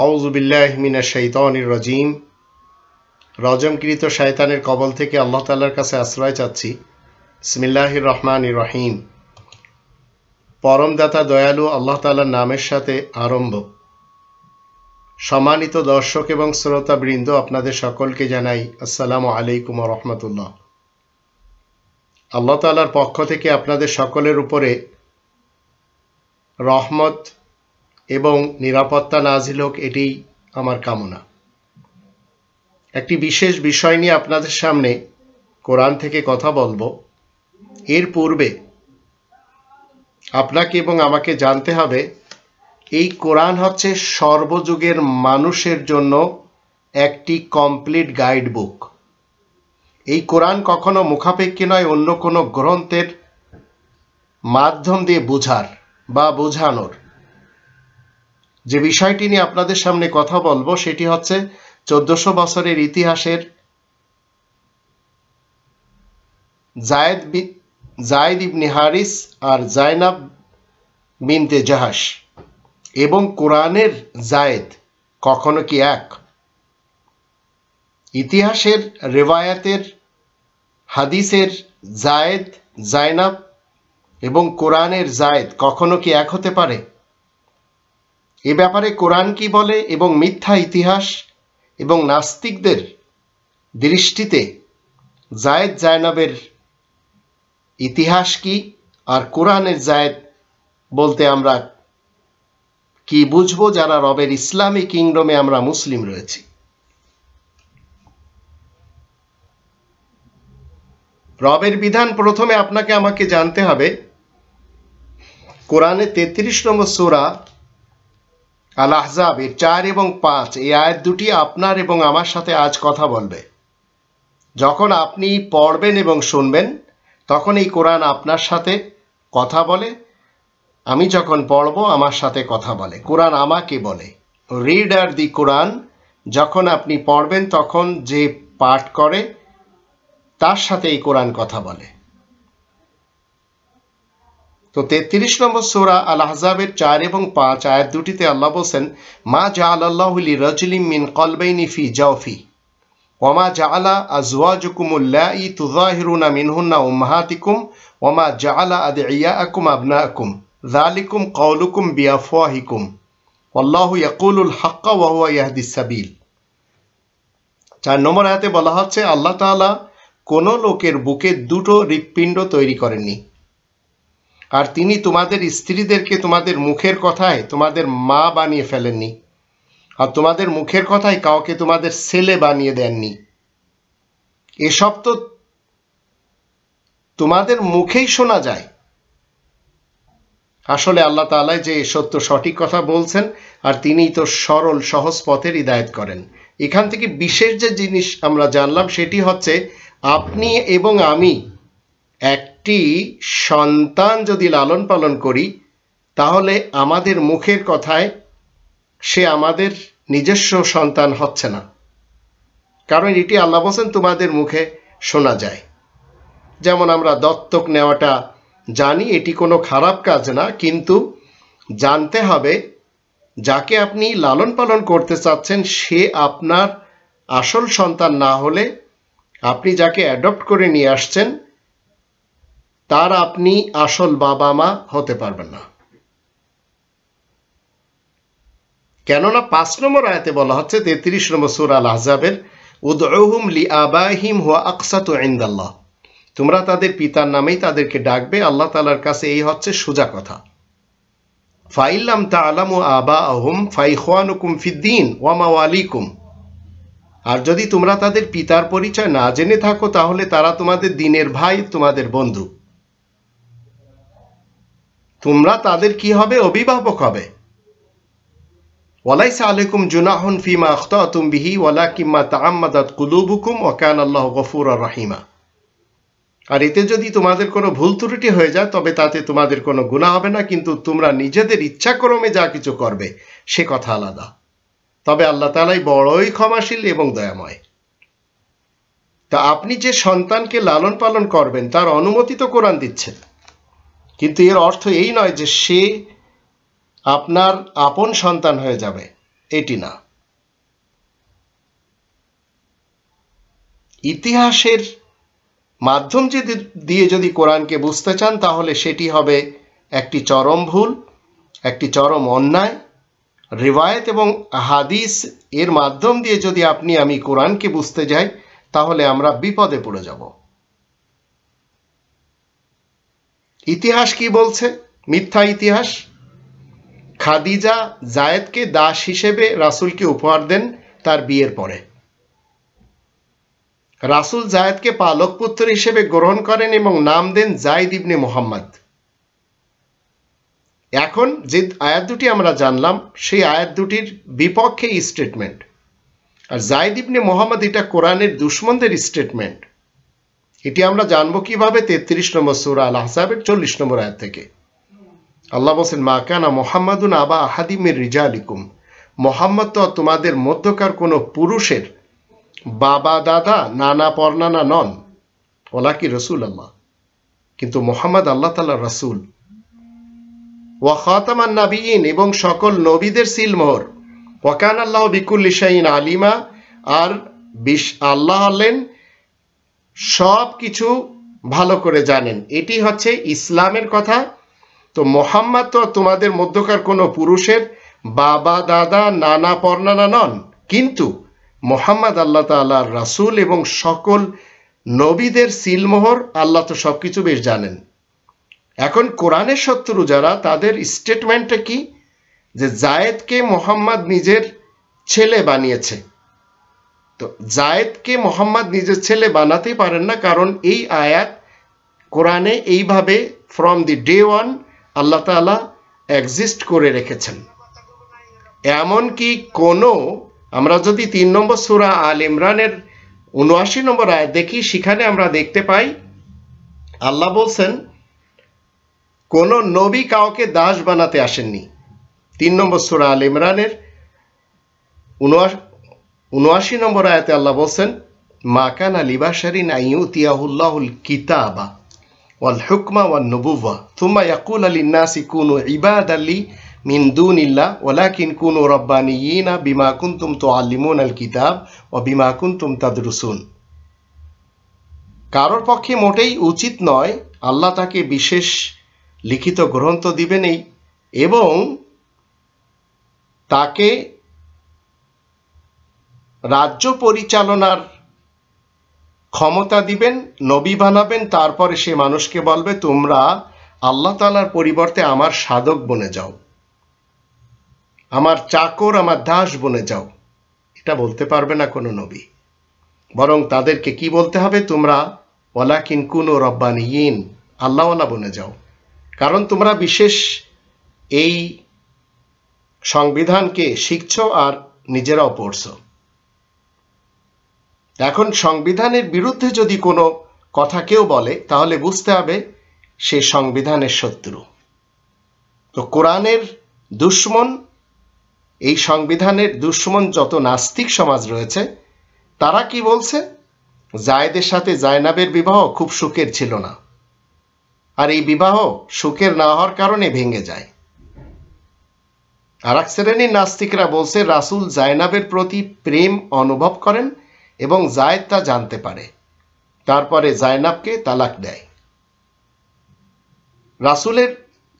আউজুবিল্লাহমিনা শৈতানির রজিম রজমকৃত শয়তানের কবল থেকে আল্লাহ তাল্লার কাছে আশ্রয় চাচ্ছি ইসমিল্লাহির রহমান রহিম পরমদাতা দয়ালু আল্লাহ তাল্লার নামের সাথে আরম্ভ সম্মানিত দর্শক এবং শ্রোতা বৃন্দ আপনাদের সকলকে জানাই আসসালামু আলাইকুম রহমতুল্লাহ আল্লাহ তাল্লার পক্ষ থেকে আপনাদের সকলের উপরে রহমত এবং নিরাপত্তা নাজিল হোক এটি আমার কামনা একটি বিশেষ বিষয় নিয়ে আপনাদের সামনে কোরআন থেকে কথা বলবো এর পূর্বে আপনাকে এবং আমাকে জানতে হবে এই কোরআন হচ্ছে সর্বযুগের মানুষের জন্য একটি কমপ্লিট গাইড বুক এই কোরআন কখনো মুখাপেক্ষী নয় অন্য কোনো গ্রন্থের মাধ্যম দিয়ে বোঝার বা বোঝানোর যে বিষয়টি নিয়ে আপনাদের সামনে কথা বলবো সেটি হচ্ছে চোদ্দশো বছরের ইতিহাসের জায়দ জায়দ ইবনে হারিস আর জায়নাব বিনতে জাহাস এবং কোরআনের জায়দ কখনো কি এক ইতিহাসের রেওয়ায়াতের হাদিসের জায়েদ জায়নাব এবং কোরআনের জায়েদ কখনো কি এক হতে পারে এ ব্যাপারে কোরআন কি বলে এবং মিথ্যা ইতিহাস এবং নাস্তিকদের দৃষ্টিতে জায়েদ জায়নাবের ইতিহাস কি আর কোরআনের জায়েদ বলতে আমরা কি বুঝব যারা রবের ইসলামী কিংডমে আমরা মুসলিম রয়েছি রবের বিধান প্রথমে আপনাকে আমাকে জানতে হবে কোরআনে তেত্রিশ নম্বর সোরা আল আহজাব এর চার এবং পাঁচ এই আয়ের দুটি আপনার এবং আমার সাথে আজ কথা বলবে যখন আপনি পড়বেন এবং শুনবেন তখন এই কোরআন আপনার সাথে কথা বলে আমি যখন পড়ব আমার সাথে কথা বলে কোরআন আমাকে বলে রিড আর দি কোরআন যখন আপনি পড়বেন তখন যে পাঠ করে তার সাথে এই কোরআন কথা বলে তো তেত্রিশ নম্বর সোরা আল আহজাবের চার এবং পাঁচ আয়ের দুটিতে আল্লাহ বলছেন মা জা আল্লাহলি রজলিম মিন কলবেইনি ফি জাওফি ওমা জালা আজওয়াজুকুমুল্লাহি তুজাহিরুনা মিনহুন্না উম্মাহাতিকুম ওমা আলা আদে ইয়া আকুম আবনা আকুম জালিকুম কৌলুকুম বিয়াফওয়াহিকুম আল্লাহ ইয়াকুলুল হাক্কা ওয়াহুয়া ইয়াহদি সাবিল চার নম্বর আয়াতে বলা হচ্ছে আল্লাহ তালা কোনো লোকের বুকে দুটো হৃৎপিণ্ড তৈরি করেননি আর তিনি তোমাদের স্ত্রীদেরকে তোমাদের মুখের কথায় তোমাদের মা বানিয়ে ফেলেননি আর তোমাদের মুখের কথায় কাউকে তোমাদের ছেলে বানিয়ে দেননি এসব তো তোমাদের মুখেই শোনা যায় আসলে আল্লাহ তালাই যে সত্য সঠিক কথা বলছেন আর তিনি তো সরল সহজ পথের হৃদায়ত করেন এখান থেকে বিশেষ যে জিনিস আমরা জানলাম সেটি হচ্ছে আপনি এবং আমি এক একটি সন্তান যদি লালন পালন করি তাহলে আমাদের মুখের কথায় সে আমাদের নিজস্ব সন্তান হচ্ছে না কারণ এটি আল্লাহ বলছেন তোমাদের মুখে শোনা যায় যেমন আমরা দত্তক নেওয়াটা জানি এটি কোনো খারাপ কাজ না কিন্তু জানতে হবে যাকে আপনি লালন পালন করতে চাচ্ছেন সে আপনার আসল সন্তান না হলে আপনি যাকে অ্যাডপ্ট করে নিয়ে আসছেন তার আপনি আসল বাবা মা হতে পারবেন না কেননা পাঁচ নম্বর আয়াতে বলা হচ্ছে তেত্রিশ নম্বর সুর আল আহজাবের উদহুম লি আবাহিম হুয়া আকসাত ইন্দাল্লাহ তোমরা তাদের পিতার নামেই তাদেরকে ডাকবে আল্লাহ তালার কাছে এই হচ্ছে সোজা কথা ফাইল্লাম তা আলাম ও আবা আহম ফাই খোয়ানুকুম ফিদ্দিন ওয়ামা ওয়ালিকুম আর যদি তোমরা তাদের পিতার পরিচয় না জেনে থাকো তাহলে তারা তোমাদের দিনের ভাই তোমাদের বন্ধু তোমরা তাদের কি হবে অভিভাবক হবে ওয়ালাইসা আলাইকুম জুনাহুন ফিমা আখতাতুম বিহি ওয়ালা কিম্মা তাআম্মাদাত কুলুবুকুম ওয়া কান আল্লাহু গফুরার রাহিমা আর এতে যদি তোমাদের কোনো ভুল ত্রুটি হয়ে যায় তবে তাতে তোমাদের কোনো গুণা হবে না কিন্তু তোমরা নিজেদের ইচ্ছাক্রমে যা কিছু করবে সে কথা আলাদা তবে আল্লাহ তালাই বড়ই ক্ষমাশীল এবং দয়াময় তা আপনি যে সন্তানকে লালন পালন করবেন তার অনুমতি তো কোরআন দিচ্ছেন কিন্তু এর অর্থ এই নয় যে সে আপনার আপন সন্তান হয়ে যাবে এটি না ইতিহাসের মাধ্যম যদি দিয়ে যদি কোরআনকে বুঝতে চান তাহলে সেটি হবে একটি চরম ভুল একটি চরম অন্যায় রিবায়ত এবং হাদিস এর মাধ্যম দিয়ে যদি আপনি আমি কোরআনকে বুঝতে যাই তাহলে আমরা বিপদে পড়ে যাব ইতিহাস কি বলছে মিথ্যা ইতিহাস খাদিজা জায়েদকে দাস হিসেবে রাসুলকে উপহার দেন তার বিয়ের পরে রাসুল জায়েদকে পালক পুত্র হিসেবে গ্রহণ করেন এবং নাম দেন জায়দ ইবনে মোহাম্মদ এখন যে আয়াত দুটি আমরা জানলাম সেই আয়াত দুটির বিপক্ষে স্টেটমেন্ট আর জায়দ ইবনে মোহাম্মদ এটা কোরআনের দুশ্মনদের স্টেটমেন্ট এটি আমরা জানবো কিভাবে তেত্রিশ নম্বর সুরা আল আহসাবের চল্লিশ নম্বর আয়াত থেকে আল্লাহ বলছেন কানা মোহাম্মদুন আবা আহাদিমের রিজা আলিকুম মোহাম্মদ তো তোমাদের মধ্যকার কোনো পুরুষের বাবা দাদা নানা পরনানা নন ওলা কি রসুল আল্লাহ কিন্তু মোহাম্মদ আল্লাহ তালা রসুল ওয়াখাতামান নাবিইন এবং সকল নবীদের সিলমোহর ওয়াকান আল্লাহ বিকুল্লিশাইন আলিমা আর বিশ আল্লাহ আল্লেন সব কিছু ভালো করে জানেন এটি হচ্ছে ইসলামের কথা তো মোহাম্মদ তো তোমাদের মধ্যকার কোনো পুরুষের বাবা দাদা নানা পর্নানা নন কিন্তু মোহাম্মদ আল্লাহ তাল্লাহ রাসুল এবং সকল নবীদের সিলমোহর আল্লাহ তো সব কিছু বেশ জানেন এখন কোরআনের শত্রু যারা তাদের স্টেটমেন্টটা কি যে জায়েদকে মোহাম্মদ নিজের ছেলে বানিয়েছে তো জায়দকে মোহাম্মদ নিজের ছেলে বানাতেই পারেন না কারণ এই আয়াত কোরআনে এইভাবে from the day one Allah তালা এক্সিস্ট করে রেখেছেন এমনকি কোনো আমরা যদি তিন নম্বর সুরা আল ইমরানের উনআশি নম্বর আয় দেখি সেখানে আমরা দেখতে পাই আল্লাহ বলছেন কোন নবী কাউকে দাস বানাতে আসেননি তিন নম্বর সুরা আল ইমরানের উনআশি উনআশি নম্বর আয়াতে আল্লাহ বলছেন মাকানা লিবাসারিন আইউতিয়াহুল্লাহুল কিতাবা ওয়াল হুকমা ওয়াল নবুয়া তুমা ইয়াকুল আলী নাসি কুনু ইবাদ আলী মিন দুনিল্লা ওলাকিন কুনু না বিমা কুন্তুম তো আলিমুন আল কিতাব ও বিমা কুন্তুম তাদরুসুন কারোর পক্ষে মোটেই উচিত নয় আল্লাহ তাকে বিশেষ লিখিত গ্রন্থ দিবেনই এবং তাকে রাজ্য পরিচালনার ক্ষমতা দিবেন নবী বানাবেন তারপরে সে মানুষকে বলবে তোমরা আল্লাহ তালার পরিবর্তে আমার সাধক বনে যাও আমার চাকর আমার দাস বনে যাও এটা বলতে পারবে না কোনো নবী বরং তাদেরকে কি বলতে হবে তোমরা ওলা ও রব্বানি ইন আল্লাহওয়ালা বনে যাও কারণ তোমরা বিশেষ এই সংবিধানকে শিখছ আর নিজেরাও পড়ছ এখন সংবিধানের বিরুদ্ধে যদি কোনো কথা কেউ বলে তাহলে বুঝতে হবে সে সংবিধানের শত্রু তো কোরআনের দুশ্মন এই সংবিধানের দুশ্মন যত নাস্তিক সমাজ রয়েছে তারা কি বলছে জায়দের সাথে জায়নাবের বিবাহ খুব সুখের ছিল না আর এই বিবাহ সুখের না হওয়ার কারণে ভেঙে যায় আর এক শ্রেণীর নাস্তিকরা বলছে রাসুল জায়নাবের প্রতি প্রেম অনুভব করেন এবং জায়দ তা জানতে পারে তারপরে জায়নাবকে তালাক দেয় রাসুলের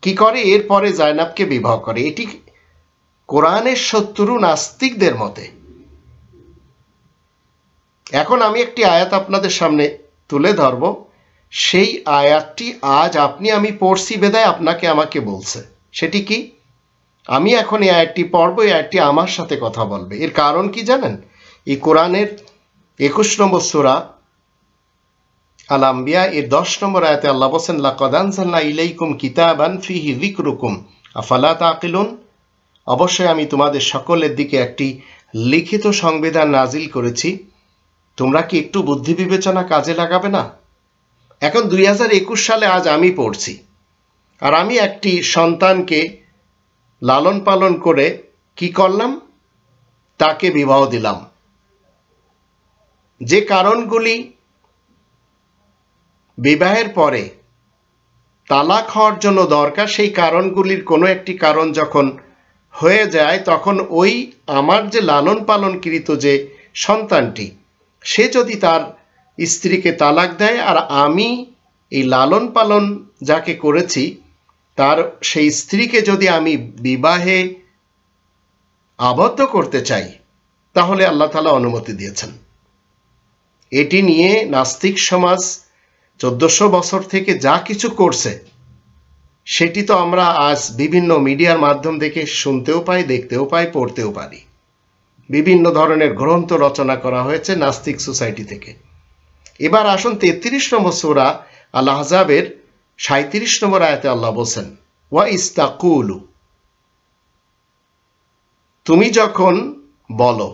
কি করে এরপরে জায়নাবকে বিবাহ করে এটি কোরআনের শত্রু নাস্তিকদের মতে এখন আমি একটি আয়াত আপনাদের সামনে তুলে ধরব সেই আয়াতটি আজ আপনি আমি পড়ছি বেদায় আপনাকে আমাকে বলছে সেটি কি আমি এখন এই আয়াতটি পড়ব এই আয়াতটি আমার সাথে কথা বলবে এর কারণ কি জানেন এই কোরআনের একুশ নম্বর সুরা আল আম্বিয়া এর দশ নম্বর আয়তে আল্লাহ বসেন লাকদানসাল্লা ইলাইকুম কিতাবান ফিহি রুকুম আফালাত আকিলুন অবশ্যই আমি তোমাদের সকলের দিকে একটি লিখিত সংবিধান নাজিল করেছি তোমরা কি একটু বুদ্ধি বিবেচনা কাজে লাগাবে না এখন দুই সালে আজ আমি পড়ছি আর আমি একটি সন্তানকে লালন পালন করে কি করলাম তাকে বিবাহ দিলাম যে কারণগুলি বিবাহের পরে তালাক হওয়ার জন্য দরকার সেই কারণগুলির কোনো একটি কারণ যখন হয়ে যায় তখন ওই আমার যে লালন পালনকৃত যে সন্তানটি সে যদি তার স্ত্রীকে তালাক দেয় আর আমি এই লালন পালন যাকে করেছি তার সেই স্ত্রীকে যদি আমি বিবাহে আবদ্ধ করতে চাই তাহলে আল্লাহ তালা অনুমতি দিয়েছেন এটি নিয়ে নাস্তিক সমাজ চোদ্দশো বছর থেকে যা কিছু করছে সেটি তো আমরা আজ বিভিন্ন মিডিয়ার মাধ্যম থেকে শুনতেও পাই দেখতেও পাই পড়তেও পারি বিভিন্ন ধরনের গ্রন্থ রচনা করা হয়েছে নাস্তিক সোসাইটি থেকে এবার আসুন তেত্রিশ নম্বর সোরা আল্লাহ হাজাবের সাঁত্রিশ নম্বর আয়তে আল্লাহ বলছেন ওয়া ইস্তাকুলু তুমি যখন বলো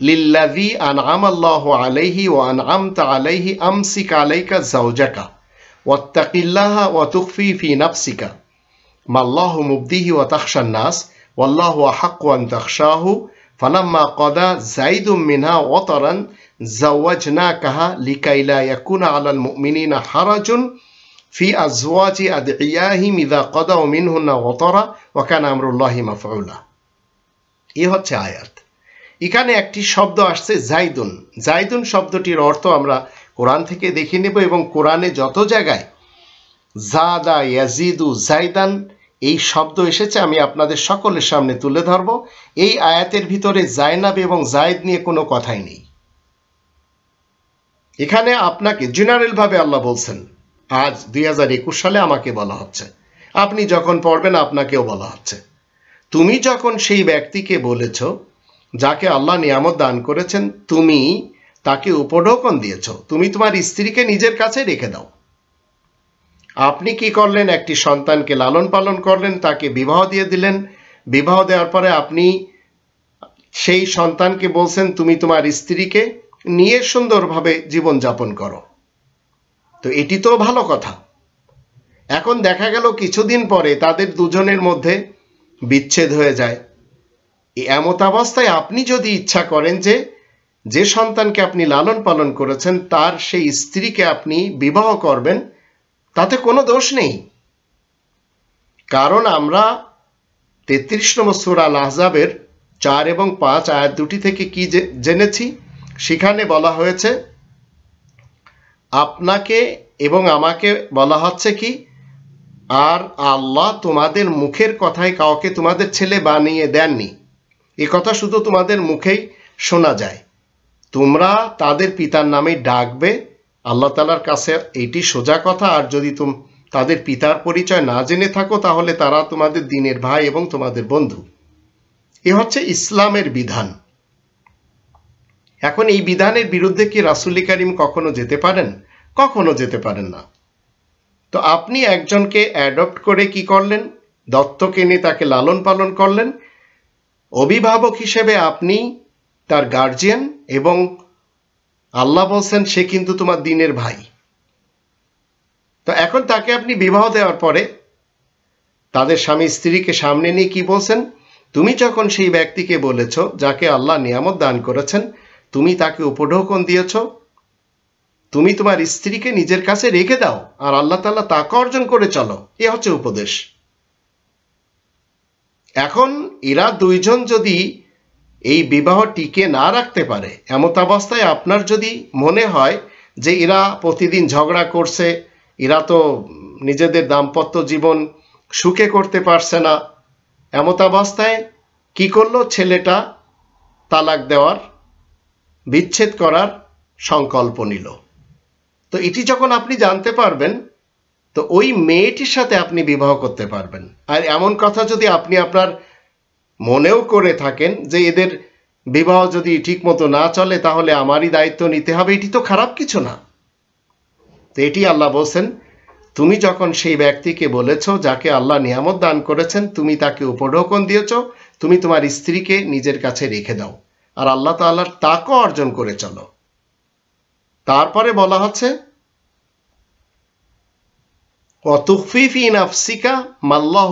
للذي أنعم الله عليه وأنعمت عليه أمسك عليك زوجك واتق الله وتخفي في نفسك ما الله مبديه وتخشى الناس والله أحق أن تخشاه فلما قضى زيد منها وطرا زوجناكها لكي لا يكون على المؤمنين حرج في أزواج أدعيائهم إذا قضوا منهن وطرا وكان أمر الله مفعولا إيه هو آيات এখানে একটি শব্দ আসছে জাইদুন জাইদুন শব্দটির অর্থ আমরা কোরআন থেকে দেখে নেব এবং কোরআনে যত জায়গায় জাদা ইয়াজিদু জাইদান এই শব্দ এসেছে আমি আপনাদের সকলের সামনে তুলে ধরব এই আয়াতের ভিতরে জায়নাব এবং জায়দ নিয়ে কোনো কথাই নেই এখানে আপনাকে জেনারেলভাবে আল্লাহ বলছেন আজ দুই সালে আমাকে বলা হচ্ছে আপনি যখন পড়বেন আপনাকেও বলা হচ্ছে তুমি যখন সেই ব্যক্তিকে বলেছ যাকে আল্লাহ নিয়ামত দান করেছেন তুমি তাকে উপঢৌকন দিয়েছ তুমি তোমার স্ত্রীকে নিজের কাছে রেখে দাও আপনি কি করলেন একটি সন্তানকে লালন পালন করলেন তাকে বিবাহ দিয়ে দিলেন বিবাহ দেওয়ার পরে আপনি সেই সন্তানকে বলছেন তুমি তোমার স্ত্রীকে নিয়ে সুন্দরভাবে জীবনযাপন করো তো এটি তো ভালো কথা এখন দেখা গেল কিছুদিন পরে তাদের দুজনের মধ্যে বিচ্ছেদ হয়ে যায় এমত অবস্থায় আপনি যদি ইচ্ছা করেন যে যে সন্তানকে আপনি লালন পালন করেছেন তার সেই স্ত্রীকে আপনি বিবাহ করবেন তাতে কোনো দোষ নেই কারণ আমরা তেত্রিশ নম্বর সুরা আহজাবের চার এবং পাঁচ আয়াত দুটি থেকে কি জেনেছি সেখানে বলা হয়েছে আপনাকে এবং আমাকে বলা হচ্ছে কি আর আল্লাহ তোমাদের মুখের কথায় কাউকে তোমাদের ছেলে বানিয়ে দেননি এ কথা শুধু তোমাদের মুখেই শোনা যায় তোমরা তাদের পিতার নামে ডাকবে আল্লাহ তালার কাছে এটি সোজা কথা আর যদি তুম তাদের পিতার পরিচয় না জেনে থাকো তাহলে তারা তোমাদের দিনের ভাই এবং তোমাদের বন্ধু এ হচ্ছে ইসলামের বিধান এখন এই বিধানের বিরুদ্ধে কি রাসুলি কারিম কখনো যেতে পারেন কখনো যেতে পারেন না তো আপনি একজনকে অ্যাডপ্ট করে কি করলেন দত্তকে এনে তাকে লালন পালন করলেন অভিভাবক হিসেবে আপনি তার গার্জিয়ান এবং আল্লাহ বলছেন সে কিন্তু তোমার দিনের ভাই তো এখন তাকে আপনি বিবাহ দেওয়ার পরে তাদের স্বামী স্ত্রীকে সামনে নিয়ে কি বলছেন তুমি যখন সেই ব্যক্তিকে বলেছ যাকে আল্লাহ নিয়ামত দান করেছেন তুমি তাকে উপঢৌকন দিয়েছ তুমি তোমার স্ত্রীকে নিজের কাছে রেখে দাও আর আল্লাহ তাল্লাহ তাকে অর্জন করে চলো এ হচ্ছে উপদেশ এখন এরা দুইজন যদি এই বিবাহ টিকে না রাখতে পারে এমত অবস্থায় আপনার যদি মনে হয় যে এরা প্রতিদিন ঝগড়া করছে এরা তো নিজেদের দাম্পত্য জীবন সুখে করতে পারছে না এমত অবস্থায় কী করলো ছেলেটা তালাক দেওয়ার বিচ্ছেদ করার সংকল্প নিল তো এটি যখন আপনি জানতে পারবেন তো ওই মেয়েটির সাথে আপনি বিবাহ করতে পারবেন আর এমন কথা যদি আপনি আপনার মনেও করে থাকেন যে এদের বিবাহ যদি ঠিক মতো না চলে তাহলে আমারই দায়িত্ব নিতে হবে এটি তো খারাপ কিছু না তো এটি আল্লাহ বলছেন তুমি যখন সেই ব্যক্তিকে বলেছ যাকে আল্লাহ নিয়ামত দান করেছেন তুমি তাকে উপঢৌকন দিয়েছ তুমি তোমার স্ত্রীকে নিজের কাছে রেখে দাও আর আল্লাহ তাল্লাহর তাকও অর্জন করে চলো তারপরে বলা হচ্ছে মাল্লাহ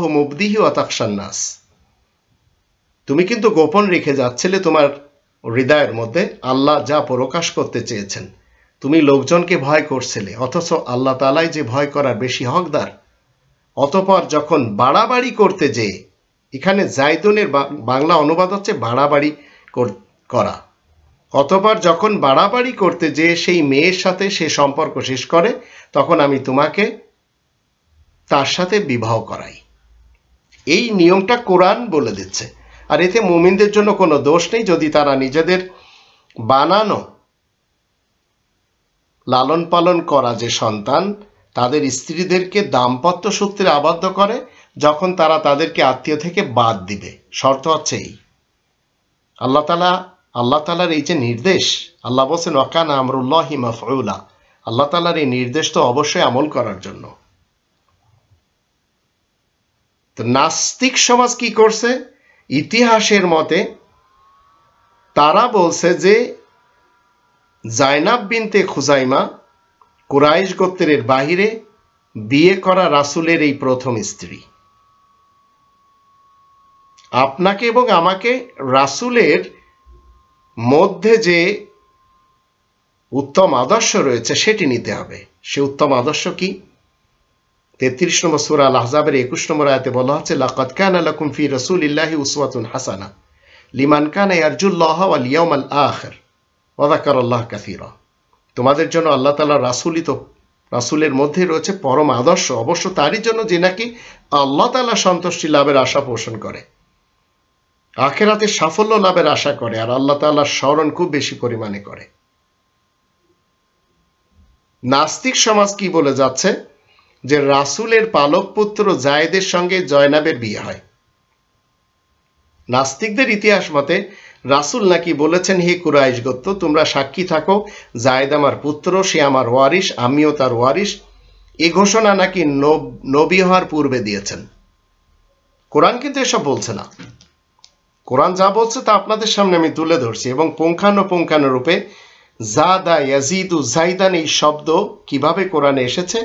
তুমি কিন্তু গোপন রেখে যাচ্ছিলে তোমার হৃদয়ের মধ্যে আল্লাহ যা প্রকাশ করতে চেয়েছেন তুমি লোকজনকে ভয় করছিলে অথচ আল্লাহ তালাই যে ভয় করার বেশি হকদার অতপর যখন বাড়াবাড়ি করতে যে এখানে জায়দুনের বাংলা অনুবাদ হচ্ছে বাড়াবাড়ি করা অতপর যখন বাড়াবাড়ি করতে যে সেই মেয়ের সাথে সে সম্পর্ক শেষ করে তখন আমি তোমাকে তার সাথে বিবাহ করাই এই নিয়মটা কোরআন বলে দিচ্ছে আর এতে মুমিনদের জন্য কোনো দোষ নেই যদি তারা নিজেদের বানানো লালন পালন করা যে সন্তান তাদের স্ত্রীদেরকে দাম্পত্য সূত্রে আবদ্ধ করে যখন তারা তাদেরকে আত্মীয় থেকে বাদ দিবে শর্ত হচ্ছে এই আল্লাহ তালা আল্লাহ তালার এই যে নির্দেশ আল্লাহ বসেন ওয়াকান আমরুল্লাহ মাফউলা আল্লাহ তালার এই নির্দেশ তো অবশ্যই আমল করার জন্য তো নাস্তিক সমাজ কি করছে ইতিহাসের মতে তারা বলছে যে জাইনাব বিনতে খুজাইমা কুরাইশ গোত্রের বাহিরে বিয়ে করা রাসুলের এই প্রথম স্ত্রী আপনাকে এবং আমাকে রাসুলের মধ্যে যে উত্তম আদর্শ রয়েছে সেটি নিতে হবে সে উত্তম আদর্শ কি তেত্রিশ নম্বর সুরা আল আহজাবের একুশ নম্বর আয়তে বলা হচ্ছে লাকাত কান আলাকুম ফি রসুলিল্লাহি উসওয়াতুন হাসানা লিমান কান ইয়ারজুল্লাহ ওয়াল আল আখির ওয়া আল্লাহ কাসীরা তোমাদের জন্য আল্লাহ তালা রাসূলই তো রাসূলের মধ্যে রয়েছে পরম আদর্শ অবশ্য তারই জন্য যে নাকি আল্লাহ তালা সন্তুষ্টি লাভের আশা পোষণ করে আখেরাতে সাফল্য লাভের আশা করে আর আল্লাহ তাল্লাহ স্মরণ খুব বেশি পরিমাণে করে নাস্তিক সমাজ কি বলে যাচ্ছে যে রাসুলের পালক পুত্র জায়দের সঙ্গে জয়নাবের বিয়ে হয় নাস্তিকদের ইতিহাস মতে রাসুল নাকি বলেছেন হে কুরাইশ গত্য তোমরা সাক্ষী থাকো জায়দ আমার পুত্র সে আমার ওয়ারিস আমিও তার ওয়ারিস এ ঘোষণা নাকি নবী হওয়ার পূর্বে দিয়েছেন কোরআন কিন্তু এসব বলছে না কোরআন যা বলছে তা আপনাদের সামনে আমি তুলে ধরছি এবং রূপে জাদা ইয়াজিদু জাইদান এই শব্দ কিভাবে কোরআনে এসেছে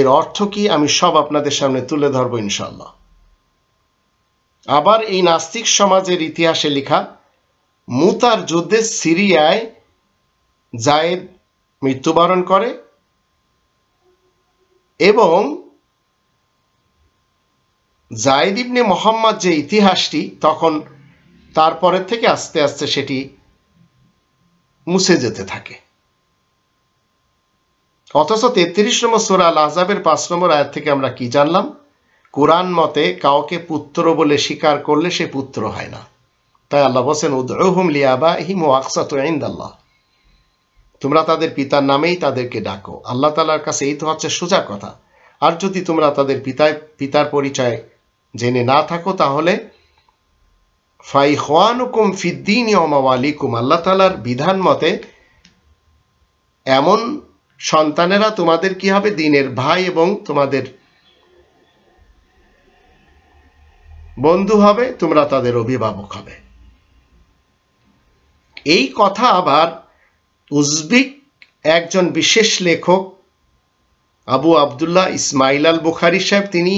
এর অর্থ কি আমি সব আপনাদের সামনে তুলে ধরব ইনশাল্লাহ আবার এই নাস্তিক সমাজের ইতিহাসে লেখা মুতার যুদ্ধে সিরিয়ায় জায়েদ মৃত্যুবরণ করে এবং জায়েদ ইবনে মোহাম্মদ যে ইতিহাসটি তখন তারপরের থেকে আস্তে আস্তে সেটি মুছে যেতে থাকে অথচ তেত্রিশ নম্বর সোরা আল আহজাবের পাঁচ নম্বর আয়াত থেকে আমরা কি জানলাম কোরআন মতে কাউকে পুত্র বলে স্বীকার করলে সে পুত্র হয় না তাই আল্লাহ বসেন উদ্রহুম লিয়াবা হিম আকসাত আল্লাহ তোমরা তাদের পিতার নামেই তাদেরকে ডাকো আল্লাহ তালার কাছে এই তো হচ্ছে সোজা কথা আর যদি তোমরা তাদের পিতায় পিতার পরিচয় জেনে না থাকো তাহলে ফাই হওয়ানুকুম ফিদ্দিন অমাওয়ালিকুম আল্লাহ তালার বিধান মতে এমন সন্তানেরা তোমাদের কি হবে দিনের ভাই এবং তোমাদের বন্ধু হবে তোমরা তাদের অভিভাবক হবে এই কথা আবার উজবিক একজন বিশেষ লেখক আবু আবদুল্লাহ ইসমাইল আল বুখারি সাহেব তিনি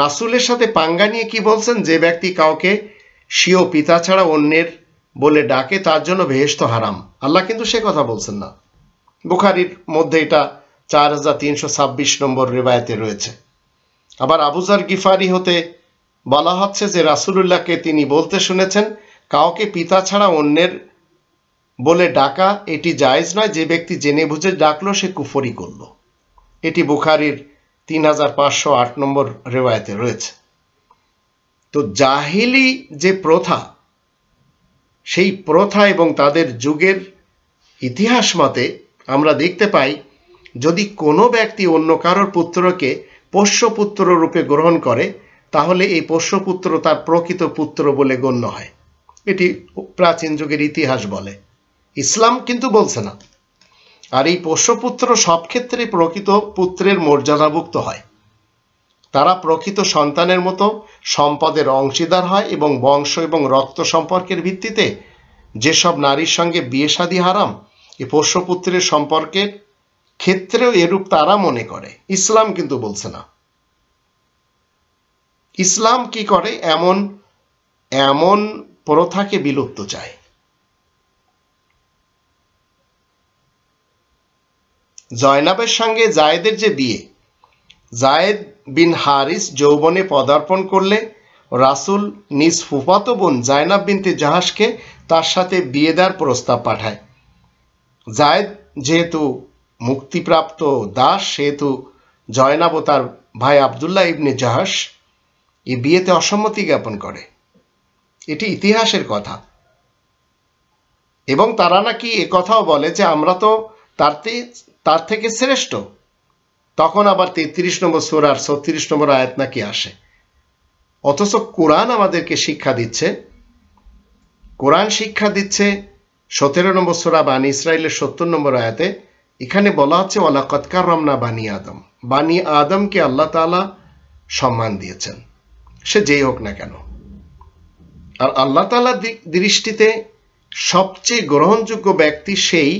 রাসুলের সাথে পাঙ্গা নিয়ে কি বলছেন যে ব্যক্তি কাউকে স্বীয় পিতা ছাড়া অন্যের বলে ডাকে তার জন্য বেহেস্ত হারাম আল্লাহ কিন্তু সে কথা বলছেন না বুখারির মধ্যে এটা চার হাজার তিনশো ছাব্বিশ নম্বর রেবায়তে রয়েছে আবার আবুজার গিফারি হতে বলা হচ্ছে যে রাসুলুল্লাহকে তিনি বলতে শুনেছেন কাউকে পিতা ছাড়া অন্যের বলে ডাকা এটি জায়েজ নয় যে ব্যক্তি জেনে বুঝে ডাকলো সে কুফরি করল এটি বুখারির তিন হাজার পাঁচশো আট নম্বর রেওয়ায়তে রয়েছে তো জাহিলি যে প্রথা সেই প্রথা এবং তাদের যুগের ইতিহাস মতে আমরা দেখতে পাই যদি কোনো ব্যক্তি অন্য কারোর পুত্রকে পোষ্যপুত্র রূপে গ্রহণ করে তাহলে এই পোষ্যপুত্র তার প্রকৃত পুত্র বলে গণ্য হয় এটি প্রাচীন যুগের ইতিহাস বলে ইসলাম কিন্তু বলছে না আর এই পোষ্যপুত্র সব ক্ষেত্রে প্রকৃত পুত্রের মর্যাদাভুক্ত হয় তারা প্রকৃত সন্তানের মতো সম্পদের অংশীদার হয় এবং বংশ এবং রক্ত সম্পর্কের ভিত্তিতে যেসব নারীর সঙ্গে বিয়ে সাদী হারাম এ পোষ্যপুত্রের সম্পর্কের ক্ষেত্রেও এরূপ তারা মনে করে ইসলাম কিন্তু বলছে না ইসলাম কি করে এমন এমন প্রথাকে বিলুপ্ত চায় জয়নাবের সঙ্গে জায়েদের যে বিয়ে জায়েদ বিন হারিস যৌবনে পদার্পণ করলে রাসুল নিজ ফুফাতো বোন জায়নাব বিনতে জাহাজকে তার সাথে বিয়ে দেওয়ার প্রস্তাব পাঠায় জায়দ যেহেতু মুক্তিপ্রাপ্ত দাস সেহেতু জয়নাব ও তার ভাই আবদুল্লাহ ইবনে জাহাস এ বিয়েতে অসম্মতি জ্ঞাপন করে এটি ইতিহাসের কথা এবং তারা নাকি কথাও বলে যে আমরা তো তার তার থেকে শ্রেষ্ঠ তখন আবার তেত্রিশ নম্বর আর ছত্রিশ নম্বর আয়াত নাকি আসে অথচ কোরআন আমাদেরকে শিক্ষা দিচ্ছে কোরআন শিক্ষা দিচ্ছে সতেরো নম্বর সোরা বানী ইসরায়েলের সত্তর নম্বর আয়াতে এখানে বলা হচ্ছে ওয়ালাকৎকার রমনা বানী আদম বানী আদমকে আল্লাহ তালা সম্মান দিয়েছেন সে যেই হোক না কেন আর আল্লাহ তালা দৃষ্টিতে সবচেয়ে গ্রহণযোগ্য ব্যক্তি সেই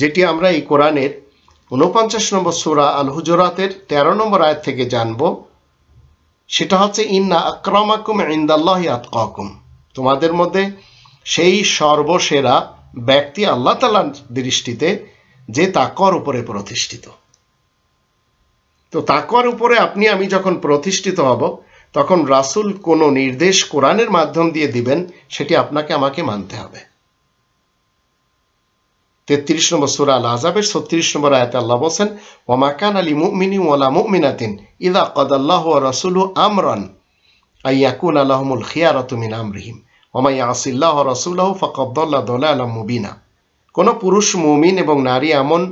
যেটি আমরা এই কোরআনের উনপঞ্চাশ নম্বর সুরা আল হুজরাতের তেরো নম্বর আয়াত থেকে জানব সেটা হচ্ছে ইন্না আক্রমাকুম ইন্দাল্লাহ তোমাদের মধ্যে সেই সর্বসেরা ব্যক্তি আল্লাহ তালার দৃষ্টিতে যে তাকর উপরে প্রতিষ্ঠিত তো তাকর উপরে আপনি আমি যখন প্রতিষ্ঠিত হব তখন রাসুল কোনো নির্দেশ কোরআনের মাধ্যম দিয়ে দিবেন সেটি আপনাকে আমাকে মানতে হবে তেত্রিশ নম্বর সুরা আল আজাবের ছত্রিশ নম্বর আয়তে আল্লাহ বলছেন ওমাকান আলী মুমিনী ওলা মুমিনাতিন ইদা কদ আল্লাহ রসুল আমরান আলহমুল আল্লাহমুল খিয়ারতুমিন আমরিহিম ওমাই আসিল্লাহ রসুল্লাহ ফকদ্দল্লা দোলা আলম মুবিনা কোনো পুরুষ মুমিন এবং নারী এমন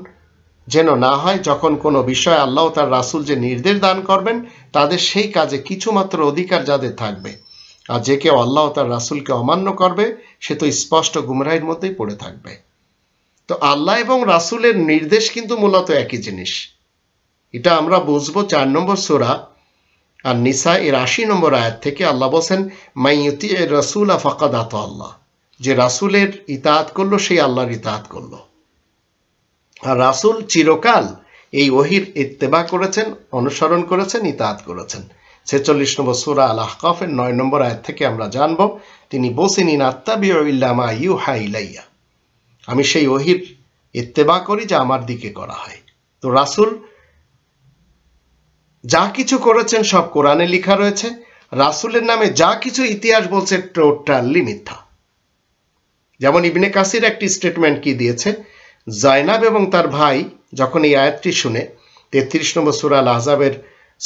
যেন না হয় যখন কোনো বিষয় আল্লাহ তার রাসুল যে নির্দেশ দান করবেন তাদের সেই কাজে কিছুমাত্র অধিকার যাদের থাকবে আর যে কেউ আল্লাহ তার রাসুলকে অমান্য করবে সে তো স্পষ্ট গুমরাহির মধ্যেই পড়ে থাকবে তো আল্লাহ এবং রাসুলের নির্দেশ কিন্তু মূলত একই জিনিস এটা আমরা বুঝবো চার নম্বর সোরা আর নিসা এর আশি নম্বর আয়াত থেকে আল্লাহ বলছেন মাইয়তি এর রাসুল আফাকাদ আত আল্লাহ যে রাসুলের ইতাহাত করলো সেই আল্লাহর ইতাহাত করলো আর রাসুল চিরকাল এই ওহির ইত্তেবা করেছেন অনুসরণ করেছেন ইতাহাত করেছেন ছেচল্লিশ নম্বর সুরা আল আহকফের নয় নম্বর আয়াত থেকে আমরা জানব তিনি বসিনিন আত্মা ইল্লামা ইউ হা আমি সেই ওহির ইত্তেবা করি যা আমার দিকে করা হয় তো রাসুল যা কিছু করেছেন সব কোরআনে লেখা রয়েছে রাসুলের নামে যা কিছু ইতিহাস বলছে টোটালি মিথ্যা যেমন ইবনে কাসির একটি স্টেটমেন্ট কি দিয়েছে জয়নাব এবং তার ভাই যখন এই আয়াতটি শুনে তেত্রিশ নম্বর সুরাল আহজাবের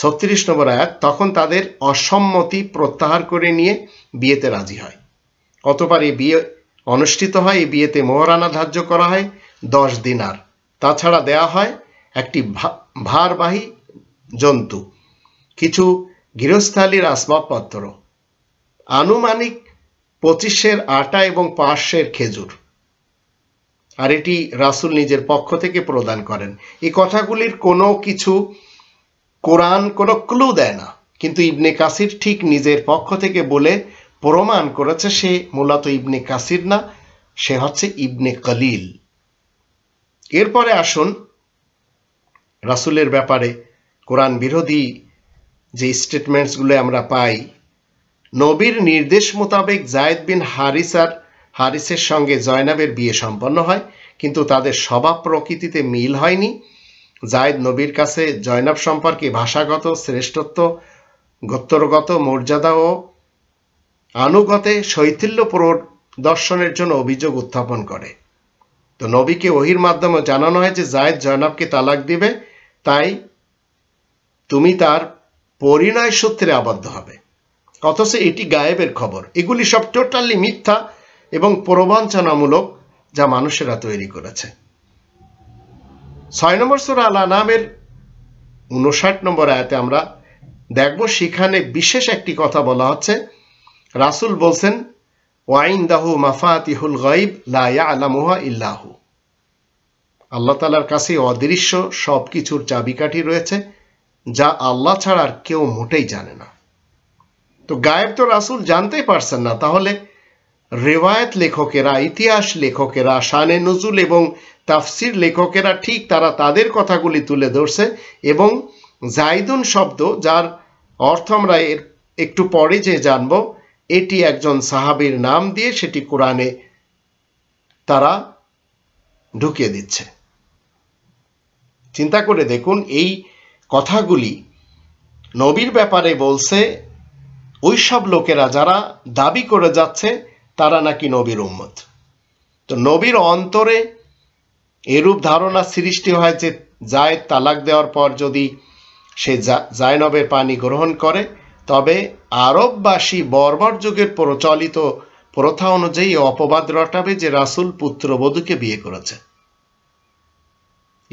ছত্রিশ নম্বর আয়াত তখন তাদের অসম্মতি প্রত্যাহার করে নিয়ে বিয়েতে রাজি হয় অতবার এই বিয়ে অনুষ্ঠিত হয় এই বিয়েতে মোহরানা ধার্য করা হয় দশ দিনার তাছাড়া দেয়া হয় একটি ভারবাহী জন্তু কিছু গৃহস্থালীর আসবাবপত্র আনুমানিক পঁচিশের আটা এবং পাঁচশের খেজুর আর এটি রাসুল নিজের পক্ষ থেকে প্রদান করেন এই কথাগুলির কোনো কিছু কোরআন কোনো ক্লু দেয় না কিন্তু ইবনে কাসির ঠিক নিজের পক্ষ থেকে বলে প্রমাণ করেছে সে মূলত ইবনে কাসির না সে হচ্ছে ইবনে কলিল এরপরে আসুন রাসুলের ব্যাপারে কোরআন বিরোধী যে স্টেটমেন্টসগুলো আমরা পাই নবীর নির্দেশ মোতাবেক জায়দ বিন হারিসার হারিসের সঙ্গে জয়নাবের বিয়ে সম্পন্ন হয় কিন্তু তাদের স্বভাব প্রকৃতিতে মিল হয়নি জায়দ নবীর কাছে জয়নাব সম্পর্কে ভাষাগত শ্রেষ্ঠত্ব গোত্তরগত মর্যাদা ও আনুগতে শৈথিল্য দর্শনের জন্য অভিযোগ উত্থাপন করে তো নবীকে ওহির মাধ্যমে জানানো হয় যে জায়দ জয়নাবকে তালাক দিবে তাই তুমি তার পরিণয় সূত্রে আবদ্ধ হবে অথচ এটি গায়েবের খবর এগুলি সব টোটালি মিথ্যা এবং প্রবঞ্চনামূলক যা মানুষেরা তৈরি করেছে ছয় নম্বর সুরা আল আনামের উনষাট নম্বর আয়াতে আমরা দেখব সেখানে বিশেষ একটি কথা বলা হচ্ছে রাসুল বলছেন ওয়াইন্দাহু মাফাতিহুল গাইব লায়া আলামুহা ইল্লাহু আল্লাহ তালার কাছে অদৃশ্য সব কিছুর চাবিকাঠি রয়েছে যা আল্লাহ ছাড়া আর কেউ মোটেই জানে না তো গায়েব তো রাসুল জানতেই পারছেন না তাহলে রেওয়ায়ত লেখকেরা ইতিহাস লেখকেরা শানে নজুল এবং তাফসির লেখকেরা ঠিক তারা তাদের কথাগুলি তুলে ধরছে এবং জাইদুন শব্দ যার অর্থ আমরা এর একটু পরে যে জানবো এটি একজন সাহাবির নাম দিয়ে সেটি কোরআনে তারা ঢুকিয়ে দিচ্ছে চিন্তা করে দেখুন এই কথাগুলি নবীর ব্যাপারে বলছে ওই সব লোকেরা যারা দাবি করে যাচ্ছে তারা নাকি নবীর উম্মত তো নবীর অন্তরে এরূপ ধারণা সৃষ্টি হয় যে যায় তালাক দেওয়ার পর যদি সে জায়নবের পানি গ্রহণ করে তবে আরববাসী বর্বর যুগের প্রচলিত প্রথা অনুযায়ী অপবাদ রটাবে যে রাসুল পুত্রবধূকে বিয়ে করেছে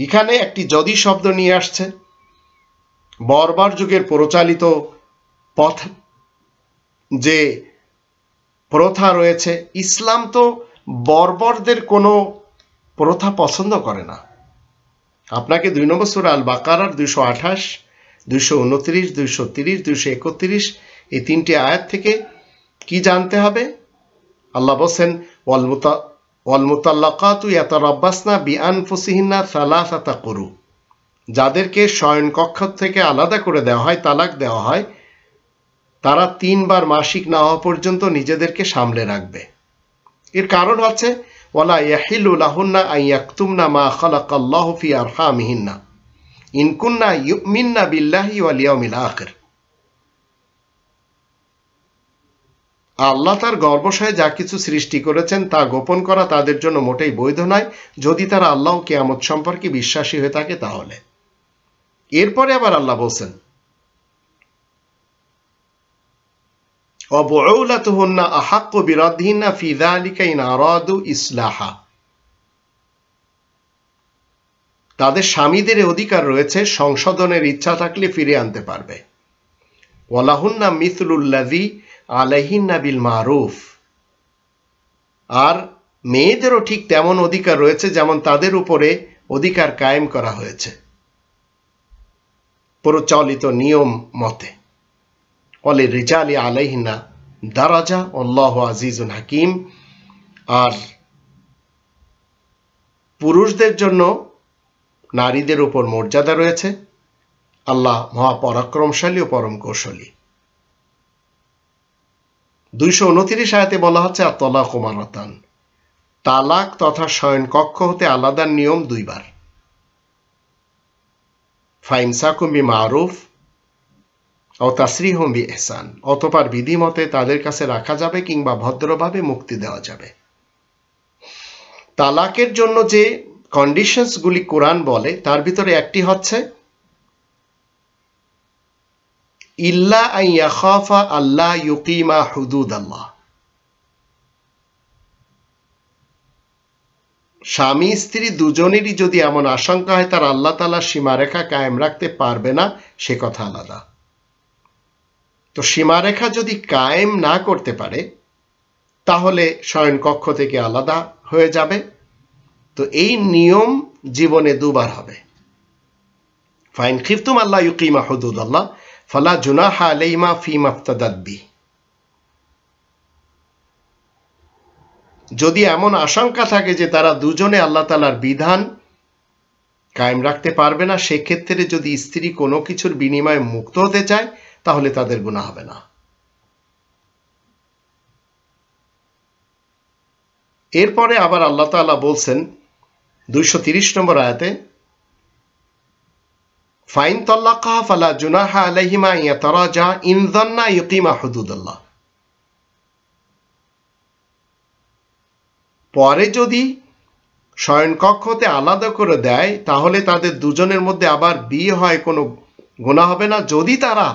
এখানে একটি যদি শব্দ নিয়ে আসছে বর্বর যুগের প্রচালিত পথ যে প্রথা রয়েছে ইসলাম তো বর্বরদের কোনো প্রথা পছন্দ করে না আপনাকে দুই নম্বর সুর আল বাকারার দুশো আঠাশ দুইশো উনত্রিশ দুইশো তিরিশ দুইশো একত্রিশ এই তিনটি আয়াত থেকে কি জানতে হবে আল্লাহ বলছেন ওয়ালমুতা ওয়ালমুতাল্লাকাতু ইয়াতারাব্বাসনা বিআনফুসিহিন্না সালাসাতা করু যাদেরকে শয়ন কক্ষ থেকে আলাদা করে দেওয়া হয় তালাক দেওয়া হয় তারা তিনবার মাসিক না হওয়া পর্যন্ত নিজেদেরকে সামলে রাখবে এর কারণ হচ্ছে ওলা ইয়াহিলু লাহুন্না আইয়াকতুমনা মা খালাকাল্লাহু ফি মিহিন্না বিল্লাহি আল্লাহ তার গর্বশয়ে যা কিছু সৃষ্টি করেছেন তা গোপন করা তাদের জন্য মোটেই বৈধ নয় যদি তারা আল্লাহ কেয়ামত সম্পর্কে বিশ্বাসী হয়ে থাকে তাহলে এরপরে আবার আল্লাহ বলছেন অবউলাতহুন্না আহাক্কু বিরাদহিন্না ফিদা যালিকা ইন আরাদু ইসলাহা তাদের স্বামীদের অধিকার রয়েছে সংশোধনের ইচ্ছা থাকলে ফিরে আনতে পারবে ওয়ালাহুন্না মিসলুল্লাজি আলহিন্না বিল মারুফ আর মেয়েদেরও ঠিক তেমন অধিকার রয়েছে যেমন তাদের উপরে অধিকার কায়েম করা হয়েছে প্রচলিত নিয়ম মতে অলে রিজালি আলহিনা দারাজা অল্লাহ আজিজুল হাকিম আর পুরুষদের জন্য নারীদের উপর মর্যাদা রয়েছে আল্লাহ মহাপরাক্রমশালী ও পরম কৌশলী দুইশো উনতিরিশ আয়তে বলা হচ্ছে তলা কুমারতান তালাক তথা শয়ন কক্ষ হতে আলাদা নিয়ম দুইবার ফাইমসাকুম্বি মারুফ ও তাসরিহম্বি এহসান অতপার বিধিমতে তাদের কাছে রাখা যাবে কিংবা ভদ্রভাবে মুক্তি দেওয়া যাবে তালাকের জন্য যে কন্ডিশনসগুলি কোরআন বলে তার ভিতরে একটি হচ্ছে ইল্লা আল্লাহ ইউকিমা হুদুদ আল্লাহ স্বামী স্ত্রী দুজনেরই যদি এমন আশঙ্কা হয় তার আল্লাহ তালা সীমারেখা কায়েম রাখতে পারবে না সে কথা আলাদা তো সীমারেখা যদি কায়েম না করতে পারে তাহলে শয়নকক্ষ থেকে আলাদা হয়ে যাবে তো এই নিয়ম জীবনে দুবার হবে ফাইন খিফতুম আল্লাহ ইউকিমা হদুদ আল্লাহ ফালা জুনাহা আলাইমা ফি মাফতাদাদ্বি যদি এমন আশঙ্কা থাকে যে তারা দুজনে আল্লাহ তালার বিধান কায়েম রাখতে পারবে না সেক্ষেত্রে যদি স্ত্রী কোনো কিছুর বিনিময়ে মুক্ত হতে চায় তাহলে তাদের গুণা হবে না এরপরে আবার আল্লাহ তালা বলছেন দুইশো তিরিশ নম্বর আয়াতে ফাইন তল্লাকাহ ফালা জুনাহা আলাইহিমা পরে যদি শয়নকক্ষ হতে আলাদা করে দেয় তাহলে তাদের দুজনের মধ্যে আবার বিয়ে হয় কোনো গোনা হবে না যদি তারা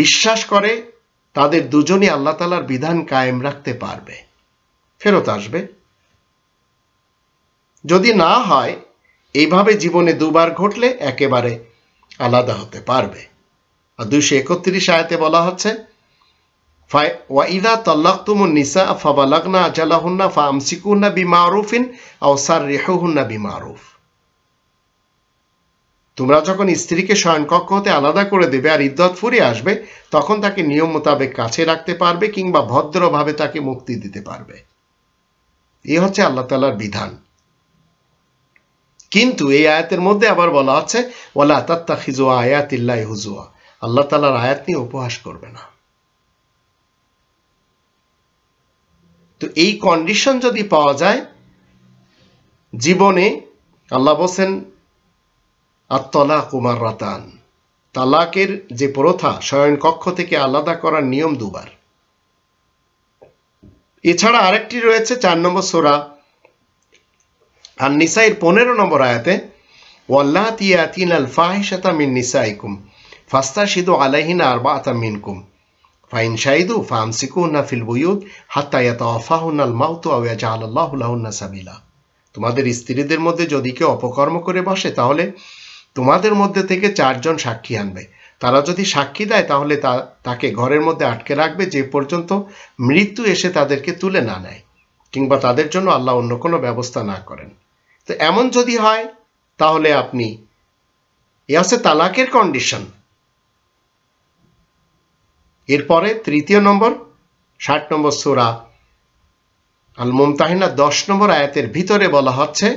বিশ্বাস করে তাদের দুজনই আল্লাহ তালার বিধান কায়েম রাখতে পারবে ফেরত আসবে যদি না হয় এইভাবে জীবনে দুবার ঘটলে একেবারে আলাদা হতে পারবে আর দুইশো একত্রিশ আয়তে বলা হচ্ছে ওয়াইদা তল্লাকুম নিসা ফাবালাগনা আজালাহুন্না ফা আমসিকুন্না বিমারুফিন আওসার রেহুহুন্না বিমারুফ তোমরা যখন স্ত্রীকে শয়নকক্ষ হতে আলাদা করে দেবে আর ইদ্যত ফুরিয়ে আসবে তখন তাকে নিয়ম মোতাবেক কাছে রাখতে পারবে কিংবা ভদ্রভাবে তাকে মুক্তি দিতে পারবে এ হচ্ছে আল্লাহ তালার বিধান কিন্তু এই আয়াতের মধ্যে আবার বলা আছে ওলা তাত্তা খিজুয়া আয়াত ইল্লাই হুজুয়া আল্লাহ তালার আয়াত নিয়ে উপহাস করবে না তো এই কন্ডিশন যদি পাওয়া যায় জীবনে আল্লাহ বসেন আত্মলা কুমার রাতান তালাকের যে প্রথা স্বয়ন কক্ষ থেকে আলাদা করার নিয়ম দুবার এছাড়া আরেকটি রয়েছে চার নম্বর সোরা আর নিসাইয়ের পনেরো নম্বর আয়াতে ওয়াল্লাহ তিয়াতিন আল ফাহিসাতা মিন নিসাইকুম ফাস্তা সিদু আলাইহিন আর বাতা মিনকুম ফাইন শাহিদু ফামসিকুন্না ফিল বুয়ুদ হাত্তা ইয়াতাফাহুন আল মাউতু আউয়া জাহাল্লাহ লাহুন্না সাবিলা তোমাদের স্ত্রীদের মধ্যে যদি কেউ অপকর্ম করে বসে তাহলে তোমাদের মধ্যে থেকে চারজন সাক্ষী আনবে তারা যদি সাক্ষী দেয় তাহলে তাকে ঘরের মধ্যে আটকে রাখবে যে পর্যন্ত মৃত্যু এসে তাদেরকে তুলে না নেয় কিংবা তাদের জন্য আল্লাহ অন্য কোনো ব্যবস্থা না করেন তো এমন যদি হয় তাহলে আপনি এ আছে তালাকের কন্ডিশন এরপরে তৃতীয় নম্বর ষাট নম্বর সোরা আল মুমতাহিনা দশ নম্বর আয়াতের ভিতরে বলা হচ্ছে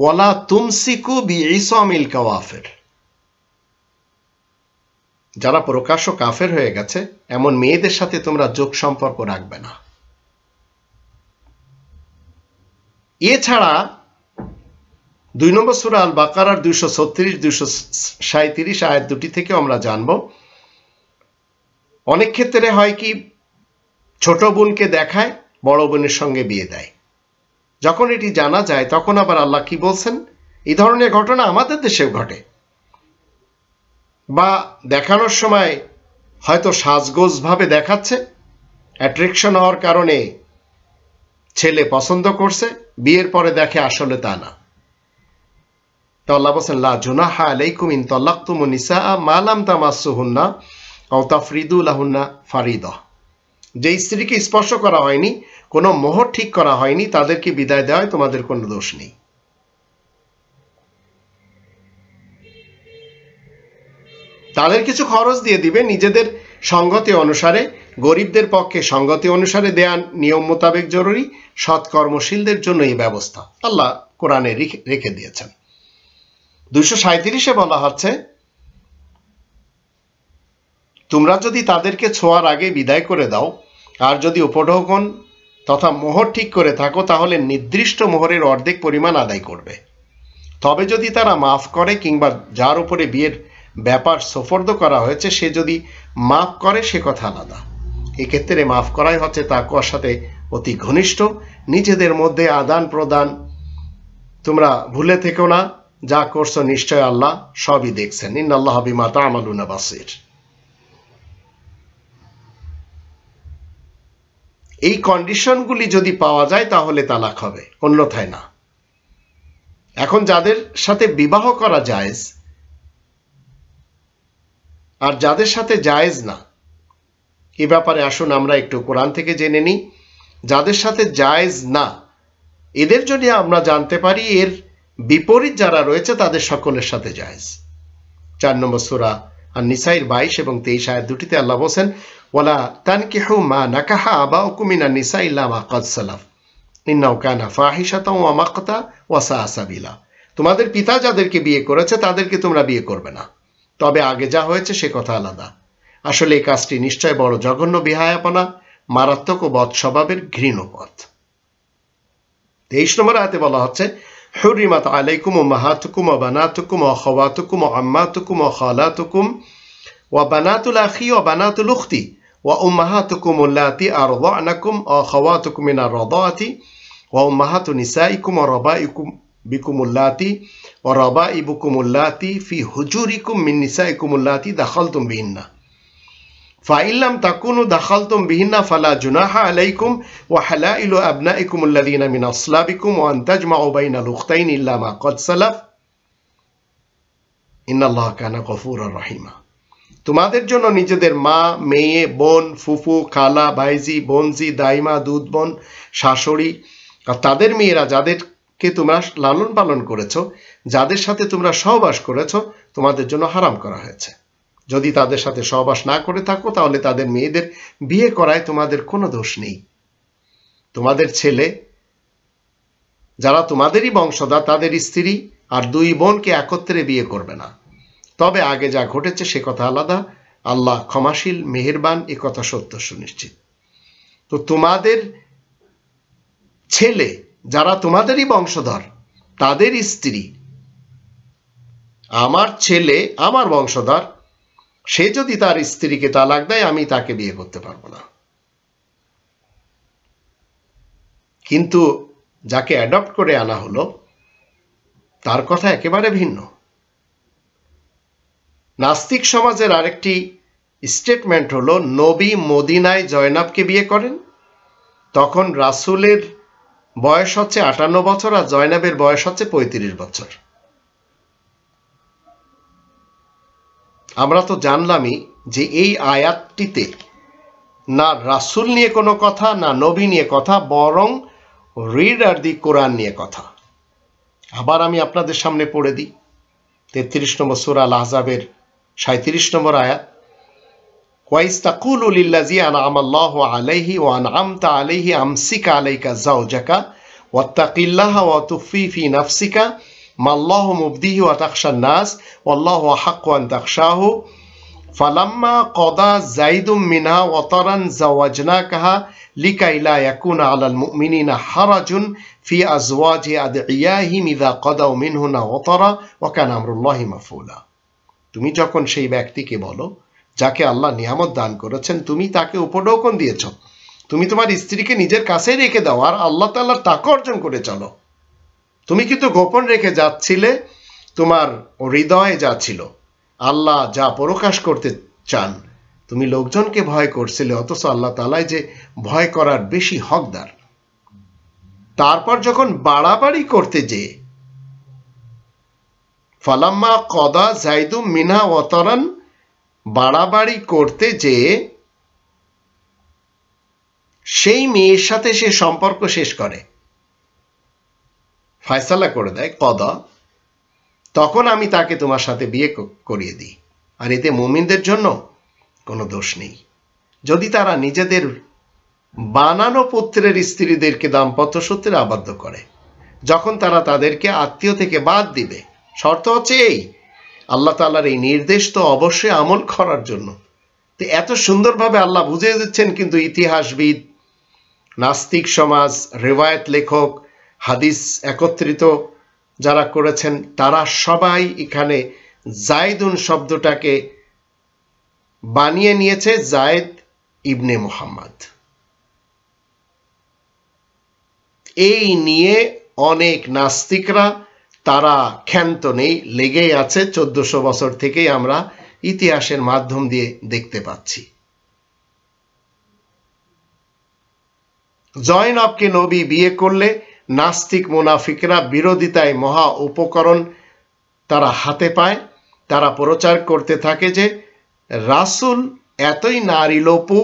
ওয়ালা তুমসিকু বি ইসমিল কাওয়াফের যারা প্রকাশ্য কাফের হয়ে গেছে এমন মেয়েদের সাথে তোমরা যোগ সম্পর্ক রাখবে না এছাড়া দুই নম্বর সুরা আল বাকারার দুইশো ছত্রিশ দুইশো সাঁত্রিশ আয়ের দুটি থেকে আমরা জানব অনেক ক্ষেত্রে হয় কি ছোট বোনকে দেখায় বড় বোনের সঙ্গে বিয়ে দেয় যখন এটি জানা যায় তখন আবার আল্লাহ কি বলছেন এই ধরনের ঘটনা আমাদের দেশেও ঘটে বা দেখানোর সময় হয়তো সাজগোজভাবে দেখাচ্ছে অ্যাট্রাকশন হওয়ার কারণে ছেলে পছন্দ করছে বিয়ের পরে দেখে আসলে তা না তো আল্লাহ বলছেন লা আলাইকুম ইন তাল্লাকতুম নিসা মালাম তামাসসুহুন্না আও তাফরিদু লাহুন্না ফারিদা যে স্ত্রীকে স্পর্শ করা হয়নি কোনো মোহর ঠিক করা হয়নি তাদেরকে বিদায় দেওয়ায় তোমাদের কোনো দোষ নেই তাদের কিছু খরচ দিয়ে দিবে নিজেদের সংগতি অনুসারে গরিবদের পক্ষে সংগতি অনুসারে দেয়া নিয়ম মোতাবেক জরুরি সৎকর্মশীলদের জন্য এই ব্যবস্থা আল্লাহ কোরআনে রেখে দিয়েছেন দুইশো সাঁত্রিশে বলা হচ্ছে তোমরা যদি তাদেরকে ছোঁয়ার আগে বিদায় করে দাও আর যদি উপঢৌকন তথা মোহর ঠিক করে থাকো তাহলে নির্দিষ্ট মোহরের অর্ধেক পরিমাণ আদায় করবে তবে যদি তারা মাফ করে কিংবা যার উপরে বিয়ের ব্যাপার সফর্দ করা হয়েছে সে যদি মাফ করে সে কথা আলাদা এক্ষেত্রে মাফ করাই হচ্ছে তাকুয়ার সাথে অতি ঘনিষ্ঠ নিজেদের মধ্যে আদান প্রদান তোমরা ভুলে থেকো না যা করছো নিশ্চয় আল্লাহ সবই দেখছেন ইন আল্লাহ মাতা আমালুনা বাসির এই কন্ডিশনগুলি যদি পাওয়া যায় তাহলে তালাক হবে অন্যথায় না এখন যাদের সাথে বিবাহ করা যায় আর যাদের সাথে জায়েজ না এ ব্যাপারে আসুন আমরা একটু কোরআন থেকে জেনে নিই যাদের সাথে জায়েজ না এদের জন্য আমরা জানতে পারি এর বিপরীত যারা রয়েছে তাদের সকলের সাথে জায়েজ চার নম্বর সুরা আর নিসাইর বাইশ এবং তেইশ আয়ের দুটিতে আল্লাহ বলছেন ওয়ালা তানকিহু মা নাকাহা আবা উকুমিনা নিসা ইল্লা মা কাদ সালাফ ইন্নাউ কানা ফাহিসাতা ওয়া মাকতা ওয়া সাআসাবিলা তোমাদের পিতা যাদেরকে বিয়ে করেছে তাদেরকে তোমরা বিয়ে করবে না তবে আগে যা হয়েছে সে কথা আলাদা আসলে এই কাজটি নিশ্চয় বড় জঘন্য বিহায়াপনা মারাত্মক ও বধ স্বভাবের ঘৃণপথ তেইশ নম্বর হাতে বলা হচ্ছে হরিমাত আলাইকুম ও মাহাতুকুম ও বানাতুকুম ও হওয়াতুকুম ও আম্মাতুকুম ও খালাতুকুম ও বানাতুল আখি ও বানাতুল উখতি ও আর আনাকুম ও হওয়াতুকুমিন আর রবাতি ও মাহাতু নিসাইকুম রবা ইকুম বিকুম ইবুকুমুল্লাতি ফি হুজুরিকুম ইকুমুল্লাতি বিহিন্না ফাইল্লাম তাকুনু বিহিন্না ফালা জুনাহা আলাইকুম মিন আসলাবিকুম সালাফ কানা তোমাদের জন্য নিজেদের মা মেয়ে বোন ফুফু খালা ভাইজি বোনজি দাইমা দুধ বোন শাশুড়ি আর তাদের মেয়েরা যাদেরকে তোমরা লালন পালন করেছো যাদের সাথে তোমরা সহবাস করেছ তোমাদের জন্য হারাম করা হয়েছে যদি তাদের সাথে সহবাস না করে থাকো তাহলে তাদের মেয়েদের বিয়ে করায় তোমাদের কোনো দোষ নেই তোমাদের ছেলে যারা তোমাদেরই বংশধর তাদের স্ত্রী আর দুই বোনকে একত্রে বিয়ে করবে না তবে আগে যা ঘটেছে সে কথা আলাদা আল্লাহ ক্ষমাশীল মেহেরবান এ কথা সত্য সুনিশ্চিত তো তোমাদের ছেলে যারা তোমাদেরই বংশধর তাদের স্ত্রী আমার ছেলে আমার বংশধর সে যদি তার স্ত্রীকে তালাক দেয় আমি তাকে বিয়ে করতে পারবো না কিন্তু যাকে অ্যাডপ্ট করে আনা হলো তার কথা একেবারে ভিন্ন নাস্তিক সমাজের আরেকটি স্টেটমেন্ট হলো নবী মদিনায় জয়নাবকে বিয়ে করেন তখন রাসুলের বয়স হচ্ছে আটান্ন বছর আর জয়নাবের বয়স হচ্ছে পঁয়ত্রিশ বছর আমরা তো জানলামই যে এই আয়াতটিতে না রাসুল নিয়ে কোনো কথা না নবী নিয়ে কথা বরং রিড আর দি কোরআন নিয়ে কথা আবার আমি আপনাদের সামনে পড়ে দিই তেত্রিশ নম্বর সুরাল আহজাবের সাঁত্রিশ নম্বর আয়াত ويستقول للذي أنعم الله عليه وأنعمت عليه أمسك عليك زوجك واتق الله وتخفي ফি নাফসিকা মাল্লাহ মুবদিহি ওয়াতাকশান নাস আল্লাহ হাকুয়ান তাকশাহ ফালাম্মা কদা জাইদুম মিনহা ওয়াতারান জাওয়াজনা কাহা লিকাইলা ইয়াকুনা আলাল মুমিনিনা হারাজুন ফি আজওয়াজি আদইয়াহিম ইযা কদাউ মিনহুনা ওতরা ওয়া কানা আমরুল্লাহি মাফউলা তুমি যখন সেই ব্যক্তিকে বলো যাকে আল্লাহ নিয়ামত দান করেছেন তুমি তাকে উপঢৌকন দিয়েছ তুমি তোমার স্ত্রীকে নিজের কাছে রেখে দাও আর আল্লাহ তাল্লাহ টাকা অর্জন করে চলো তুমি কিন্তু গোপন রেখে যাচ্ছিলে তোমার হৃদয়ে যা ছিল আল্লাহ যা প্রকাশ করতে চান তুমি লোকজনকে ভয় করছিলে অথচ আল্লাহ তালাই যে ভয় করার বেশি হকদার তারপর যখন বাড়াবাড়ি করতে যে ফালাম্মা কদা জাইদু মিনা অতরান বাড়াবাড়ি করতে যে সেই মেয়ের সাথে সে সম্পর্ক শেষ করে ফয়সালা করে দেয় কদা তখন আমি তাকে তোমার সাথে বিয়ে করিয়ে দিই আর এতে মুমিনদের জন্য কোনো দোষ নেই যদি তারা নিজেদের বানানো পুত্রের স্ত্রীদেরকে দাম্পত্য সূত্রে আবদ্ধ করে যখন তারা তাদেরকে আত্মীয় থেকে বাদ দিবে শর্ত হচ্ছে এই আল্লাহ তালার এই নির্দেশ তো অবশ্যই আমল করার জন্য তো এত সুন্দরভাবে আল্লাহ বুঝিয়ে দিচ্ছেন কিন্তু ইতিহাসবিদ নাস্তিক সমাজ রেওয়ায়ত লেখক হাদিস একত্রিত যারা করেছেন তারা সবাই এখানে জায়দুন শব্দটাকে বানিয়ে নিয়েছে জায়দ ইবনে মোহাম্মদ এই নিয়ে অনেক নাস্তিকরা তারা ক্ষান্ত নেই লেগেই আছে চোদ্দশো বছর থেকেই আমরা ইতিহাসের মাধ্যম দিয়ে দেখতে পাচ্ছি জয়নবকে নবী বিয়ে করলে নাস্তিক মুনাফিকরা বিরোধিতায় মহা উপকরণ তারা হাতে পায় তারা প্রচার করতে থাকে যে রাসুল এতই নারীলোপু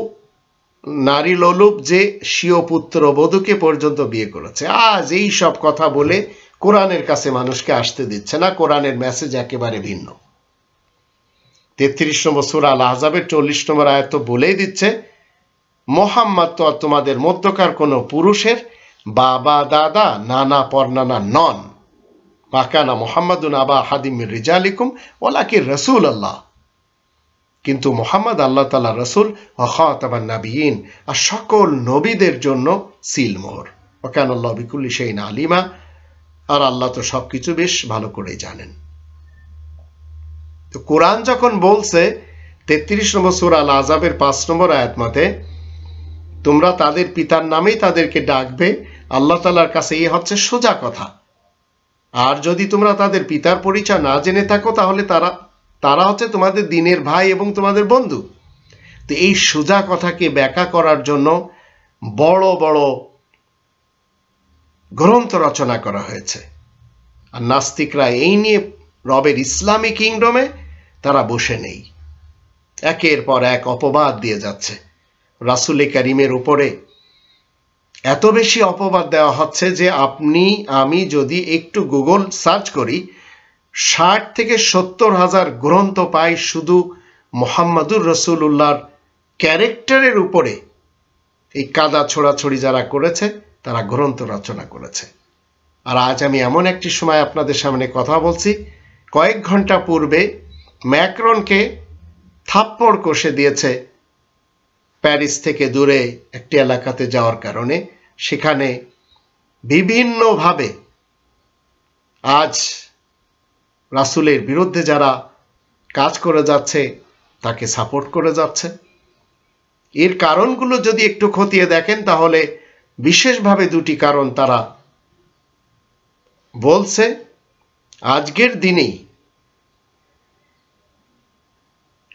নারী লোলুপ যে স্বীয় পুত্র বধূকে পর্যন্ত বিয়ে করেছে আজ এই সব কথা বলে কোরআনের কাছে মানুষকে আসতে দিচ্ছে না কোরআনের মেসেজ একেবারে ভিন্ন তেত্রিশ নম্বর সুর আল আহজাবের চল্লিশ নম্বর আয়ত্ত বলেই দিচ্ছে মোহাম্মদ তো তোমাদের মধ্যকার কোনো পুরুষের বাবা দাদা নানা পর্নানা নন মাকানা মোহাম্মদুন আবা হাদিম রিজালিকুম কি রসুল আল্লাহ কিন্তু মোহাম্মদ আল্লাহ তালা রসুল হতাবান নাবিয়িন আর সকল নবীদের জন্য সিলমোর ও আল্লাহ বিকুল্লি সেই আলিমা আর আল্লাহ তো সব কিছু বেশ ভালো করে জানেন তো কোরআন যখন বলছে তেত্রিশ নম্বর সুর আল আজাবের পাঁচ নম্বর আয়াত মতে তোমরা তাদের পিতার নামেই তাদেরকে ডাকবে আল্লাহ তালার কাছে এ হচ্ছে সোজা কথা আর যদি তোমরা তাদের পিতার পরিচয় না জেনে থাকো তাহলে তারা তারা হচ্ছে তোমাদের দিনের ভাই এবং তোমাদের বন্ধু তো এই সোজা কথাকে ব্যাখ্যা করার জন্য বড় বড় গ্রন্থ রচনা করা হয়েছে আর নাস্তিকরা এই নিয়ে রবের ইসলামী কিংডমে তারা বসে নেই একের পর এক অপবাদ দিয়ে যাচ্ছে রাসুলে করিমের উপরে এত বেশি অপবাদ দেওয়া হচ্ছে যে আপনি আমি যদি একটু গুগল সার্চ করি ষাট থেকে সত্তর হাজার গ্রন্থ পাই শুধু মোহাম্মদুর রসুল্লাহর ক্যারেক্টারের উপরে এই কাদা ছোড়াছড়ি যারা করেছে তারা গ্রন্থ রচনা করেছে আর আজ আমি এমন একটি সময় আপনাদের সামনে কথা বলছি কয়েক ঘন্টা পূর্বে ম্যাক্রনকে থাপ্পড় কষে দিয়েছে প্যারিস থেকে দূরে একটি এলাকাতে যাওয়ার কারণে সেখানে বিভিন্নভাবে আজ রাসুলের বিরুদ্ধে যারা কাজ করে যাচ্ছে তাকে সাপোর্ট করে যাচ্ছে এর কারণগুলো যদি একটু খতিয়ে দেখেন তাহলে বিশেষভাবে দুটি কারণ তারা বলছে আজকের দিনেই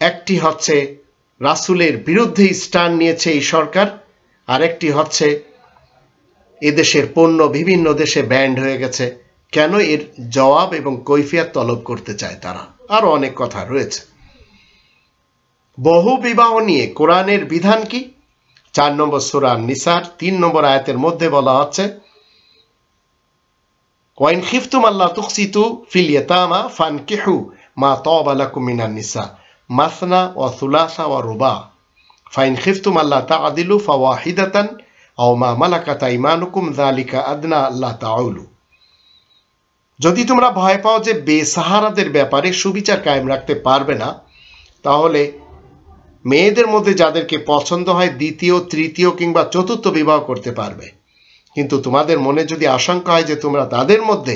একটি হচ্ছে রাসুলের বিরুদ্ধে স্টান নিয়েছে এই সরকার আর একটি হচ্ছে এদেশের পণ্য বিভিন্ন দেশে ব্যান্ড হয়ে গেছে কেন এর জবাব এবং কৈফিয়াত তলব করতে চায় তারা আরও অনেক কথা রয়েছে বহু বিবাহ নিয়ে কোরআনের বিধান কি চার নম্বর সুরা নিসার তিন নম্বর আয়াতের মধ্যে বলা হচ্ছে কয়েন খিফতুম আল্লাহ তুকসিতু তামা ফান কেহু মা তবালাকুম মিনান নিসা মাসনা ও সুলাসা ও রুবা ফাইন খিফতুম আল্লাহ তা আদিলু ফাওয়াহিদাতান আও মা মালাকা তাইমানুকুম জালিকা আদনা আল্লাহ তাউলু যদি তোমরা ভয় পাও যে বেসাহারাদের ব্যাপারে সুবিচার কায়েম রাখতে পারবে না তাহলে মেয়েদের মধ্যে যাদেরকে পছন্দ হয় দ্বিতীয় তৃতীয় কিংবা চতুর্থ বিবাহ করতে পারবে কিন্তু তোমাদের মনে যদি আশঙ্কা হয় যে তোমরা তাদের মধ্যে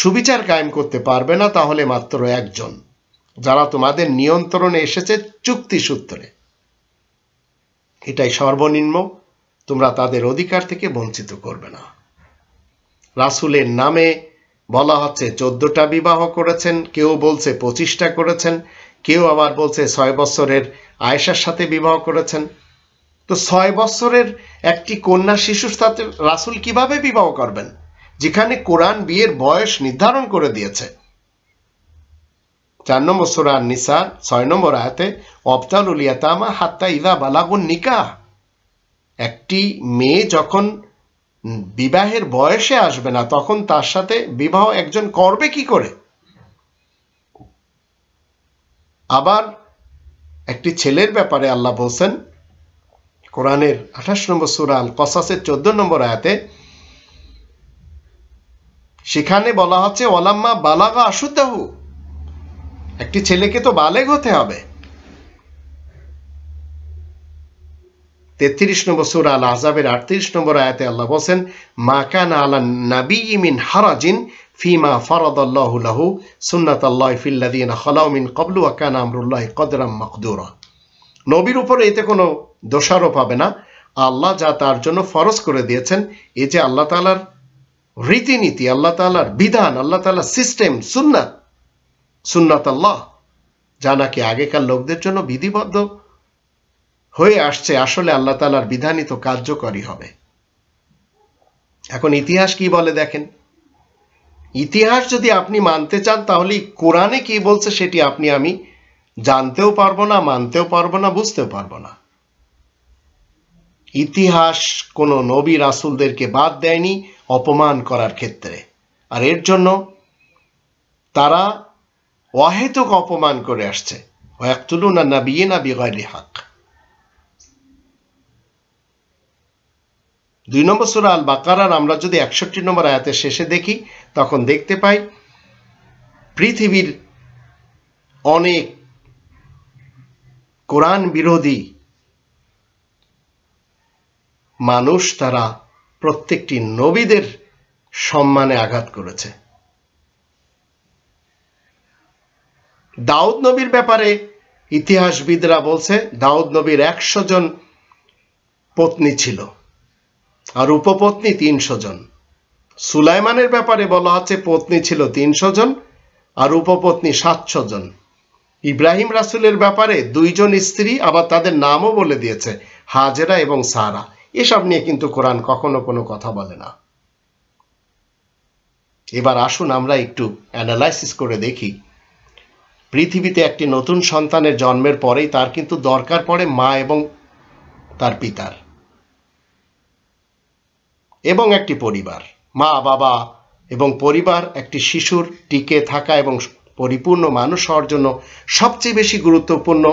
সুবিচার কায়েম করতে পারবে না তাহলে মাত্র একজন যারা তোমাদের নিয়ন্ত্রণে এসেছে চুক্তি সূত্রে এটাই সর্বনিম্ন তোমরা তাদের অধিকার থেকে বঞ্চিত করবে না রাসুলের নামে বলা হচ্ছে চোদ্দটা বিবাহ করেছেন কেউ বলছে পঁচিশটা করেছেন কেউ আবার বলছে ছয় বছরের আয়েশার সাথে বিবাহ করেছেন তো ছয় বছরের একটি কন্যা শিশুর সাথে রাসুল কিভাবে বিবাহ করবেন যেখানে কোরআন বিয়ের বয়স নির্ধারণ করে দিয়েছে চার নম্বর সুরা নিসা ছয় নম্বর আয়াতে অবতালুল ইয়াতামা হাত্তা ইদা বালাগুন নিকা একটি মেয়ে যখন বিবাহের বয়সে আসবে না তখন তার সাথে বিবাহ একজন করবে কি করে আবার একটি ছেলের ব্যাপারে আল্লাহ বলছেন কোরআনের আঠাশ নম্বর সুরাল কসাসের চোদ্দ নম্বর আয়াতে সেখানে বলা হচ্ছে অলাম্মা বালাগা আসুদাহু একটি ছেলেকে তো বালেগ হতে হবে তেত্রিশ নম্বর সুর আল আহজাবের আটত্রিশ নম্বর আয়াতে আল্লাহ বলছেন মা কান আলা নাবি মিন হারাজিন ফিমা ফরদ আল্লাহ লাহু সুন্নাত আল্লাহ ফিল্লাদিন খলাউ মিন কবলু আকান আমরুল্লাহ কদরাম মকদুরা নবীর উপরে এতে কোনো দোষারোপ হবে না আল্লাহ যা তার জন্য ফরজ করে দিয়েছেন এ যে আল্লাহ তালার রীতিনীতি আল্লাহ তালার বিধান আল্লাহ তালার সিস্টেম সুন্নাত সুন্নাত আল্লাহ যা নাকি আগেকার লোকদের জন্য বিধিবদ্ধ হয়ে আসছে আসলে আল্লাহ তালার বিধানিত কার্যকরী হবে এখন ইতিহাস কি বলে দেখেন ইতিহাস যদি আপনি মানতে চান তাহলে কোরআনে কি বলছে সেটি আপনি আমি জানতেও পারবো না মানতেও পারবো না বুঝতেও পারবো না ইতিহাস কোন নবী রাসুলদেরকে বাদ দেয়নি অপমান করার ক্ষেত্রে আর এর জন্য তারা অহেতুক অপমান করে আসছে হাক দুই নম্বর সুরা আল বাকারার আমরা যদি একষট্টি নম্বর আয়াতের শেষে দেখি তখন দেখতে পাই পৃথিবীর অনেক কোরআন বিরোধী মানুষ তারা প্রত্যেকটি নবীদের সম্মানে আঘাত করেছে দাউদ নবীর ব্যাপারে ইতিহাসবিদরা বলছে দাউদ নবীর একশো জন পত্নী ছিল আর উপপত্নী তিনশো জন সুলাইমানের ব্যাপারে বলা হচ্ছে পত্নী ছিল তিনশো জন আর উপপত্নী সাতশো জন ইব্রাহিম রাসুলের ব্যাপারে দুইজন স্ত্রী আবার তাদের নামও বলে দিয়েছে হাজেরা এবং সারা এসব নিয়ে কিন্তু কোরআন কখনো কোনো কথা বলে না এবার আসুন আমরা একটু অ্যানালাইসিস করে দেখি পৃথিবীতে একটি নতুন সন্তানের জন্মের পরেই তার কিন্তু দরকার পড়ে মা এবং তার পিতার এবং একটি পরিবার মা বাবা এবং পরিবার একটি শিশুর টিকে থাকা এবং পরিপূর্ণ মানুষ হওয়ার জন্য সবচেয়ে বেশি গুরুত্বপূর্ণ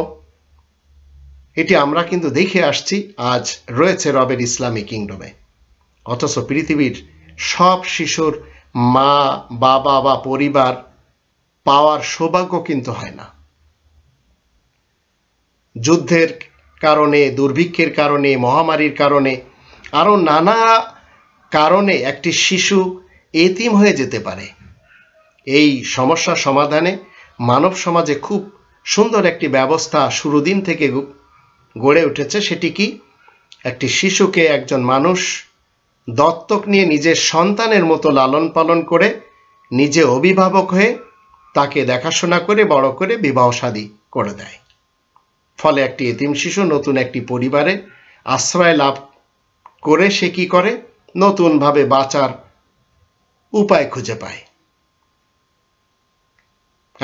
এটি আমরা কিন্তু দেখে আসছি আজ রয়েছে রবের ইসলামী কিংডমে অথচ পৃথিবীর সব শিশুর মা বাবা বা পরিবার পাওয়ার সৌভাগ্য কিন্তু হয় না যুদ্ধের কারণে দুর্ভিক্ষের কারণে মহামারীর কারণে আরও নানা কারণে একটি শিশু এতিম হয়ে যেতে পারে এই সমস্যা সমাধানে মানব সমাজে খুব সুন্দর একটি ব্যবস্থা শুরু দিন থেকে গড়ে উঠেছে সেটি কি একটি শিশুকে একজন মানুষ দত্তক নিয়ে নিজের সন্তানের মতো লালন পালন করে নিজে অভিভাবক হয়ে তাকে দেখাশোনা করে বড় করে বিবাহ করে দেয় ফলে একটি এতিম শিশু নতুন একটি পরিবারে আশ্রয় লাভ করে সে কি করে নতুনভাবে বাঁচার উপায় খুঁজে পায়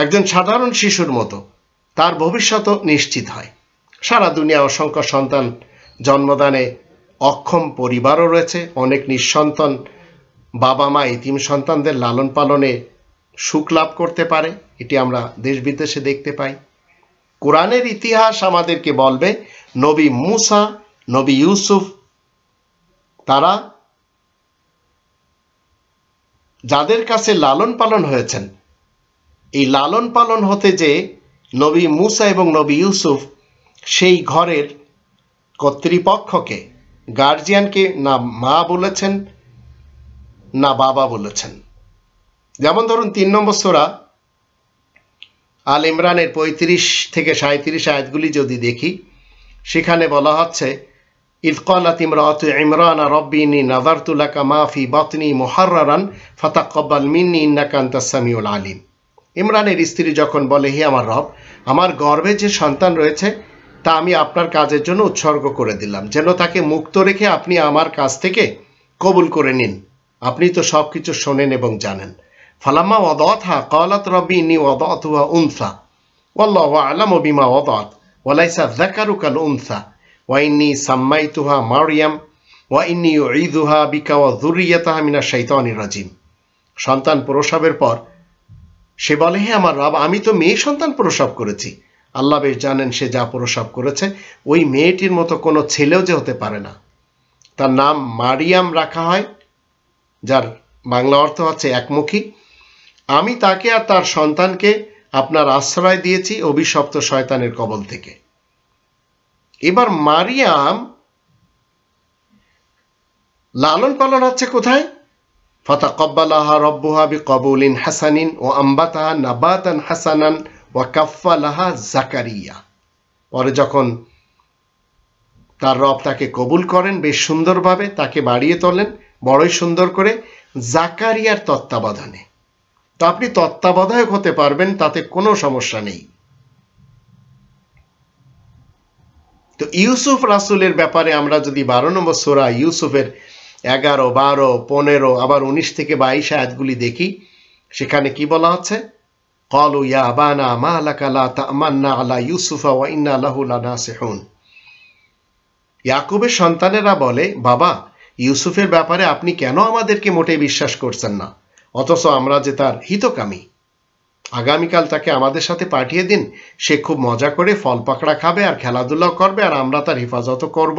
একজন সাধারণ শিশুর মতো তার ভবিষ্যতও নিশ্চিত হয় সারা দুনিয়া অসংখ্য সন্তান জন্মদানে অক্ষম পরিবারও রয়েছে অনেক নিঃসন্তান বাবা মা ইতিম সন্তানদের লালন পালনে সুখ লাভ করতে পারে এটি আমরা দেশ বিদেশে দেখতে পাই কোরআনের ইতিহাস আমাদেরকে বলবে নবী মুসা নবী ইউসুফ তারা যাদের কাছে লালন পালন হয়েছেন এই লালন পালন হতে যে নবী মুসা এবং নবী ইউসুফ সেই ঘরের কর্তৃপক্ষকে গার্জিয়ানকে না মা বলেছেন না বাবা বলেছেন যেমন ধরুন তিন নম্বর সোরা আল ইমরানের পঁয়ত্রিশ থেকে সাঁত্রিশ আয়াতগুলি যদি দেখি সেখানে বলা হচ্ছে ইদকলাত ইমরাত ইমরান রব্বিনী নাজারতুলাকা মাফি বতনি মোহারান ফতাকব্বাল মিন্নি ইন্নাকান্তা সামিউল আলিম ইমরানের স্ত্রী যখন বলে হি আমার রব আমার গর্ভে যে সন্তান রয়েছে তা আমি আপনার কাজের জন্য উৎসর্গ করে দিলাম যেন তাকে মুক্ত রেখে আপনি আমার কাছ থেকে কবুল করে নিন আপনি তো সব কিছু শোনেন এবং জানেন ফালাম্মা ওয়াদাতহা ক্বালাত রাব্বি ইন্নী ওয়াদাতুহা উনসা ওয়াল্লাহু আ'লামু বিমা ওয়াদাত ওয়ালাইসা যাকারু কাল উনসা ওয়া ইন্নী সাম্মাইতুহা মারইয়াম ওয়া ইন্নী উঈযুহা বিকা ওয়া সন্তান প্রসবের পর সে বলে হে আমার রব আমি তো মেয়ে সন্তান প্রসব করেছি আল্লাহ বেশ জানেন সে যা প্রসব করেছে ওই মেয়েটির মতো কোনো ছেলেও যে হতে পারে না তার নাম মারিয়াম রাখা হয় যার বাংলা অর্থ হচ্ছে একমুখী আমি তাকে আর তার সন্তানকে আপনার আশ্রয় দিয়েছি অভিশপ্ত শয়তানের কবল থেকে এবার মারিয়াম লালন পালন হচ্ছে কোথায় ফাতা কব্বালাহা রব্বুহা বি কবুলিন হাসানিন ও আম্বাতাহা নাবাতান হাসানান ওয়া কাফালাহা জাকারিয়া পরে যখন তার রব তাকে কবুল করেন বেশ সুন্দরভাবে তাকে বাড়িয়ে তোলেন বড়ই সুন্দর করে জাকারিয়ার তত্ত্বাবধানে তা আপনি তত্ত্বাবধায়ক হতে পারবেন তাতে কোনো সমস্যা নেই তো ইউসুফ রাসুলের ব্যাপারে আমরা যদি বারো নম্বর সোরা ইউসুফের এগারো বারো পনেরো আবার উনিশ থেকে বাইশ আয়াতগুলি দেখি সেখানে কি বলা হচ্ছে কলু ইয়া আবানা মা তামান্না আলা ইউসুফা ওয়া ইন্না লাহুলা নাসিহুন ইয়াকুবের সন্তানেরা বলে বাবা ইউসুফের ব্যাপারে আপনি কেন আমাদেরকে মোটে বিশ্বাস করছেন না অথচ আমরা যে তার হিতকামী আগামীকাল তাকে আমাদের সাথে পাঠিয়ে দিন সে খুব মজা করে ফল পাকড়া খাবে আর খেলাধুলাও করবে আর আমরা তার হেফাজতও করব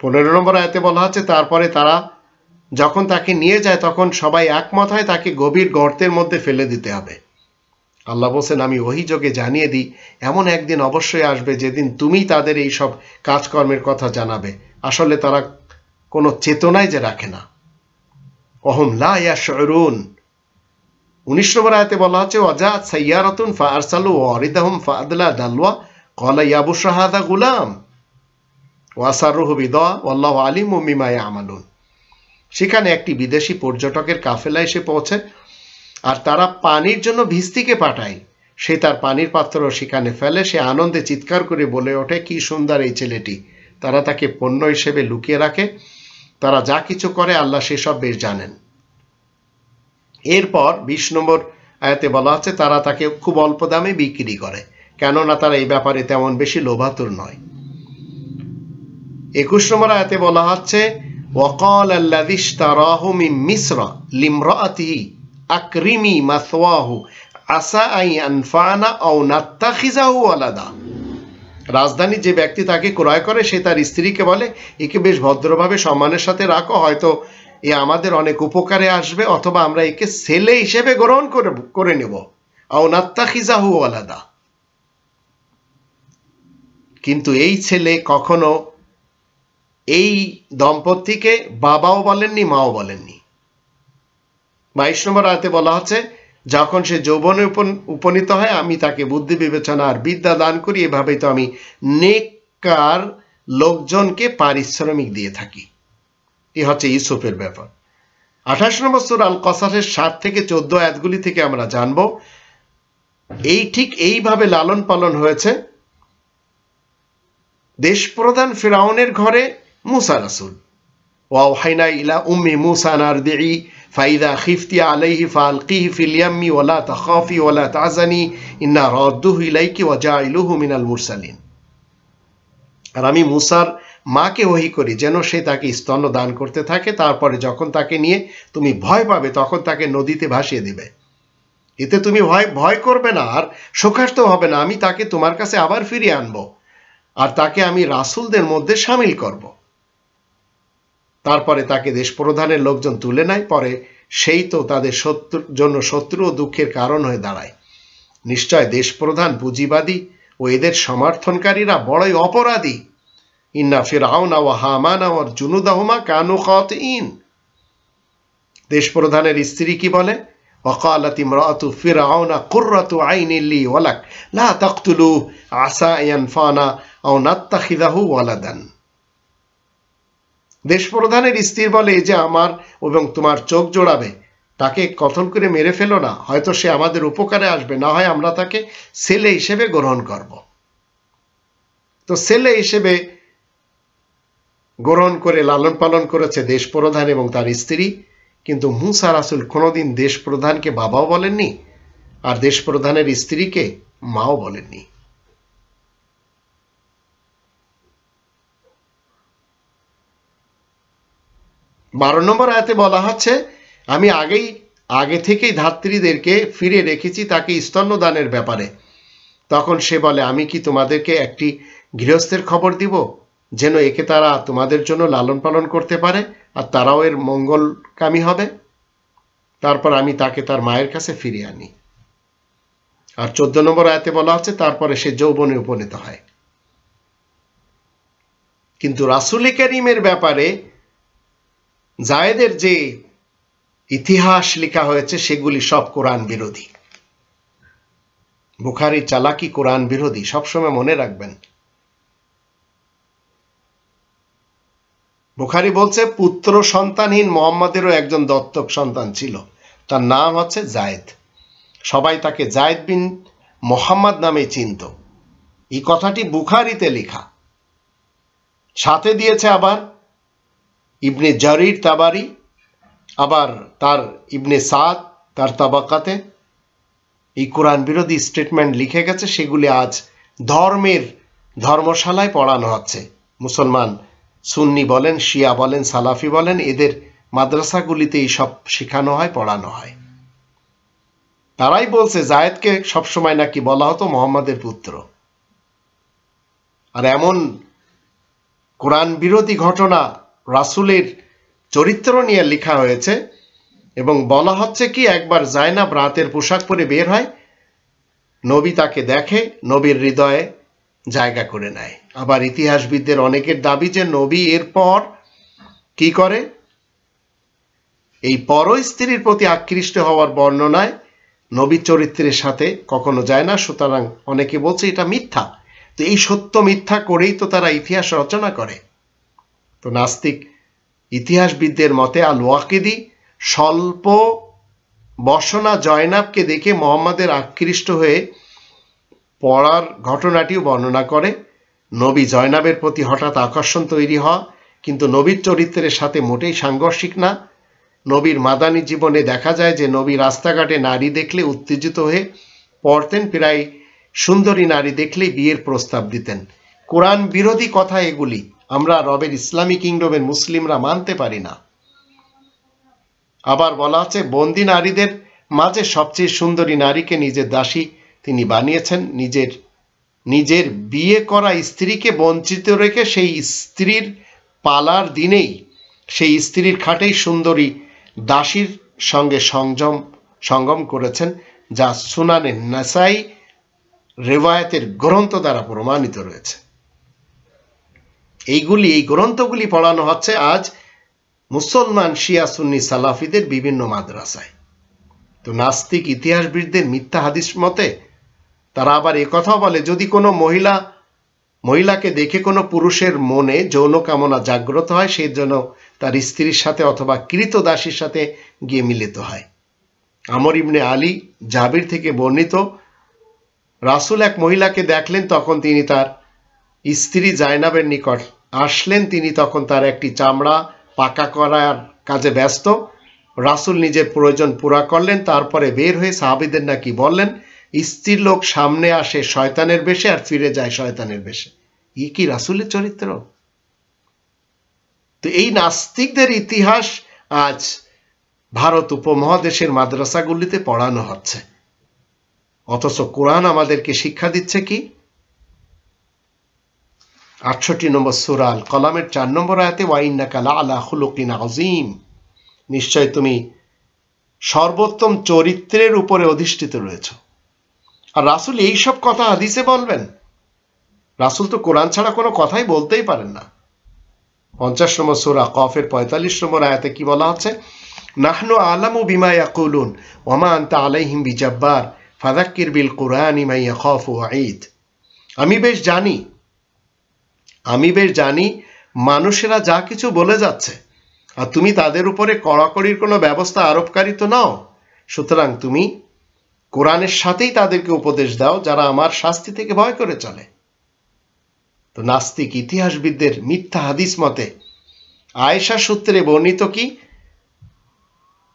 পনেরো নম্বর আয়তে বলা হচ্ছে তারপরে তারা যখন তাকে নিয়ে যায় তখন সবাই একমত হয় তাকে গভীর গর্তের মধ্যে ফেলে দিতে হবে আল্লাহ বোসেন আমি অভিযোগে জানিয়ে দিই এমন একদিন অবশ্যই আসবে যেদিন তুমি তাদের এই সব কাজকর্মের কথা জানাবে আসলে তারা কোনো চেতনায় যে রাখে না অহম শরুন উনিশ নম্বর আয়তে বলা আছে ওয়াজাত সাইয়ারাতুন ফা আরসালু অরিদাহম ফা আদলা দালওয়া কলা ইয়াবু শাহাদা গুলাম ওয়াসারুহ বিদা ওয়াল্লাহ আলিম ও মিমায় আমালুন সেখানে একটি বিদেশি পর্যটকের কাফেলা এসে পৌঁছে আর তারা পানির জন্য ভিস্তিকে পাঠায় সে তার পানির পাত্র সেখানে ফেলে সে আনন্দে চিৎকার করে বলে ওঠে কি সুন্দর এই ছেলেটি তারা তাকে পণ্য হিসেবে লুকিয়ে রাখে তারা যা কিছু করে আল্লাহ সেসব বেশ জানেন এরপর বিশ নম্বর আয়াতে বলা আছে তারা তাকে খুব অল্প দামে বিক্রি করে কেননা তারা এই ব্যাপারে তেমন বেশি লোভাতুর নয় একুশ নম্বর আয়াতে বলা হচ্ছে ওয়াকাল আল্লাদিস তারাহমি মিশ্র লিমরাতি আকরিমি মাসওয়াহু আসা আই আনফানা ও নাত্তাখিজাহু আলাদা রাজধানী যে ব্যক্তি তাকে ক্রয় করে সে তার স্ত্রীকে বলে একে বেশ ভদ্রভাবে সম্মানের সাথে রাখো হয়তো এ আমাদের অনেক উপকারে আসবে অথবা আমরা একে ছেলে হিসেবে গ্রহণ করে করে নেব আউনাত্তা খিজাহু আলাদা কিন্তু এই ছেলে কখনো এই দম্পতিকে বাবাও বলেননি মাও বলেননি বাইশ নম্বর আয়তে বলা হচ্ছে যখন সে যৌবনে উপনীত হয় আমি তাকে বুদ্ধি বিবেচনা আর বিদ্যা দান করি এভাবেই তো আমি নেককার লোকজনকে পারিশ্রমিক দিয়ে থাকি এ হচ্ছে ইউসুফের ব্যাপার আঠাশ নম্বর আল কসাসের সাত থেকে চোদ্দ অ্যাদগুলি থেকে আমরা জানব এই ঠিক এইভাবে লালন পালন হয়েছে দেশপ্রধান ফেরাউনের ঘরে মুসা রাসুল وأوحينا إلى أم موسى أن أرضعيه فإذا خفت عليه فألقيه في اليم ولا تخافي ولا تعزني إنا رادوه إليك وجعلوه من المرسلين আমি মুসার মাকে ওহি করি যেন সে তাকে স্তন্য দান করতে থাকে তারপরে যখন তাকে নিয়ে তুমি ভয় পাবে তখন তাকে নদীতে ভাসিয়ে দেবে এতে তুমি ভয় ভয় করবে না আর শোকাস্ত হবে না আমি তাকে তোমার কাছে আবার ফিরিয়ে আনবো আর তাকে আমি রাসুলদের মধ্যে সামিল করবো তারপরে তাকে দেশপ্রধানের লোকজন তুলে নেয় পরে সেই তো তাদের শত্রু জন্য শত্রু ও দুঃখের কারণ হয়ে দাঁড়ায় নিশ্চয় দেশপ্রধান পুঁজিবাদী ও এদের সমর্থনকারীরা বড়ই অপরাধী ইন্না ফিরাউনা ও হামানা ওর জুনুদাহমা কানু খত ইন দেশপ্রধানের স্ত্রী কি বলে وقالت امرأة فرعون قرة عين لي ولك لا تقتلوه عسى ينفعنا أو نتخذه ولداً দেশপ্রধানের স্ত্রীর বলে এই যে আমার এবং তোমার চোখ জোড়াবে তাকে কথল করে মেরে ফেলো না হয়তো সে আমাদের উপকারে আসবে না হয় আমরা তাকে ছেলে হিসেবে গ্রহণ করব তো ছেলে হিসেবে গ্রহণ করে লালন পালন করেছে দেশপ্রধান এবং তার স্ত্রী কিন্তু মুসা রাসুল কোনোদিন দেশপ্রধানকে বাবাও বলেননি আর দেশপ্রধানের স্ত্রীকে মাও বলেননি বারো নম্বর আয়াতে বলা হচ্ছে আমি আগেই আগে থেকেই ধাত্রীদেরকে ফিরে রেখেছি তাকে স্তন্যদানের ব্যাপারে তখন সে বলে আমি কি তোমাদেরকে একটি গৃহস্থের খবর দিব যেন একে তারা তোমাদের জন্য লালন পালন করতে পারে আর তারাও এর মঙ্গলকামী হবে তারপর আমি তাকে তার মায়ের কাছে ফিরিয়ে আনি আর চোদ্দ নম্বর আয়াতে বলা হচ্ছে তারপরে সে যৌবনে উপনীত হয় কিন্তু রাসুল করিমের ব্যাপারে জায়েদের যে ইতিহাস লেখা হয়েছে সেগুলি সব কোরআন বিরোধী বুখারি চালাকি কোরআন বিরোধী সবসময় মনে রাখবেন বুখারি বলছে পুত্র সন্তানহীন মোহাম্মদেরও একজন দত্তক সন্তান ছিল তার নাম হচ্ছে জায়েদ সবাই তাকে জায়েদ বিন মোহাম্মদ নামে চিনত এই কথাটি বুখারিতে লেখা সাথে দিয়েছে আবার ইবনে জারির তাবারি আবার তার ইবনে সাদ তার তাবাকাতে এই কোরআন বিরোধী স্টেটমেন্ট লিখে গেছে সেগুলি আজ ধর্মের ধর্মশালায় পড়ানো হচ্ছে মুসলমান সুন্নি বলেন শিয়া বলেন সালাফি বলেন এদের মাদ্রাসাগুলিতে এই সব শেখানো হয় পড়ানো হয় তারাই বলছে জায়েদকে সবসময় নাকি বলা হতো মোহাম্মদের পুত্র আর এমন কোরআন বিরোধী ঘটনা রাসুলের চরিত্র নিয়ে লেখা হয়েছে এবং বলা হচ্ছে কি একবার জায়নাব রাতের পোশাক পরে বের হয় নবী তাকে দেখে নবীর হৃদয়ে জায়গা করে নেয় আবার ইতিহাসবিদদের অনেকের দাবি যে নবী এরপর কি করে এই পর স্ত্রীর প্রতি আকৃষ্ট হওয়ার বর্ণনায় নবী চরিত্রের সাথে কখনো যায় না সুতরাং অনেকে বলছে এটা মিথ্যা তো এই সত্য মিথ্যা করেই তো তারা ইতিহাস রচনা করে তো নাস্তিক ইতিহাসবিদদের মতে আল ওয়াকিদি স্বল্প বর্ষনা জয়নাবকে দেখে মোহাম্মদের আকৃষ্ট হয়ে পড়ার ঘটনাটিও বর্ণনা করে নবী জয়নাবের প্রতি হঠাৎ আকর্ষণ তৈরি হওয়া কিন্তু নবীর চরিত্রের সাথে মোটেই সাংঘর্ষিক না নবীর মাদানি জীবনে দেখা যায় যে নবী রাস্তাঘাটে নারী দেখলে উত্তেজিত হয়ে পড়তেন প্রায় সুন্দরী নারী দেখলেই বিয়ের প্রস্তাব দিতেন কোরআন বিরোধী কথা এগুলি আমরা রবের ইসলামী কিংডমের মুসলিমরা মানতে পারি না আবার বলা আছে বন্দি নারীদের মাঝে সবচেয়ে সুন্দরী নারীকে নিজের দাসী তিনি বানিয়েছেন নিজের নিজের বিয়ে করা স্ত্রীকে বঞ্চিত রেখে সেই স্ত্রীর পালার দিনেই সেই স্ত্রীর খাটেই সুন্দরী দাসীর সঙ্গে সংযম সঙ্গম করেছেন যা সুনানে নাসাই রেওয়ায়তের গ্রন্থ দ্বারা প্রমাণিত রয়েছে এইগুলি এই গ্রন্থগুলি পড়ানো হচ্ছে আজ মুসলমান শিয়া সুন্নি সালাফিদের বিভিন্ন মাদ্রাসায় তো নাস্তিক ইতিহাসবিদদের মিথ্যা হাদিস মতে তারা আবার কথা বলে যদি কোনো মহিলা মহিলাকে দেখে কোনো পুরুষের মনে যৌন কামনা জাগ্রত হয় সেই জন্য তার স্ত্রীর সাথে অথবা কৃত দাসীর সাথে গিয়ে মিলিত হয় আমর ইবনে আলী জাবির থেকে বর্ণিত রাসুল এক মহিলাকে দেখলেন তখন তিনি তার স্ত্রী জায়নাবের নিকট আসলেন তিনি তখন তার একটি চামড়া পাকা করার কাজে ব্যস্ত রাসুল নিজের প্রয়োজন পুরা করলেন তারপরে বের হয়ে সাহাবিদের নাকি বললেন স্ত্রীর লোক সামনে আসে শয়তানের বেশে আর ফিরে যায় শয়তানের বেশে ই কি রাসুলের চরিত্র তো এই নাস্তিকদের ইতিহাস আজ ভারত উপমহাদেশের মাদ্রাসাগুলিতে পড়ানো হচ্ছে অথচ কোরআন আমাদেরকে শিক্ষা দিচ্ছে কি আটষট্টি নম্বর সুরাল কলামের চার নম্বর আয়াতে কালা আলা হুলুকিন আজিম নিশ্চয় তুমি সর্বোত্তম চরিত্রের উপরে অধিষ্ঠিত রয়েছ আর রাসুল এইসব কথা হাদিসে বলবেন রাসুল তো কোরআন ছাড়া কোনো কথাই বলতেই পারেন না পঞ্চাশ নম্বর সুরা কফের পঁয়তাল্লিশ নম্বর আয়াতে কি বলা হচ্ছে নাহনু আলামু বিমায়া কুলুন ওমা আন্তা আলাইহিম বিজাব্বার ফাদাক্কির বিল কোরআন ইমাইয়া খফ ও আমি বেশ জানি আমি বেশ জানি মানুষেরা যা কিছু বলে যাচ্ছে আর তুমি তাদের উপরে কড়াকড়ির কোনো ব্যবস্থা আরোপকারী তো নাও সুতরাং তুমি কোরআনের সাথেই তাদেরকে উপদেশ দাও যারা আমার শাস্তি থেকে ভয় করে চলে তো নাস্তিক ইতিহাসবিদদের মিথ্যা হাদিস মতে আয়েশা সূত্রে বর্ণিত কি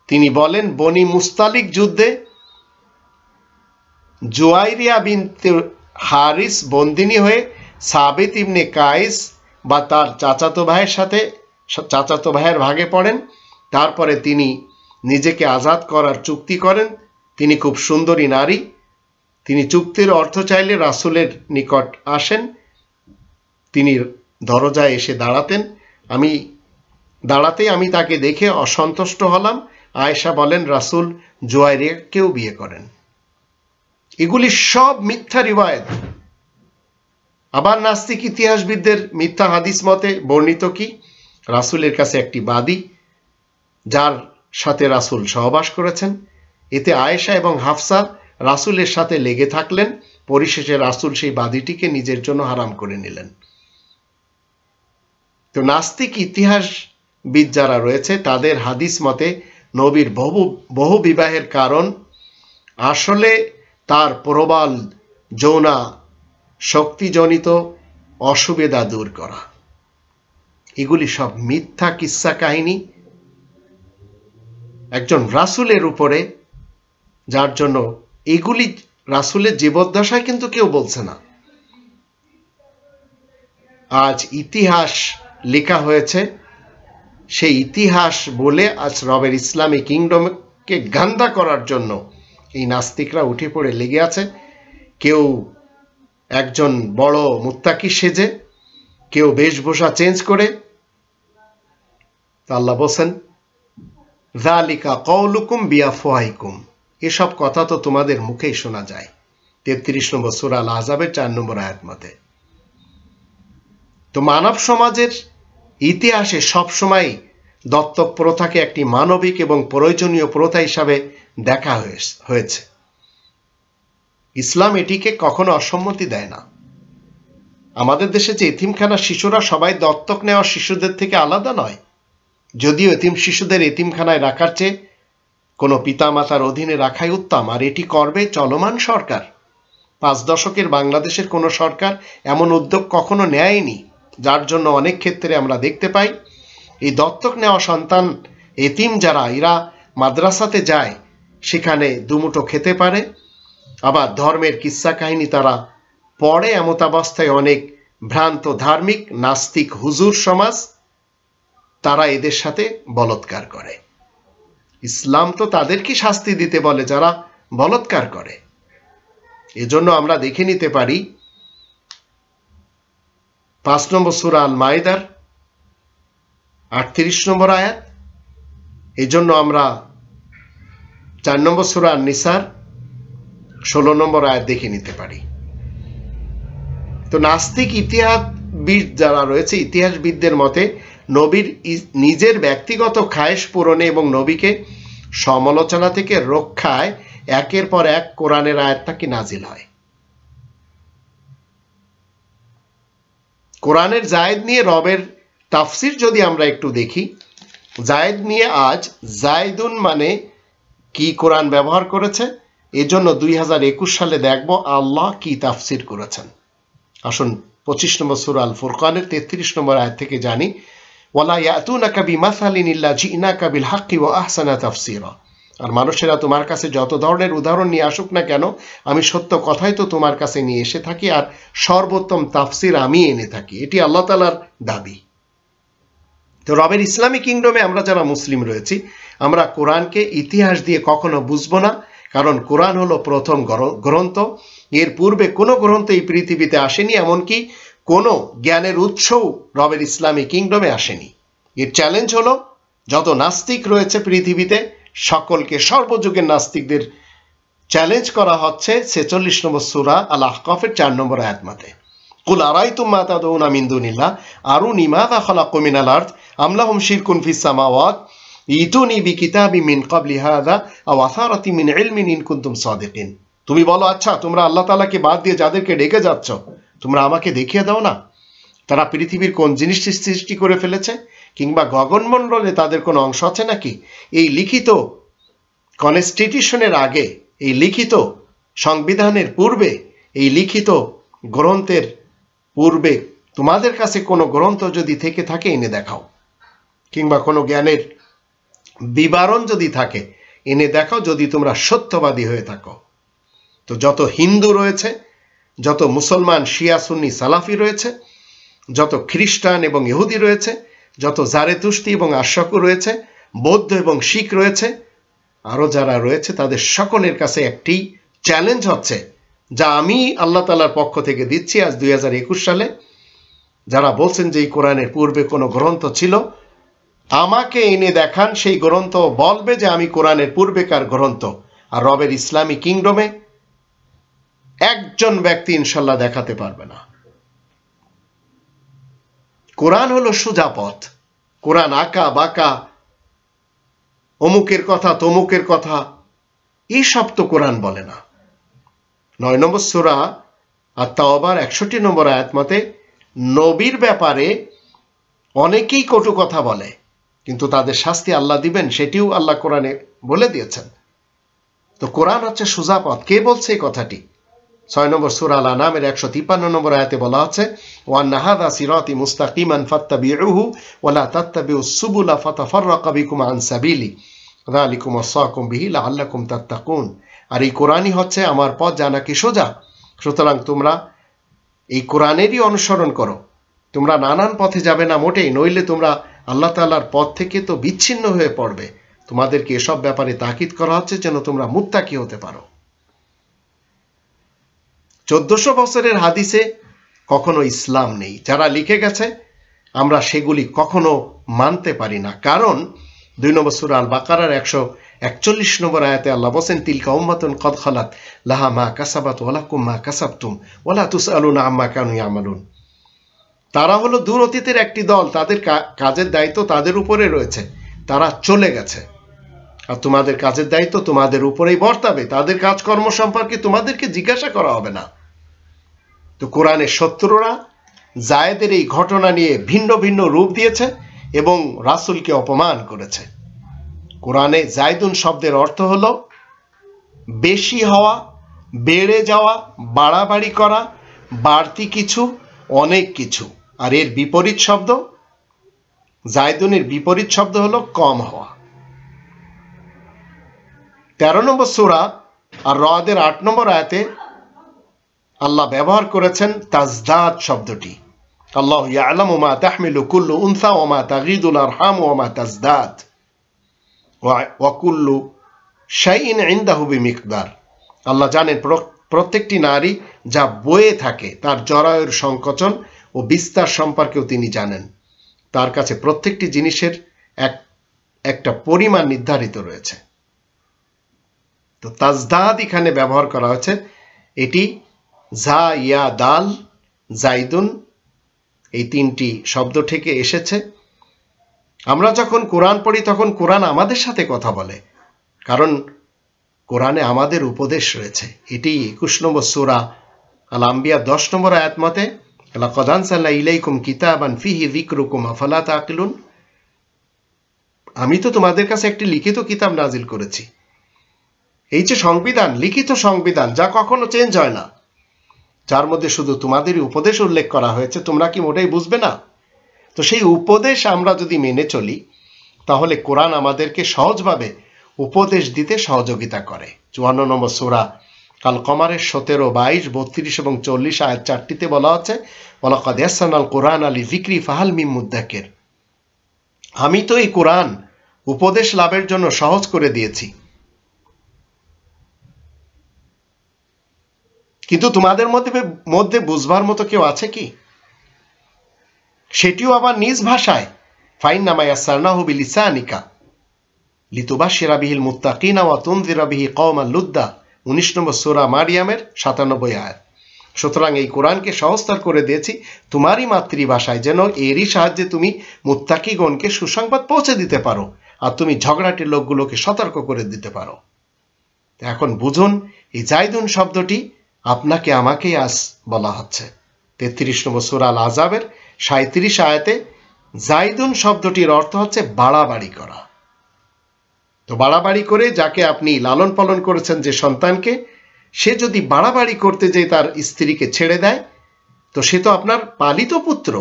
তিনি বলেন বনি মুস্তালিক যুদ্ধে জুয়াইরিয়া বিনতে হারিস বন্দিনী হয়ে সাবিত ইবনে কায়েস বা তার চাচাতো ভাইয়ের সাথে চাচাতো ভাইয়ের ভাগে পড়েন তারপরে তিনি নিজেকে আজাদ করার চুক্তি করেন তিনি খুব সুন্দরী নারী তিনি চুক্তির অর্থ চাইলে রাসুলের নিকট আসেন তিনি দরজায় এসে দাঁড়াতেন আমি দাঁড়াতে আমি তাকে দেখে অসন্তুষ্ট হলাম আয়েশা বলেন রাসুল জোয়াইরিয়াকেও বিয়ে করেন এগুলি সব মিথ্যা রিবায়ত আবার নাস্তিক ইতিহাসবিদদের মিথ্যা হাদিস মতে বর্ণিত কি রাসুলের কাছে একটি বাদী যার সাথে রাসুল সহবাস করেছেন এতে আয়েশা এবং হাফসা রাসুলের সাথে লেগে থাকলেন পরিশেষে রাসুল সেই বাদীটিকে নিজের জন্য হারাম করে নিলেন তো নাস্তিক ইতিহাসবিদ যারা রয়েছে তাদের হাদিস মতে নবীর বহু বহু বিবাহের কারণ আসলে তার প্রবাল যৌনা শক্তিজনিত অসুবিধা দূর করা এগুলি সব মিথ্যা কিসা কাহিনী একজন রাসুলের উপরে যার জন্য এগুলি রাসুলের জীবদ্দশায় কিন্তু কেউ বলছে না আজ ইতিহাস লেখা হয়েছে সেই ইতিহাস বলে আজ রবের ইসলামী কিংডমকে গান্দা করার জন্য এই নাস্তিকরা উঠে পড়ে লেগে আছে কেউ একজন বড় মুত্তাকি সেজে কেউ বেশভূষা চেঞ্জ করে আল্লাহ বলছেন জালিকা কৌলুকুম ফোয়াইকুম এসব কথা তো তোমাদের মুখেই শোনা যায় তেত্রিশ নম্বর সুরাল আজাবের চার নম্বর আয়াত মতে তো মানব সমাজের ইতিহাসে সবসময় দত্তক প্রথাকে একটি মানবিক এবং প্রয়োজনীয় প্রথা হিসাবে দেখা হয়েছে ইসলাম এটিকে কখনো অসম্মতি দেয় না আমাদের দেশে যে এতিমখানা শিশুরা সবাই দত্তক নেওয়া শিশুদের থেকে আলাদা নয় যদিও এতিম শিশুদের এতিমখানায় রাখার চেয়ে কোনো পিতামাতার অধীনে রাখাই উত্তম আর এটি করবে চলমান সরকার পাঁচ দশকের বাংলাদেশের কোনো সরকার এমন উদ্যোগ কখনো নেয়নি যার জন্য অনেক ক্ষেত্রে আমরা দেখতে পাই এই দত্তক নেওয়া সন্তান এতিম যারা এরা মাদ্রাসাতে যায় সেখানে দুমুটো খেতে পারে আবার ধর্মের কিস্সা কাহিনী তারা পরে এমতাবস্থায় অনেক ভ্রান্ত ধার্মিক নাস্তিক হুজুর সমাজ তারা এদের সাথে বলৎকার করে ইসলাম তো তাদেরকে শাস্তি দিতে বলে যারা বলৎকার করে এজন্য আমরা দেখে নিতে পারি পাঁচ নম্বর সুরান মায়েদার আটত্রিশ নম্বর আয়াত এজন্য আমরা চার নম্বর সুরান নিসার ষোলো নম্বর আয়াত দেখে নিতে পারি তো নাস্তিক ইতিহাসবিদ যারা রয়েছে ইতিহাসবিদদের মতে নবীর নিজের ব্যক্তিগত খায়েশ পূরণে এবং নবীকে সমালোচনা থেকে রক্ষায় একের পর এক কোরআনের আয়াতটা কি নাজিল হয় কোরআনের জায়েদ নিয়ে রবের তাফসির যদি আমরা একটু দেখি জায়েদ নিয়ে আজ জায়দুন মানে কি কোরআন ব্যবহার করেছে এজন্য দুই হাজার একুশ সালে দেখব আল্লাহ কি তাফসির করেছেন আসুন পঁচিশ নম্বর সুরাল ফুরকানের তেত্রিশ নম্বর আয় থেকে জানি ওয়ালা ইয়াতুনা কাবি মাসালিন ইল্লা জিনা কাবিল হাক্কি ও আহসানা আর মানুষেরা তোমার কাছে যত ধরনের উদাহরণ নিয়ে আসুক না কেন আমি সত্য কথাই তো তোমার কাছে নিয়ে এসে থাকি আর সর্বোত্তম তাফসির আমি এনে থাকি এটি আল্লাহ তালার দাবি তো রবের ইসলামী কিংডমে আমরা যারা মুসলিম রয়েছি আমরা কোরআনকে ইতিহাস দিয়ে কখনো বুঝবো না কারণ কোরআন হলো প্রথম গ্রন্থ এর পূর্বে কোনো গ্রন্থ এই পৃথিবীতে আসেনি এমনকি কোনো জ্ঞানের উৎসও রবের ইসলামী কিংডমে আসেনি এর চ্যালেঞ্জ হলো যত নাস্তিক রয়েছে পৃথিবীতে সকলকে সর্বযুগের নাস্তিকদের চ্যালেঞ্জ করা হচ্ছে ছেচল্লিশ নম্বর সুরা আল আহকফের চার নম্বর আয়াতমাতে কুল আরাই তুম মাতা দৌন আমিন্দুনিল্লা আরু নিমা দা কমিনাল আর্থ আমলা হুম শিরকুন ফিসামাওয়াত ইতুনি বি কিতাবি মিন কবলি হাদা আও আসারতি মিন ইলমিন ইন কুন্তুম সাদিকিন তুমি বলো আচ্ছা তোমরা আল্লাহ তালাকে বাদ দিয়ে যাদেরকে ডেকে যাচ্ছ তোমরা আমাকে দেখিয়ে দাও না তারা পৃথিবীর কোন জিনিসটি সৃষ্টি করে ফেলেছে কিংবা গগনমণ্ডলে তাদের কোনো অংশ আছে নাকি এই লিখিত কনস্টিটিউশনের আগে এই লিখিত সংবিধানের পূর্বে এই লিখিত গ্রন্থের পূর্বে তোমাদের কাছে কোনো গ্রন্থ যদি থেকে থাকে এনে দেখাও কিংবা কোনো জ্ঞানের বিবরণ যদি থাকে এনে দেখো যদি তোমরা সত্যবাদী হয়ে থাকো তো যত হিন্দু রয়েছে যত মুসলমান শিয়া সুন্নি সালাফি রয়েছে যত খ্রিস্টান এবং ইহুদি রয়েছে যত জারেতুষ্টি এবং আশাকু রয়েছে বৌদ্ধ এবং শিখ রয়েছে আরও যারা রয়েছে তাদের সকলের কাছে একটি চ্যালেঞ্জ হচ্ছে যা আমি আল্লাহ তালার পক্ষ থেকে দিচ্ছি আজ দুই সালে যারা বলছেন যে এই কোরআনের পূর্বে কোনো গ্রন্থ ছিল আমাকে এনে দেখান সেই গ্রন্থ বলবে যে আমি কোরআনের পূর্বেকার গ্রন্থ আর রবের ইসলামী কিংডমে একজন ব্যক্তি ইনশাল্লাহ দেখাতে পারবে না কোরআন হলো সুজাপথ কোরআন আঁকা বাঁকা অমুকের কথা তমুকের কথা এইসব তো কোরআন বলে না নয় নম্বর সোরা আর তাও আবার একষট্টি নম্বর আয়াতমাতে নবীর ব্যাপারে অনেকেই কটু কথা বলে কিন্তু তাদের শাস্তি আল্লাহ দিবেন সেটিও আল্লাহ কোরআনে বলে দিয়েছেন তো কোরআন হচ্ছে সুজাপথ কে বলছে এই কথাটি ছয় নম্বর সুর আল নামের একশো তিপ্পান্ন নম্বর আয়াতে বলা আছে ওয়ান নাহাদা সিরতি মুস্তাকিমান ফাত্তাবি রুহু ওলা তাত্তাবি সুবুলা ফাতাফর আনসাবিলি তাত্তাকুন আর এই কোরআনই হচ্ছে আমার পথ জানা কি সোজা সুতরাং তোমরা এই কোরআনেরই অনুসরণ করো তোমরা নানান পথে যাবে না মোটেই নইলে তোমরা আল্লাহ তাল্লার পথ থেকে তো বিচ্ছিন্ন হয়ে পড়বে তোমাদেরকে এসব ব্যাপারে তাকিদ করা হচ্ছে যেন তোমরা মুত্তাকি হতে পারো চোদ্দশো বছরের হাদিসে কখনো ইসলাম নেই যারা লিখে গেছে আমরা সেগুলি কখনো মানতে পারি না কারণ দুই নম্বর সুর আল বাকারার একশো একচল্লিশ নম্বর আয়াতে আল্লাহ বসেন তিলকা উম্মাতুন কদ খালাত লাহা মা কাসাবাত ওয়ালাকুম মা কাসাবতুম ওলা তুস আলুন আম্মা কানুই আমালুন তারা হলো দূর অতীতের একটি দল তাদের কাজের দায়িত্ব তাদের উপরে রয়েছে তারা চলে গেছে আর তোমাদের কাজের দায়িত্ব তোমাদের উপরেই বর্তাবে তাদের কাজকর্ম সম্পর্কে তোমাদেরকে জিজ্ঞাসা করা হবে না তো কোরআনের শত্রুরা জায়েদের এই ঘটনা নিয়ে ভিন্ন ভিন্ন রূপ দিয়েছে এবং রাসুলকে অপমান করেছে কোরআনে জায়দুন শব্দের অর্থ হল বেশি হওয়া বেড়ে যাওয়া বাড়াবাড়ি করা বাড়তি কিছু অনেক কিছু আর এর বিপরীত শব্দ জায়দুনের বিপরীত শব্দ হলো কম হওয়া তেরো নম্বর সুরা আর রদের আট নম্বর আয়াতে আল্লাহ ব্যবহার করেছেন তাজদাদ শব্দটি আল্লাহ আলম ওমা তাহমিল কুল্লু উনসা ওমা তাগিদুল হাম ওমা তাজদাদ ওয়াকুল্লু শাইন হুবি মিকদার আল্লাহ জানেন প্রত্যেকটি নারী যা বয়ে থাকে তার জরায়ুর সংকোচন ও বিস্তার সম্পর্কেও তিনি জানেন তার কাছে প্রত্যেকটি জিনিসের এক একটা পরিমাণ নির্ধারিত রয়েছে তো তাজদাদ এখানে ব্যবহার করা হয়েছে এটি ঝা ইয়া দাল জাইদুন এই তিনটি শব্দ থেকে এসেছে আমরা যখন কোরআন পড়ি তখন কোরআন আমাদের সাথে কথা বলে কারণ কোরআনে আমাদের উপদেশ রয়েছে এটি একুশ নম্বর সুরা আল আম্বিয়া দশ নম্বর আয়াত আমি তো তোমাদের কাছে একটি লিখিত কিতাব নাজিল করেছি এই যে সংবিধান লিখিত সংবিধান যা কখনো চেঞ্জ হয় না যার মধ্যে শুধু তোমাদেরই উপদেশ উল্লেখ করা হয়েছে তোমরা কি মোটেই বুঝবে না তো সেই উপদেশ আমরা যদি মেনে চলি তাহলে কোরআন আমাদেরকে সহজভাবে উপদেশ দিতে সহযোগিতা করে চুয়ান্ন নম্বর সোরা কাল কমারের সতেরো বাইশ বত্রিশ এবং চল্লিশ আয়াত চারটিতে বলা আছে ওলাকাদ আল কোরআন আলী জিক্রি ফাহাল মিম মুদ্দাকের আমি তো এই কোরআন উপদেশ লাভের জন্য সহজ করে দিয়েছি কিন্তু তোমাদের মধ্যে মধ্যে বুঝবার মতো কেউ আছে কি সেটিও আবার নিজ ভাষায় ফাইন নামাইয়া সারনাহবিল ইসানিকা লিতুবা শিরাবিহিল মুত্তাকিনা ওয়া তুনজিরাবিহি কওমান লুদ্দা উনিশ নম্বর সোরা মারিয়ামের সাতানব্বই আয়াত সুতরাং এই কোরআনকে সহস্তর করে দিয়েছি তোমারই মাতৃভাষায় যেন এরই সাহায্যে তুমি মুত্তাকিগণকে সুসংবাদ পৌঁছে দিতে পারো আর তুমি ঝগড়াটি লোকগুলোকে সতর্ক করে দিতে পারো এখন বুঝুন এই জাইদুন শব্দটি আপনাকে আমাকেই আজ বলা হচ্ছে তেত্রিশ নম্বর সুরাল আজাবের সাঁত্রিশ আয়াতে জাইদুন শব্দটির অর্থ হচ্ছে বাড়াবাড়ি করা তো বাড়াবাড়ি করে যাকে আপনি লালন পালন করেছেন যে সন্তানকে সে যদি বাড়াবাড়ি করতে যেয়ে তার স্ত্রীকে ছেড়ে দেয় তো সে তো আপনার পালিত পুত্র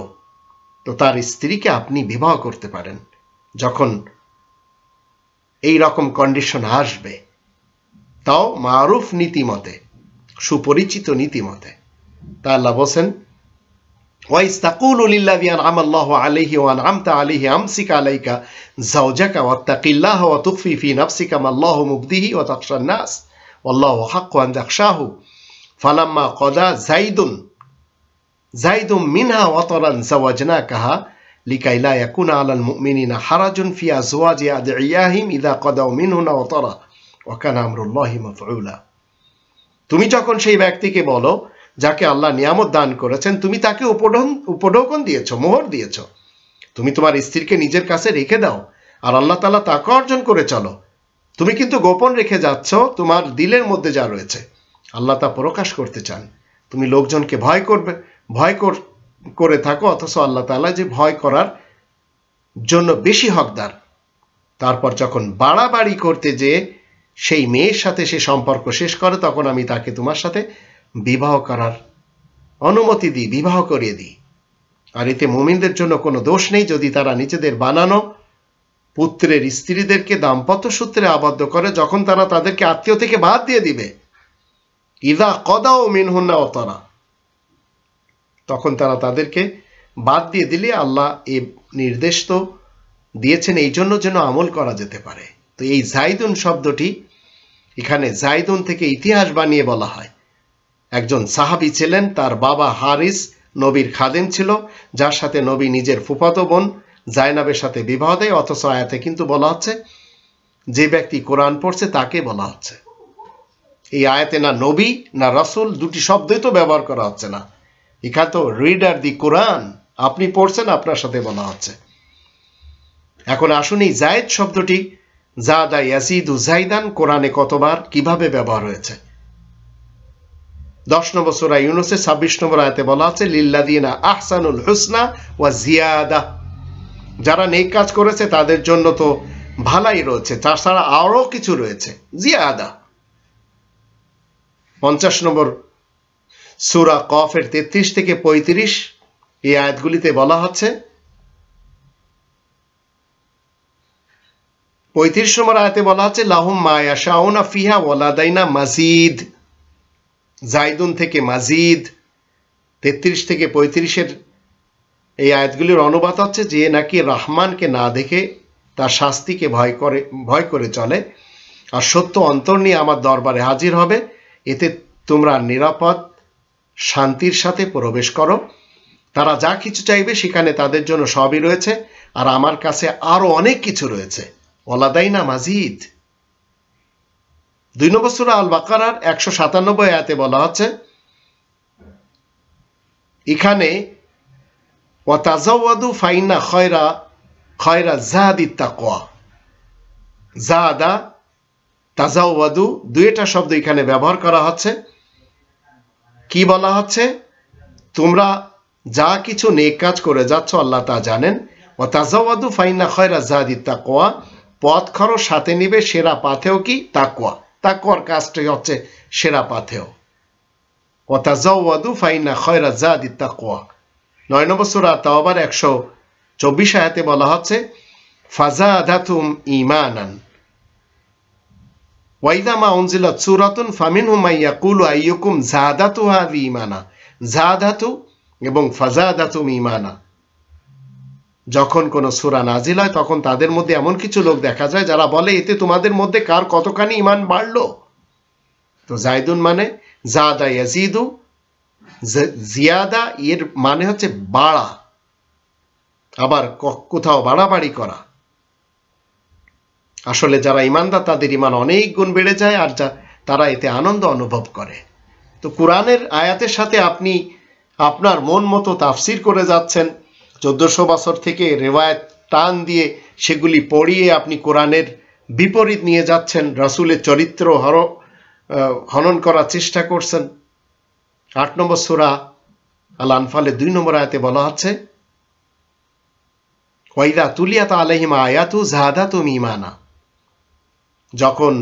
তো তার স্ত্রীকে আপনি বিবাহ করতে পারেন যখন এই রকম কন্ডিশন আসবে তাও মারুফ নীতিমতে সুপরিচিত নীতিমতে তা আল্লাহ বলছেন تقول للذي أنعم الله عليه وأنعمت عليه أمسك عليك زوجك واتق الله وتخفي في نفسك ما الله مبديه وتخشى الناس والله حق أن تخشاه فلما قضى زيد زيد منها وطرا زوجناكها لكي لا يكون على المؤمنين حرج في أزواج أدعياهم إذا قضوا منهن وطرا وكان أمر الله مفعولا تمي যখন شيء ব্যক্তিকে بولو যাকে আল্লাহ নিয়ামত দান করেছেন তুমি তাকে উপডন উপডৌকন দিয়েছ মোহর দিয়েছ তুমি তোমার স্ত্রীকে নিজের কাছে রেখে দাও আর আল্লাহ তালা তাকে অর্জন করে চলো তুমি কিন্তু গোপন রেখে যাচ্ছ তোমার দিলের মধ্যে যা রয়েছে আল্লাহ তা প্রকাশ করতে চান তুমি লোকজনকে ভয় করবে ভয় করে থাকো অথচ আল্লাহ তালা যে ভয় করার জন্য বেশি হকদার তারপর যখন বাড়াবাড়ি করতে যে সেই মেয়ের সাথে সে সম্পর্ক শেষ করে তখন আমি তাকে তোমার সাথে বিবাহ করার অনুমতি দিই বিবাহ করিয়ে দিই আর এতে মুমিনদের জন্য কোনো দোষ নেই যদি তারা নিজেদের বানানো পুত্রের স্ত্রীদেরকে দাম্পত্য সূত্রে আবদ্ধ করে যখন তারা তাদেরকে আত্মীয় থেকে বাদ দিয়ে দিবে ইদা কদা ও না অতরা তখন তারা তাদেরকে বাদ দিয়ে দিলে আল্লাহ এ নির্দেশ তো দিয়েছেন এই জন্য যেন আমল করা যেতে পারে তো এই জাইদুন শব্দটি এখানে জাইদুন থেকে ইতিহাস বানিয়ে বলা হয় একজন সাহাবি ছিলেন তার বাবা হারিস নবীর খাদেম ছিল যার সাথে নবী নিজের ফুফাতো বোন জায়নাবের সাথে বিবাহ দেয় অথচ আয়াতে কিন্তু বলা হচ্ছে যে ব্যক্তি কোরআন পড়ছে তাকে বলা হচ্ছে এই আয়াতে না নবী না রসুল দুটি শব্দই তো ব্যবহার করা হচ্ছে না এখানে তো রিডার দি কোরআন আপনি পড়ছেন আপনার সাথে বলা হচ্ছে এখন আসুন এই জায়েদ শব্দটি জাদা ইয়াসিদু জাইদান কোরআনে কতবার কিভাবে ব্যবহার হয়েছে দশ নম্বর সুরা ইউনুসে ছাব্বিশ নম্বর আয়তে বলা আছে লিল্লাদিনা আহসানুল হুসনা ওয়া জিয়াদা যারা নেই কাজ করেছে তাদের জন্য তো ভালাই রয়েছে তাছাড়া আরও কিছু রয়েছে জিয়াদা পঞ্চাশ নম্বর সুরা কফের তেত্রিশ থেকে পঁয়ত্রিশ এই আয়াতগুলিতে বলা হচ্ছে পঁয়ত্রিশ নম্বর আয়াতে বলা হচ্ছে লাহুম মায়া শাহনা ফিহা ওলাদাইনা মাসিদ জাইদুন থেকে মাজিদ তেত্রিশ থেকে পঁয়ত্রিশের এই আয়াতগুলির অনুবাদ হচ্ছে যে নাকি রাহমানকে না দেখে তার শাস্তিকে ভয় করে ভয় করে চলে আর সত্য অন্তর নিয়ে আমার দরবারে হাজির হবে এতে তোমরা নিরাপদ শান্তির সাথে প্রবেশ করো তারা যা কিছু চাইবে সেখানে তাদের জন্য সবই রয়েছে আর আমার কাছে আরও অনেক কিছু রয়েছে না মাজিদ দুই নম্বর সুরা আল বাকারার একশো সাতানব্বই আয়াতে বলা হচ্ছে এখানে ওয়াতাজাওয়াদু ফাইনা খয়রা খয়রা জাহাদি তাকোয়া জাহাদা তাজাওয়াদু দুইটা শব্দ এখানে ব্যবহার করা হচ্ছে কি বলা হচ্ছে তোমরা যা কিছু নেক কাজ করে যাচ্ছ আল্লাহ তা জানেন ও তাজাওয়াদু ফাইনা খয়রা জাহাদি তাকোয়া পথ খরচ সাথে নিবে সেরা পাথেও কি তাকোয়া তাকওয়ার কাজটাই হচ্ছে সেরা পাথেও কথা জওয়াদু ফাইনা খয়রা জাদি তাকওয়া নয় নম্বর সুরা আবার একশো চব্বিশ আয়াতে বলা হচ্ছে ফাজা আধাতুম ইমানান ওয়াইদামা অনজিলত সুরাতুন ফামিন হুমাইয়া কুলু আইয়ুকুম জাহাদাতু হাদি ইমানা জাহাদাতু এবং ফাজা আধাতুম ইমানা যখন কোনো সুরা নাজিল হয় তখন তাদের মধ্যে এমন কিছু লোক দেখা যায় যারা বলে এতে তোমাদের মধ্যে কার কতখানি ইমান বাড়লো তো জায়দুন মানে জাদা ইয়াজিদু জিয়াদা এর মানে হচ্ছে বাড়া আবার কোথাও বাড়াবাড়ি করা আসলে যারা ইমানদার তাদের ইমান অনেক গুণ বেড়ে যায় আর যা তারা এতে আনন্দ অনুভব করে তো কোরআনের আয়াতের সাথে আপনি আপনার মন মতো তাফসির করে যাচ্ছেন চোদ্দশো বছর থেকে রেওয়ায়ত টান দিয়ে সেগুলি পড়িয়ে আপনি কোরআনের বিপরীত নিয়ে যাচ্ছেন রাসুলের চরিত্র হর হনন করার চেষ্টা করছেন আট নম্বর সুরা আল আনফালে দুই নম্বর আয়াতে বলা হচ্ছে ওয়াইদা তুলিয়াত আলহিম আয়াতু জাহাদা তুমি ইমানা যখন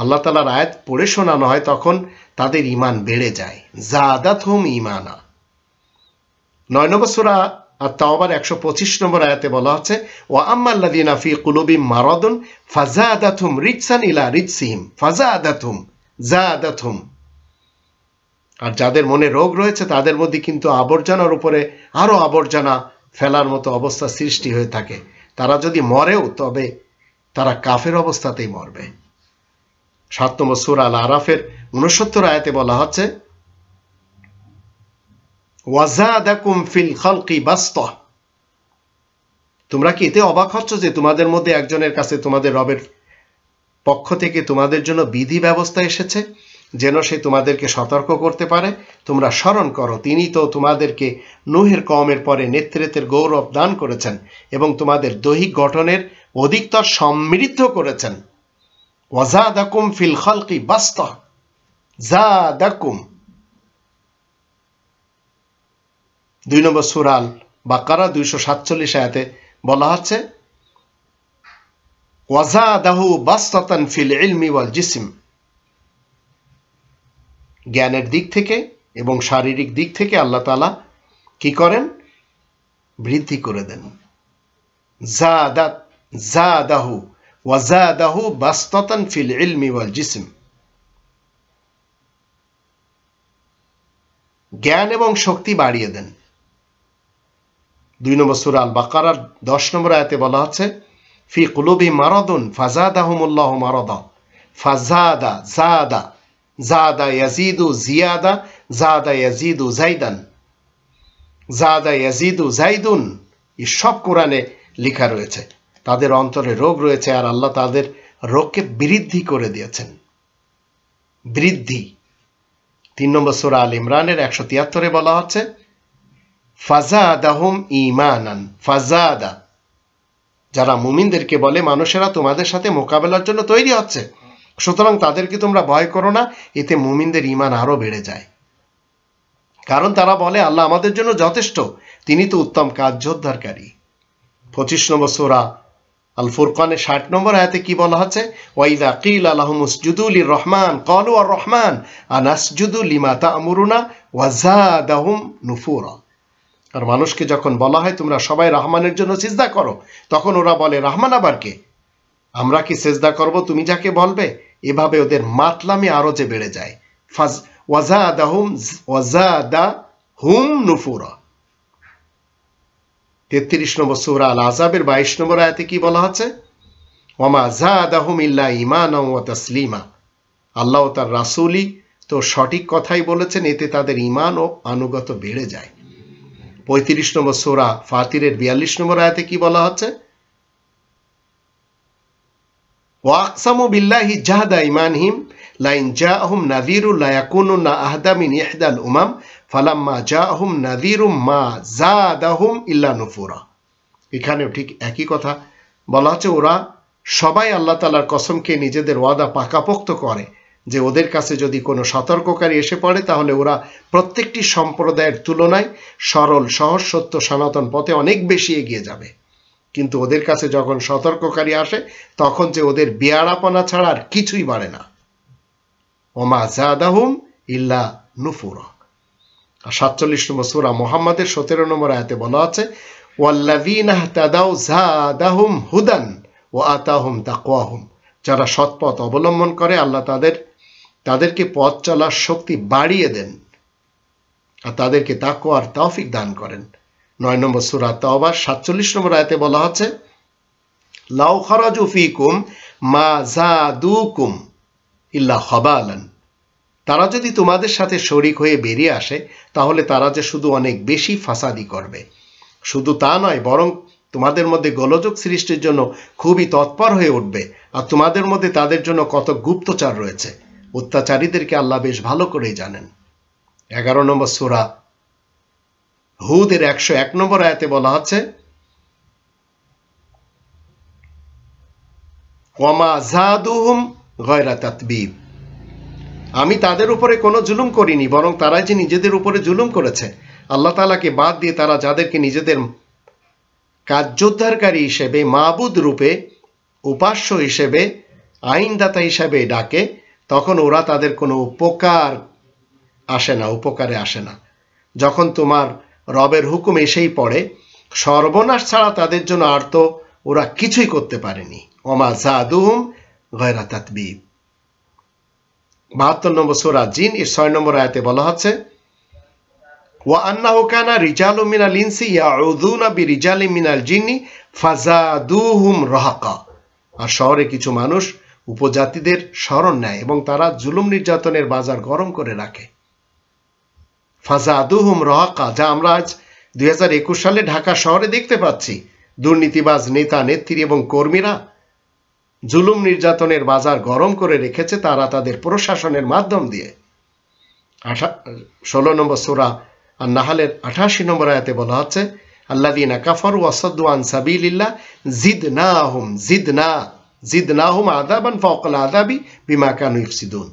আল্লাহ তালার আয়াত পড়ে শোনানো হয় তখন তাদের ইমান বেড়ে যায় জাদা থুম ইমানা নয় নম্বর সুরা আর তাও আবার একশো পঁচিশ নম্বর আয়াতে বলা হচ্ছে ও আম্মাল্লাদিনা ফি কুলুবি মারদুন ফাজা আদাথুম রিৎসান ইলা রিৎসিম ফাজা আদাথুম জা আদাথুম আর যাদের মনে রোগ রয়েছে তাদের মধ্যে কিন্তু আবর্জনার উপরে আরও আবর্জনা ফেলার মতো অবস্থা সৃষ্টি হয়ে থাকে তারা যদি মরেও তবে তারা কাফের অবস্থাতেই মরবে সাত নম্বর সুর আল আরাফের উনসত্তর আয়াতে বলা হচ্ছে ওয়াজাদাকুম ফিল খালকি বাস্তা তোমরা কি এতে অবাক হচ্ছ যে তোমাদের মধ্যে একজনের কাছে তোমাদের রবের পক্ষ থেকে তোমাদের জন্য বিধি ব্যবস্থা এসেছে যেন সে তোমাদেরকে সতর্ক করতে পারে তোমরা স্মরণ করো তিনি তো তোমাদেরকে নুহের কমের পরে নেতৃত্বের গৌরব দান করেছেন এবং তোমাদের দৈহিক গঠনের অধিকতর সমৃদ্ধ করেছেন ওয়াজাদাকুম ফিল খালকি বাস্তা জাদাকুম দুই নম্বর সুরাল বাকারা দুইশো সাতচল্লিশ আয়াতে বলা হচ্ছে ওয়াজাদাহু বাস্তাতান ফিল ইলমি ওয়াল জিসিম জ্ঞানের দিক থেকে এবং শারীরিক দিক থেকে আল্লাহ তালা কি করেন বৃদ্ধি করে দেন জা দাহু ওয়াজা দাহু বাস্তাতান ফিল ইলমি ওয়াল জিসিম জ্ঞান এবং শক্তি বাড়িয়ে দেন দুই নম্বর সুরা আল বাকারার দশ নম্বর আয়াতে বলা হচ্ছে ফি কুলুবি মারদুন হুমুল্লাহ মারদা ফাজাদা জাদা জাদা ইয়াজিদু জিয়াদা জাদা ইয়াজিদু জাইদান জাদা ইয়াজিদু জাইদুন এই সব কোরআনে লেখা রয়েছে তাদের অন্তরে রোগ রয়েছে আর আল্লাহ তাদের রোগকে বৃদ্ধি করে দিয়েছেন বৃদ্ধি তিন নম্বর সুরা আল ইমরানের একশো তিয়াত্তরে বলা হচ্ছে ফাজাদাহুম ইমানান ফাজাদা যারা মুমিনদেরকে বলে মানুষেরা তোমাদের সাথে মোকাবেলার জন্য তৈরি হচ্ছে সুতরাং তাদেরকে তোমরা ভয় করো না এতে মুমিনদের ইমান আরও বেড়ে যায় কারণ তারা বলে আল্লাহ আমাদের জন্য যথেষ্ট তিনি তো উত্তম কাজ যোদ্ধারকারী পঁচিশ নম্বর সোরা আল ফুরকানের ষাট নম্বর আয়াতে কি বলা হচ্ছে ওয়াইদা কিল আলহমুসজুদুল রহমান কলু আর রহমান আনাসজুদুল ইমাতা আমরুনা ওয়াজাদাহুম নুফুরা আর মানুষকে যখন বলা হয় তোমরা সবাই রাহমানের জন্য সিজদা করো তখন ওরা বলে রাহমান আবার কে আমরা কি সেজদা করব তুমি যাকে বলবে এভাবে ওদের মাতলামি আরো যে বেড়ে যায় ফাজ হুম হুম তেত্রিশ নম্বর সৌরা আল আজাবের বাইশ নম্বর আয়াতে কি বলা হচ্ছে ওমা জাদাহুম ইল্লা ইমান ও তসলিমা আল্লাহ তার রাসুলি তো সঠিক কথাই বলেছেন এতে তাদের ইমান ও আনুগত বেড়ে যায় পঁয়ত্রিশ নম্বর সোরা ফাতিরের বিয়াল্লিশ নম্বর আয়াতে কি বলা হচ্ছে ওয়াকসামু বিল্লাহি জাহাদা ইমানহিম লাইন জা আহম না আহদামিন ইহদাল উমাম ফালাম্মা জা আহম নাদিরু মা জাদাহুম ইল্লা এখানেও ঠিক একই কথা বলা হচ্ছে ওরা সবাই আল্লাহ তালার কসমকে নিজেদের ওয়াদা পাকাপোক্ত করে যে ওদের কাছে যদি কোনো সতর্ককারী এসে পড়ে তাহলে ওরা প্রত্যেকটি সম্প্রদায়ের তুলনায় সরল সহজ সত্য সনাতন পথে অনেক বেশি এগিয়ে যাবে কিন্তু ওদের কাছে যখন সতর্ককারী আসে তখন যে ওদের বিয়ারাপনা ছাড়া আর কিছুই বাড়ে না ওমা জাদাহুম ইল্লা নুফুর আর সাতচল্লিশ নম্বর সুরা মোহাম্মদের সতেরো নম্বর আয়াতে বলা আছে হুদান ও আতাহুম তাকুয়াহুম যারা সৎপথ অবলম্বন করে আল্লাহ তাদের তাদেরকে পথ চলার শক্তি বাড়িয়ে দেন আর তাদেরকে তাকো আর তৌফিক দান করেন নয় নম্বর সুরা তাওবার সাতচল্লিশ নম্বর আয়তে বলা হচ্ছে লাউ খরাজু ফিকুম মা জাদুকুম ইল্লা আলান তারা যদি তোমাদের সাথে শরিক হয়ে বেরিয়ে আসে তাহলে তারা যে শুধু অনেক বেশি ফাসাদি করবে শুধু তা নয় বরং তোমাদের মধ্যে গোলযোগ সৃষ্টির জন্য খুবই তৎপর হয়ে উঠবে আর তোমাদের মধ্যে তাদের জন্য কত গুপ্তচার রয়েছে অত্যাচারীদেরকে আল্লাহ বেশ ভালো করেই জানেন এগারো নম্বর সুরা হুদের একশো এক নম্বর আয়াতে বলা হচ্ছে আমি তাদের উপরে কোনো জুলুম করিনি বরং তারা যে নিজেদের উপরে জুলুম করেছে আল্লাহ তালাকে বাদ দিয়ে তারা যাদেরকে নিজেদের কার্যোদ্ধারকারী হিসেবে মাবুদ রূপে উপাস্য হিসেবে আইনদাতা হিসেবে ডাকে তখন ওরা তাদের কোনো উপকার আসে না উপকারে আসে না যখন তোমার রবের হুকুম এসেই পড়ে সর্বনাশ ছাড়া তাদের জন্য আর তো ওরা কিছুই করতে পারেনি অমা জাদুম গয়রা বাহাত্তর নম্বর সোরা জিন এর ছয় নম্বর আয়াতে বলা হচ্ছে ওয়া আন্না কানা রিজাল মিনাল ইনসি ইয়াউযুনা বিরিজালি মিনাল জিন্নি ফাজাদুহুম আর শহরে কিছু মানুষ উপজাতিদের স্মরণ নেয় এবং তারা জুলুম নির্যাতনের বাজার গরম করে রাখে ফাজা আদুহুম রহাকা যা আমরা আজ দুই সালে ঢাকা শহরে দেখতে পাচ্ছি দুর্নীতিবাজ নেতা নেত্রী এবং কর্মীরা জুলুম নির্যাতনের বাজার গরম করে রেখেছে তারা তাদের প্রশাসনের মাধ্যম দিয়ে আঠা ষোলো নম্বর সোরা আর নাহালের আঠাশি নম্বর আয়াতে বলা হচ্ছে দিন কাফর ওয়াসদ্দু আন সাবিল্লা জিদ না আহম জিদ না জিদনাহুম আদাবান ফকল আদাবি বিমা কানু ইফসিদুন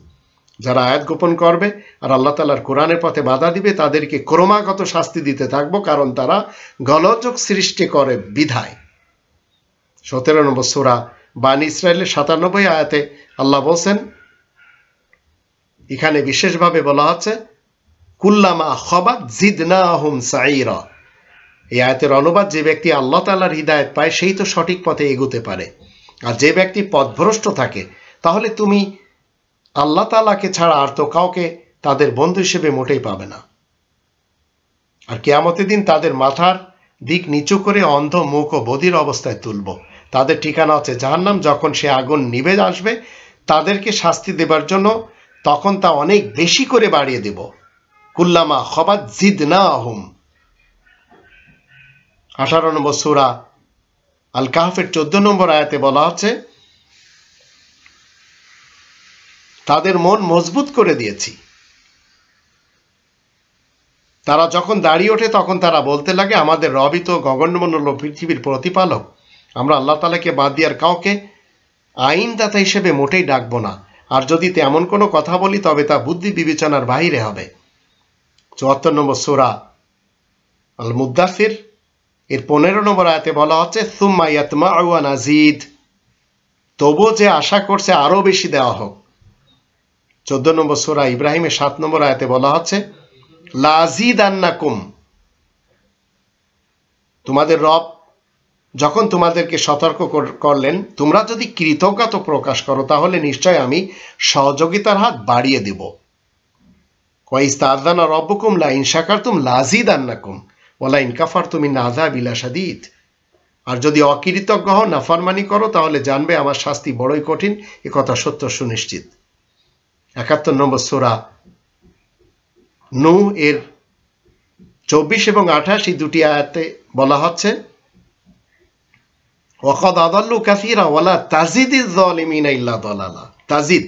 যারা আয়াত গোপন করবে আর আল্লাহ তালার কোরআনের পথে বাধা দিবে তাদেরকে ক্রমাগত শাস্তি দিতে থাকব কারণ তারা গলযোগ সৃষ্টি করে বিধায় সতেরো নম্বর সোরা বাণী ইসরায়েলের সাতানব্বই আয়াতে আল্লাহ বলছেন এখানে বিশেষভাবে বলা হচ্ছে কুল্লামা খবাত জিদনা আহম সাইরা এই আয়াতের অনুবাদ যে ব্যক্তি আল্লাহ তালার হৃদায়ত পায় সেই তো সঠিক পথে এগোতে পারে আর যে ব্যক্তি পথভ্রষ্ট থাকে তাহলে তুমি আল্লাহ তালাকে ছাড়া আর তো কাউকে তাদের বন্ধু হিসেবে মোটেই পাবে না আর কেয়ামতের দিন তাদের মাথার দিক নিচু করে অন্ধ মুখ ও বধির অবস্থায় তুলব তাদের ঠিকানা হচ্ছে জাহান্নাম যখন সে আগুন নিভে আসবে তাদেরকে শাস্তি দেবার জন্য তখন তা অনেক বেশি করে বাড়িয়ে দেব কুল্লামা খবাত জিদ না আহম আঠারো নম্বর সুরা আল কাহফের চোদ্দ নম্বর আয়াতে বলা আছে তাদের মন মজবুত করে দিয়েছি তারা যখন দাঁড়িয়ে ওঠে তখন তারা বলতে লাগে আমাদের রবিত তো গগনমণ্ডল পৃথিবীর প্রতিপালক আমরা আল্লাহ তালাকে বাদ দিয়ে আর কাউকে আইনদাতা হিসেবে মোটেই ডাকবো না আর যদি তেমন কোনো কথা বলি তবে তা বুদ্ধি বিবেচনার বাহিরে হবে চুয়াত্তর নম্বর সোরা আল মুদাসির এর পনেরো নম্বর আয়তে বলা হচ্ছে সুম্মা ইয়াতমা আউয়া নাজিদ তবু যে আশা করছে আরও বেশি দেওয়া হোক চোদ্দ নম্বর সোরা ইব্রাহিমের সাত নম্বর আয়তে বলা হচ্ছে লাজিদ আন্নাকুম তোমাদের রব যখন তোমাদেরকে সতর্ক করলেন তোমরা যদি কৃতজ্ঞতা প্রকাশ করো তাহলে নিশ্চয় আমি সহযোগিতার হাত বাড়িয়ে দেব কয়েস্তা আদানা রব্বকুম লা ইনশাকার তুম লাজিদ আন্নাকুম ওলা ইনকাফার তুমি নাজা বিলাসাদিত আর যদি অকৃতজ্ঞ হও নাফারমানি করো তাহলে জানবে আমার শাস্তি বড়ই কঠিন এ কথা সত্য সুনিশ্চিত একাত্তর নম্বর সোরা নু এর চব্বিশ এবং আঠাশ এই দুটি আয়াতে বলা হচ্ছে ওকদ আদাল্লু কাসিরা ওয়ালা তাজিদ ইজলিমিনা ইল্লা দলালা তাজিদ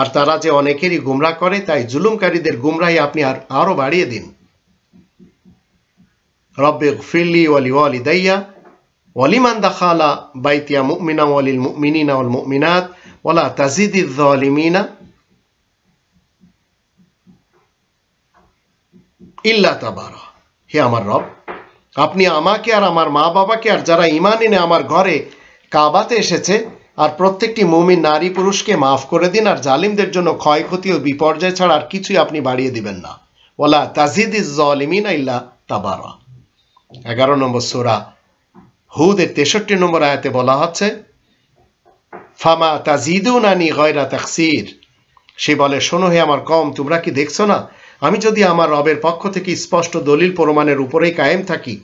আর তারা যে অনেকেরই গুমরা করে তাই জুলুমকারীদের গুমরাই আপনি আর আরও বাড়িয়ে দিন رب اغفر لي ولوالدي ولمن دخل بيتي مؤمنا وللمؤمنين والمؤمنات ولا تزد الظالمين ইল্লা তাবারা হে আমার রব আপনি আমাকে আর আমার মা বাবাকে আর যারা ইমান এনে আমার ঘরে কাবাতে এসেছে আর প্রত্যেকটি মুমিন নারী পুরুষকে মাফ করে দিন আর জালিমদের জন্য ক্ষয়ক্ষতি ও বিপর্যয় ছাড়া আর কিছুই আপনি বাড়িয়ে দিবেন না ওলা তাজিদ ইজ ইল্লা তাবারা এগারো নম্বর সোরা হুদের তেষট্টি নম্বর আয়াতে বলা হচ্ছে ফামা তাজিদু নানি গয়রা তাকসির সে বলে শোনো হে আমার কম তোমরা কি দেখছো না আমি যদি আমার রবের পক্ষ থেকে স্পষ্ট দলিল প্রমাণের উপরেই কায়েম থাকি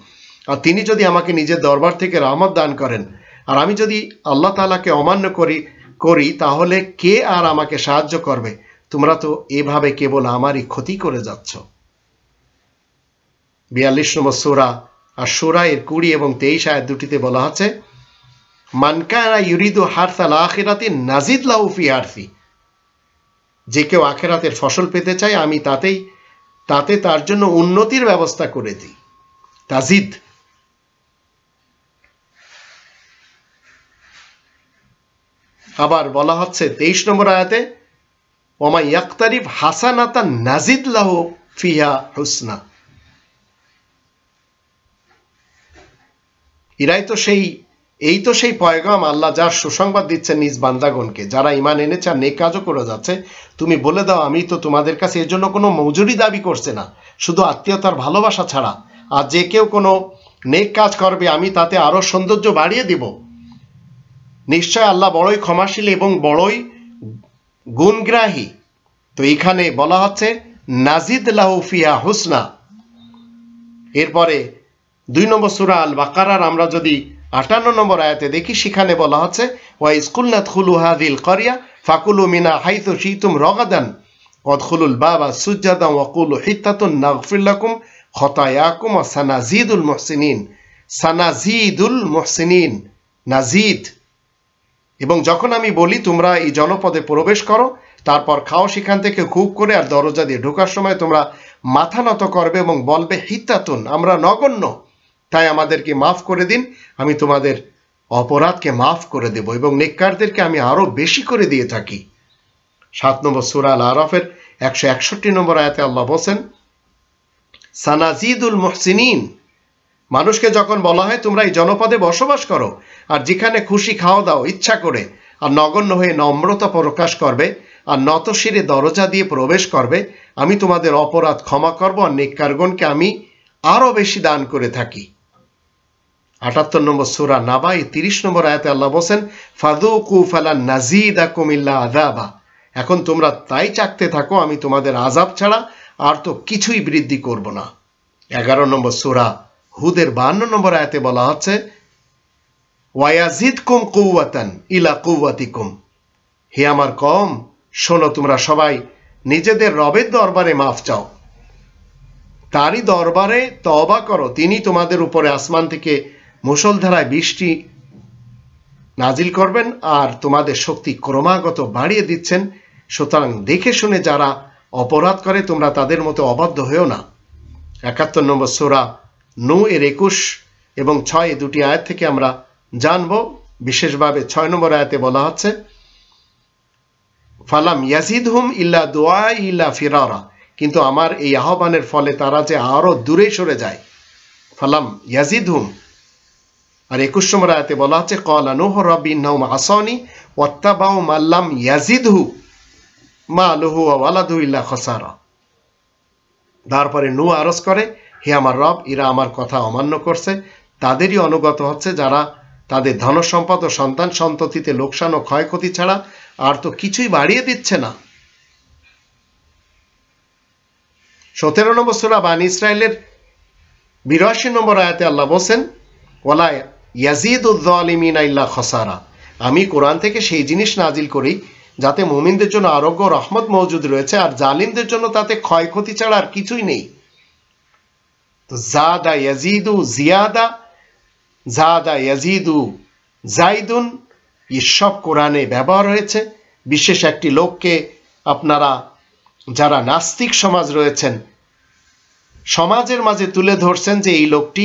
আর তিনি যদি আমাকে নিজের দরবার থেকে রহমত দান করেন আর আমি যদি আল্লাহ তালাকে অমান্য করি করি তাহলে কে আর আমাকে সাহায্য করবে তোমরা তো এভাবে কেবল আমারই ক্ষতি করে যাচ্ছ বিয়াল্লিশ নম্বর সুরা আর সোরা এর কুড়ি এবং তেইশ আয়াত দুটিতে বলা আছে মানকানা ইউরিদু হারসাল আখেরাতে নাজিদ লাউফি আরসি যে কেউ আখেরাতের ফসল পেতে চাই আমি তাতেই তাতে তার জন্য উন্নতির ব্যবস্থা করে দিই তাজিদ আবার বলা হচ্ছে তেইশ নম্বর আয়াতে ওমা ইয়াক্তারিফ হাসানাতা নাজিদ লাহ ফিহা হুসনা এরাই তো সেই এই তো সেই পয়গাম আল্লাহ যার সুসংবাদ দিচ্ছেন নিজ বান্দাগণকে যারা ইমান এনেছে আর নে কাজও করে যাচ্ছে তুমি বলে দাও আমি তো তোমাদের কাছে এর জন্য কোনো মজুরি দাবি করছে না শুধু আত্মীয়তার ভালোবাসা ছাড়া আর যে কেউ কোনো নেক কাজ করবে আমি তাতে আরও সৌন্দর্য বাড়িয়ে দেব নিশ্চয় আল্লাহ বড়ই ক্ষমাশীল এবং বড়ই গুণগ্রাহী তো এখানে বলা হচ্ছে নাজিদ লাহুফিয়া হুসনা এরপরে দুই নম্বর সুরা আল বাকারার আমরা যদি আটান্ন নম্বর আয়াতে দেখি সেখানে বলা হচ্ছে ওয়াই স্কুলনাথ খুলু হাদিল করিয়া ফাকুলু মিনা হাইতু শীতুম রগাদান অদখুলুল বাবা সুজাদা ওয়াকুল হিতাতুন নাগফিল্লাকুম খতায়াকুম ও সানাজিদুল মহসিনিন সানাজিদুল মহসিনিন নাজিদ এবং যখন আমি বলি তোমরা এই জনপদে প্রবেশ করো তারপর খাও সেখান থেকে খুব করে আর দরজা দিয়ে ঢোকার সময় তোমরা মাথা নত করবে এবং বলবে হিতাতুন আমরা নগণ্য তাই আমাদেরকে মাফ করে দিন আমি তোমাদের অপরাধকে মাফ করে দেব এবং নেককারদেরকে আমি আরও বেশি করে দিয়ে থাকি সাত নম্বর সুরাল আরফের একশো একষট্টি নম্বর আয়াতে আল্লাহ বসেন সানাজিদুল মহসিনীন মানুষকে যখন বলা হয় তোমরা এই জনপদে বসবাস করো আর যেখানে খুশি খাওয়া দাও ইচ্ছা করে আর নগণ্য হয়ে নম্রতা প্রকাশ করবে আর নত শিরে দরজা দিয়ে প্রবেশ করবে আমি তোমাদের অপরাধ ক্ষমা করব আর নিকারগণকে আমি আরও বেশি দান করে থাকি আটাত্তর নম্বর সুরা নাবাই তিরিশ নম্বর আয়াতে আল্লাহ বলছেন ফাদু কুফালা নাজিদ আকুমিল্লা আদাবা এখন তোমরা তাই চাকতে থাকো আমি তোমাদের আজাব ছাড়া আর তো কিছুই বৃদ্ধি করব না এগারো নম্বর সুরা হুদের বান্ন নম্বর আয়াতে বলা হচ্ছে ওয়াজিদ কুম কৌয়াতান ইলা কুম হে আমার কম শোনো তোমরা সবাই নিজেদের রবের দরবারে মাফ চাও তারই দরবারে তবা করো তিনি তোমাদের উপরে আসমান থেকে মুসলধারায় বৃষ্টি নাজিল করবেন আর তোমাদের শক্তি ক্রমাগত বাড়িয়ে দিচ্ছেন সুতরাং দেখে শুনে যারা অপরাধ করে তোমরা তাদের মতো অবাধ্য হয়েও না একাত্তর নম্বর সোরা নু এর একুশ এবং ছয় দুটি আয়াত থেকে আমরা জানব বিশেষভাবে ছয় নম্বর আয়াতে বলা হচ্ছে ফালাম ইয়াজিদ হুম ইল্লা দোয়া ইল্লা ফিরারা কিন্তু আমার এই আহ্বানের ফলে তারা যে আরও দূরে সরে যায় ফালাম ইয়াজিদ হুম আর একুশ নম্বর আয়াতে বলা হচ্ছে কল নোহ রবি নাউম আসনি ওয়াত্তাবাউ মাল্লাম ইয়াজিদহু মা আলহু আওয়ালাদু ইল্লা খসারা তারপরে নু আরস করে হে আমার রব এরা আমার কথা অমান্য করছে তাদেরই অনুগত হচ্ছে যারা তাদের ধন সম্পদ ও সন্তান সন্ততিতে লোকসান ও ক্ষয়ক্ষতি ছাড়া আর তো কিছুই বাড়িয়ে দিচ্ছে না সতেরো নম্বর সুরা বান ইসরায়েলের বিরাশি নম্বর আয়াতে আল্লাহ বসেন ওলায় ইয়াজিদুদ্দালিমিনা খসারা আমি কোরআন থেকে সেই জিনিস নাজিল করি যাতে মুমিনদের জন্য আরোগ্য রহমত মজুদ রয়েছে আর জালিমদের জন্য তাতে ক্ষয়ক্ষতি ছাড়া আর কিছুই নেই তো জাদা ইয়াজিদু জিয়াদা জাদা ইয়াজিদু জাইদুন সব কোরআনে ব্যবহার হয়েছে বিশেষ একটি লোককে আপনারা যারা নাস্তিক সমাজ রয়েছেন সমাজের মাঝে তুলে ধরছেন যে এই লোকটি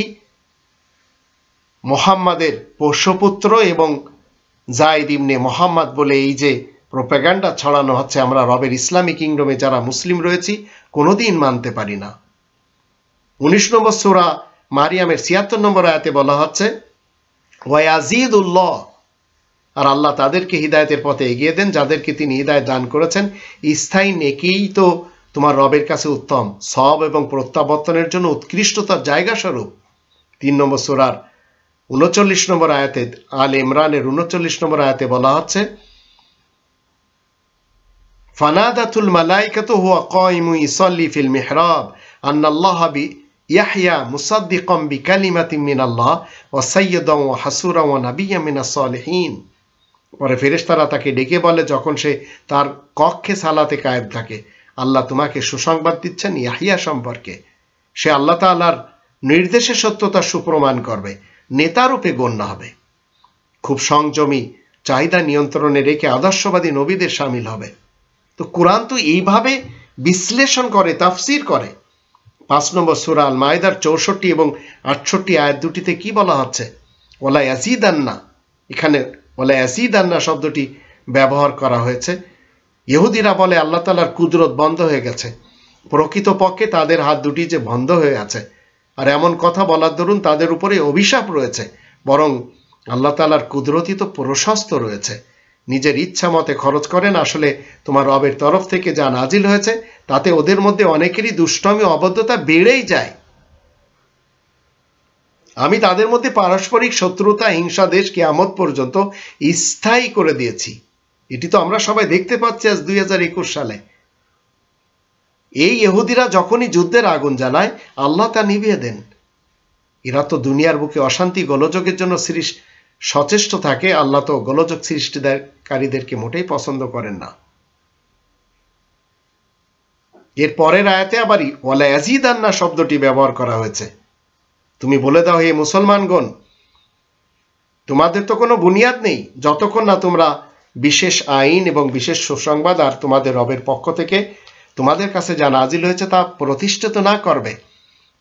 মোহাম্মদের পোষ্যপুত্র এবং জায়দ ইবনে মোহাম্মদ বলে এই যে প্রোপাগান্ডা ছড়ানো হচ্ছে আমরা রবের ইসলামী কিংডমে যারা মুসলিম রয়েছি কোনোদিন মানতে পারি না উনিশ নম্বর সোরা মারিয়ামের ছিয়াত্তর নম্বর আয়াতে বলা হচ্ছে ওয়াজিদ উল্লাহ আর আল্লাহ তাদেরকে হৃদায়তের পথে এগিয়ে দেন যাদেরকে তিনি হৃদায়ত দান করেছেন স্থায়ী নেকেই তো তোমার রবের কাছে উত্তম সব এবং প্রত্যাবর্তনের জন্য উৎকৃষ্টতার জায়গা স্বরূপ তিন নম্বর সুরার উনচল্লিশ নম্বর আয়াতে আল ইমরানের উনচল্লিশ নম্বর আয়াতে বলা হচ্ছে ফানাদাতুল মালাইকাতু হুয়া কাইমু ইসাল্লি ফিল মিহরাব আন্নাল্লাহ বি ইয়াহইয়া মুসাদ্দিকাম বিকালিমাতিন মিনাল্লাহ সৈয়দ ও হাসুর হাসুরা নাবিয়া নাবিয়্যান মিনাস সালিহিন পরে ফেরেশতারা তাকে ডেকে বলে যখন সে তার কক্ষে সালাতে কায়েম থাকে আল্লাহ তোমাকে সুসংবাদ দিচ্ছেন ইয়াহিয়া সম্পর্কে সে আল্লাহ তাআলার নির্দেশে সত্যতা সুপ্রমাণ করবে নেতারূপে গণ্য হবে খুব সংযমী চাহিদা নিয়ন্ত্রণে রেখে আদর্শবাদী নবীদের সামিল হবে তো কোরআন তো এইভাবে বিশ্লেষণ করে তাফসির করে পাঁচ নম্বর সুরাল মায়দার চৌষট্টি এবং আটষট্টি আয়াত দুটিতে কি বলা হচ্ছে ওলা অ্যাসিদান্না এখানে ওলা অ্যাসিদান্না শব্দটি ব্যবহার করা হয়েছে ইহুদিরা বলে আল্লাহ তালার কুদরত বন্ধ হয়ে গেছে প্রকৃতপক্ষে তাদের হাত দুটি যে বন্ধ হয়ে আছে আর এমন কথা বলার দরুন তাদের উপরে অভিশাপ রয়েছে বরং আল্লাহ তালার কুদরতি তো প্রশস্ত রয়েছে নিজের ইচ্ছা মতে খরচ করেন আসলে তোমার রবের তরফ থেকে যা নাজিল হয়েছে তাতে ওদের মধ্যে অনেকেরই দুষ্টমি অবদ্ধতা বেড়েই যায় আমি তাদের মধ্যে পারস্পরিক শত্রুতা হিংসা দেশ কেয়ামত পর্যন্ত স্থায়ী করে দিয়েছি এটি তো আমরা সবাই দেখতে পাচ্ছি আজ দুই সালে এই ইহুদিরা যখনই যুদ্ধের আগুন জ্বালায় আল্লাহ তা নিভিয়ে দেন এরা তো দুনিয়ার বুকে অশান্তি গোলযোগের জন্য সচেষ্ট থাকে আল্লাহ তো গোলযোগ সৃষ্টিকারীদেরকে মোটেই পছন্দ করেন না এর পরের আয়াতে আবারই ওলা অ্যাজিদান্না শব্দটি ব্যবহার করা হয়েছে তুমি বলে দাও হে মুসলমানগণ তোমাদের তো কোনো বুনিয়াদ নেই যতক্ষণ না তোমরা বিশেষ আইন এবং বিশেষ সুসংবাদ আর তোমাদের রবের পক্ষ থেকে তোমাদের কাছে যা নাজিল হয়েছে তা প্রতিষ্ঠিত না করবে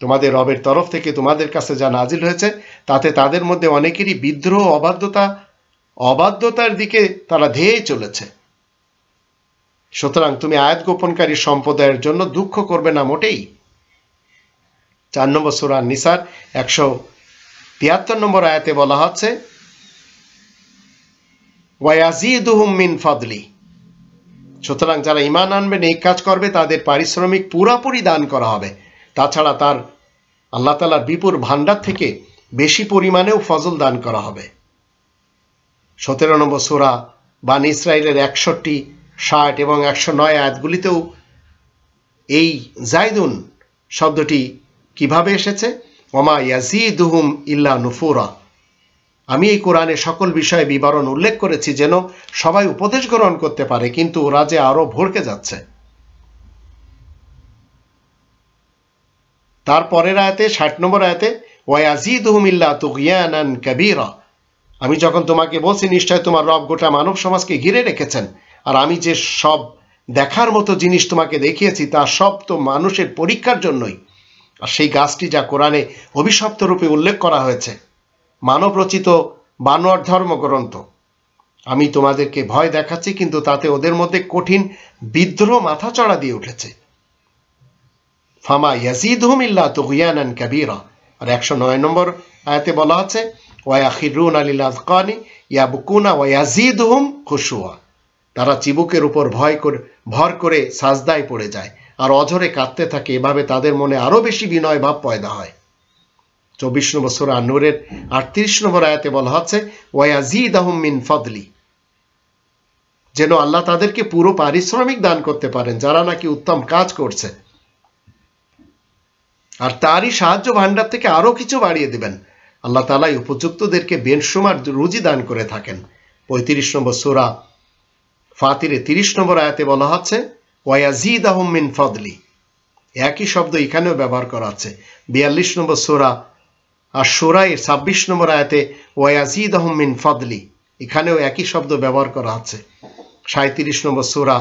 তোমাদের রবের তরফ থেকে তোমাদের কাছে যা নাজিল হয়েছে তাতে তাদের মধ্যে অনেকেরই বিদ্রোহ অবাধ্যতা অবাধ্যতার দিকে তারা ধেয়ে চলেছে সুতরাং তুমি আয়াত গোপনকারী সম্প্রদায়ের জন্য দুঃখ করবে না মোটেই চার নম্বর সুরান নিসার একশো তিয়াত্তর নম্বর আয়াতে বলা হচ্ছে ওয়াজিদুহুম মিন ফাদলি সুতরাং যারা ইমান আনবে এই কাজ করবে তাদের পারিশ্রমিক পুরাপুরি দান করা হবে তাছাড়া তার আল্লাহ তালার বিপুর ভাণ্ডার থেকে বেশি পরিমাণেও ফজল দান করা হবে সতেরো নম্বর সোরা বান ইসরায়েলের একষট্টি ষাট এবং একশো নয় আয়াতগুলিতেও এই জায়দুন শব্দটি কিভাবে এসেছে ওমা দুহুম ইল্লা নুফুরা আমি এই কোরআনে সকল বিষয়ে বিবরণ উল্লেখ করেছি যেন সবাই উপদেশ গ্রহণ করতে পারে কিন্তু ওরা যে আরও ভরকে যাচ্ছে তার পরের আয়াতে ষাট নম্বর আয়াতে ওয়াজিদুমিল্লা তুগিয়ানান কাবিরা আমি যখন তোমাকে বলছি নিশ্চয় তোমার রব গোটা মানব সমাজকে ঘিরে রেখেছেন আর আমি যে সব দেখার মতো জিনিস তোমাকে দেখিয়েছি তা সব তো মানুষের পরীক্ষার জন্যই আর সেই গাছটি যা কোরআনে অভিশপ্ত রূপে উল্লেখ করা হয়েছে মানব রচিত বানোয়ার ধর্মগ্রন্থ আমি তোমাদেরকে ভয় দেখাচ্ছি কিন্তু তাতে ওদের মধ্যে কঠিন বিদ্রোহ মাথা চড়া দিয়ে উঠেছে ফামা ইয়াজিদ হুম ইল্লা তুহিয়ানান কাবিরা আর একশো নয় নম্বর আয়াতে বলা আছে ওয়াখিরুন আলিল আজকানি ইয়াবুকুনা ওয়াজিদ হুম খুশুয়া তারা চিবুকের উপর ভয় করে ভর করে সাজদায় পড়ে যায় আর অঝরে কাঁদতে থাকে এভাবে তাদের মনে আরও বেশি বিনয় ভাব পয়দা হয় চব্বিশ নম্বর সোরা নূরের আটত্রিশ নম্বর আয়াতে বলা হচ্ছে ওয়াজিদ আহমিন ফদলি যেন আল্লাহ তাদেরকে পুরো পারিশ্রমিক দান করতে পারেন যারা নাকি উত্তম কাজ করছে আর তারই সাহায্য ভাণ্ডার থেকে আরও কিছু বাড়িয়ে দেবেন আল্লাহ তালাই উপযুক্তদেরকে বেনসুমার রুজি দান করে থাকেন পঁয়ত্রিশ নম্বর সোরা ফাতিরে তিরিশ নম্বর আয়াতে বলা হচ্ছে ওয়াজিদ আহমিন ফদলি একই শব্দ এখানেও ব্যবহার করা হচ্ছে বিয়াল্লিশ নম্বর সোরা আর সোরাইয়ের ছাব্বিশ নম্বর আয়াতে ওয়াজিদ আহমিন ফাদলি এখানেও একই শব্দ ব্যবহার করা আছে সাঁত্রিশ নম্বর সুরা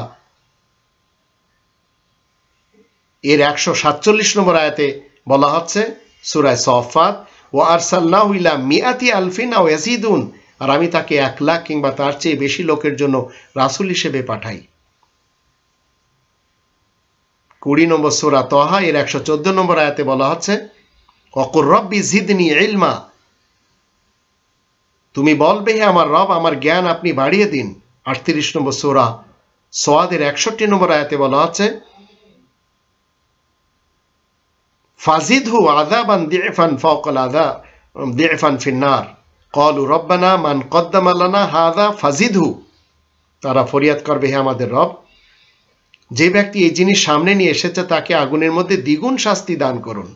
এর একশো সাতচল্লিশ নম্বর আয়াতে বলা হচ্ছে সুরায় সফাত ও আরসাল্লাহ ইলা মিয়াতি আলফিন ও ইয়াজিদুন আর আমি তাকে এক লাখ কিংবা তার চেয়ে বেশি লোকের জন্য রাসুল হিসেবে পাঠাই কুড়ি নম্বর সুরা তহা এর একশো চোদ্দ নম্বর আয়াতে বলা হচ্ছে ককর রব্বি জিদনি ইলমা তুমি বলবে হে আমার রব আমার জ্ঞান আপনি বাড়িয়ে দিন আটত্রিশ নম্বর সোরা সোয়াদের একষট্টি নম্বর আয়াতে বলা আছে ফাজিদ হু আদা বান দিয়েফান ফকল আদা দিয়েফান ফিন্নার কলু রব্বানা মান কদ্দাম আলানা হাদা ফাজিদ হু তারা ফরিয়াদ করবে হে আমাদের রব যে ব্যক্তি এই জিনিস সামনে নিয়ে এসেছে তাকে আগুনের মধ্যে দ্বিগুণ শাস্তি দান করুন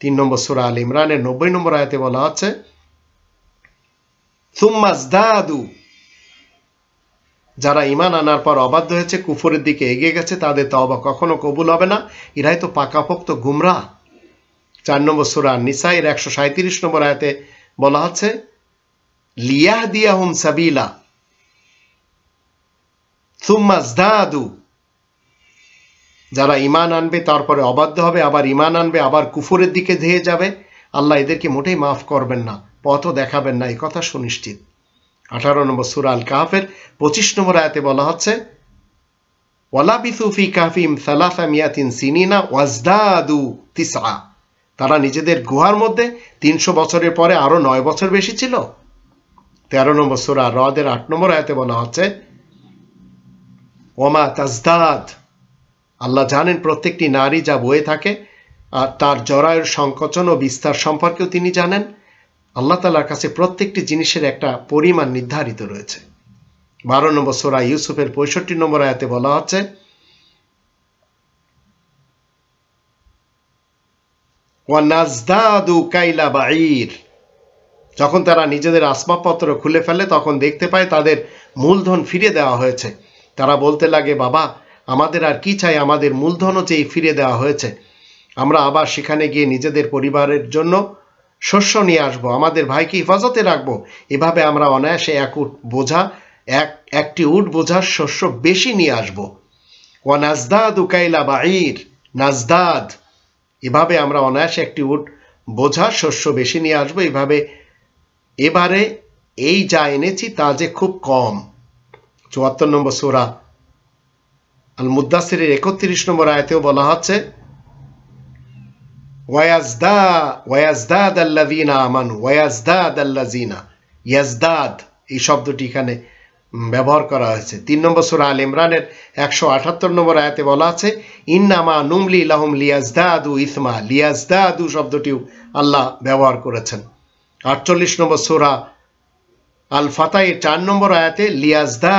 তিন নম্বর সুরা আল ইমরানের নব্বই নম্বর আয়াতে বলা হচ্ছে যারা ইমান আনার পর অবাধ্য হয়েছে কুফরের দিকে এগিয়ে গেছে তাদের তবা কখনো কবুল হবে না এরাই তো পাকাপোক্ত গুমরা চার নম্বর সুরা নিসাইয়ের একশো সাঁত্রিশ নম্বর আয়াতে বলা হচ্ছে লিয়াহ দিয়া হুম সাবিলা সুম্মাজদাদু যারা ইমান আনবে তারপরে অবাধ্য হবে আবার ইমান আনবে আবার কুফুরের দিকে ধেয়ে যাবে আল্লাহ এদেরকে মোটেই মাফ করবেন না পথও দেখাবেন না এই কথা সুনিশ্চিত আঠারো নম্বর সুর আল কাহাফের পঁচিশ নম্বর আয়তে বলা হচ্ছে সিনিনা ওয়াজদাদু তিসা তারা নিজেদের গুহার মধ্যে তিনশো বছরের পরে আরও নয় বছর বেশি ছিল তেরো নম্বর সুরা রদের আট নম্বর আয়তে বলা হচ্ছে ওমা তাজদাদ আল্লাহ জানেন প্রত্যেকটি নারী যা বয়ে থাকে আর তার জরায়ুর সংকোচন ও বিস্তার সম্পর্কেও তিনি জানেন আল্লাহ তালার কাছে প্রত্যেকটি জিনিসের একটা পরিমাণ নির্ধারিত রয়েছে বারো নম্বর সোরা ইউসুফের পঁয়ষট্টি নম্বর আয়াতে বলা আছে যখন তারা নিজেদের আসবাবপত্র খুলে ফেলে তখন দেখতে পায় তাদের মূলধন ফিরে দেওয়া হয়েছে তারা বলতে লাগে বাবা আমাদের আর কি চাই আমাদের মূলধনও চেয়ে ফিরে দেওয়া হয়েছে আমরা আবার সেখানে গিয়ে নিজেদের পরিবারের জন্য শস্য নিয়ে আসবো আমাদের ভাইকে হেফাজতে রাখবো এভাবে আমরা অনায়াসে এক উট বোঝা এক একটি উট বোঝার শস্য বেশি নিয়ে আসবো ও নাজদাদ উকাইলা বাঈর নাজদাদ এভাবে আমরা অনায়াসে একটি উট বোঝা শস্য বেশি নিয়ে আসবো এভাবে এবারে এই যা এনেছি তা যে খুব কম চুয়াত্তর নম্বর সোরা আল মুদাসির একত্রিশ নম্বর আয়তেও বলা হচ্ছে ইয়াজদাদ এই শব্দটি এখানে ব্যবহার করা হয়েছে তিন নম্বর সুরা আল ইমরানের একশো আঠাত্তর নম্বর আয়াতে বলা আছে ইন্নামা নুমলি লাহম আদু ইসমা আদু শব্দটিও আল্লাহ ব্যবহার করেছেন আটচল্লিশ নম্বর সুরা আল ফাতাই চার নম্বর আয়াতে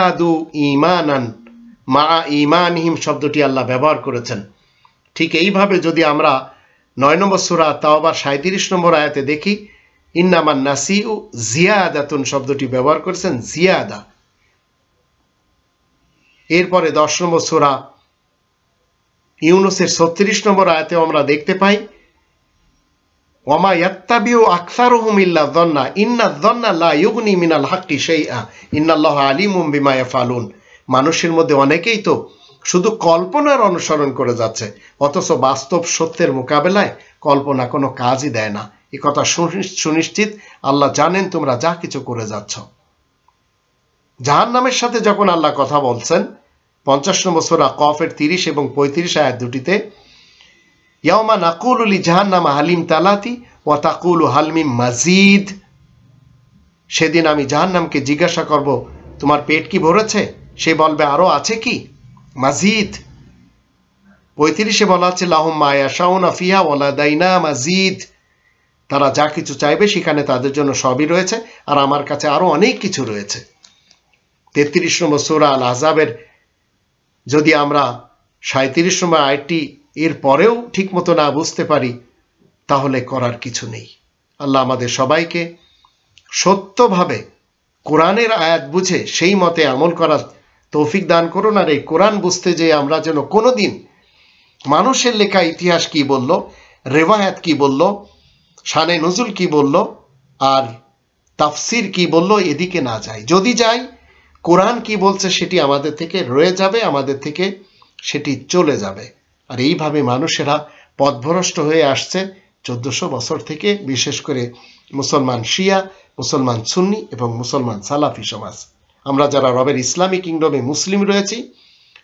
আদু ইমানান মা ইমানহিম শব্দটি আল্লাহ ব্যবহার করেছেন ঠিক এইভাবে যদি আমরা নয় নম্বর সুরা তাওবার সাঁত্রিশ নম্বর আয়াতে দেখি ইন্নামান নাসি ও জিয়াদাতুন শব্দটি ব্যবহার করেছেন জিয়াদা এরপরে দশ নম্বর সুরা ইউনুসের ছত্রিশ নম্বর আয়াতে আমরা দেখতে পাই ওমা আকসারুহুম ইল্লা যন্না ইন্না যন্না লা ইউগনি মিনাল হাক্কি শাইআ ইন্নাল্লাহা আলিমুম বিমা ইয়াফালুন মানুষের মধ্যে অনেকেই তো শুধু কল্পনার অনুসরণ করে যাচ্ছে অথচ বাস্তব সত্যের মোকাবেলায় কল্পনা কোনো কাজই দেয় না এ কথা সুনিশ্চিত আল্লাহ জানেন তোমরা যা কিছু করে যাচ্ছ জাহান নামের সাথে যখন আল্লাহ কথা বলছেন পঞ্চাশ নম্বর সোরা কফের তিরিশ এবং পঁয়ত্রিশ আয়াত দুটিতে ইয়মা নাকুল উলি জাহান্নামা হালিম তালাতি ও তাকুল হালমিম মাজিদ সেদিন আমি জাহান্নামকে জিজ্ঞাসা করব তোমার পেট কি ভরেছে সে বলবে আরো আছে কি মাজিদ পঁয়ত্রিশে বলা আছে লাহম মায়া শাওনা ফিহা ওলা দাইনা মাজিদ তারা যা কিছু চাইবে সেখানে তাদের জন্য সবই রয়েছে আর আমার কাছে আরো অনেক কিছু রয়েছে তেত্রিশ নম্বর সোরা আল আজাবের যদি আমরা সাঁত্রিশ নম্বর আয়টি এর পরেও ঠিক মতো না বুঝতে পারি তাহলে করার কিছু নেই আল্লাহ আমাদের সবাইকে সত্যভাবে কোরআনের আয়াত বুঝে সেই মতে আমল করার তৌফিক দান করুন আর এই কোরআন বুঝতে যে আমরা যেন কোনো দিন মানুষের লেখা ইতিহাস কি বলল রেওয়ায়াত কি বলল শানে নজুল কি বলল আর তাফসির কি বলল এদিকে না যাই যদি যাই কোরআন কি বলছে সেটি আমাদের থেকে রয়ে যাবে আমাদের থেকে সেটি চলে যাবে আর এইভাবে মানুষেরা পথভ্রষ্ট হয়ে আসছে চোদ্দশো বছর থেকে বিশেষ করে মুসলমান শিয়া মুসলমান সুন্নি এবং মুসলমান সালাফি সমাজ আমরা যারা রবের ইসলামী কিংডমে মুসলিম রয়েছি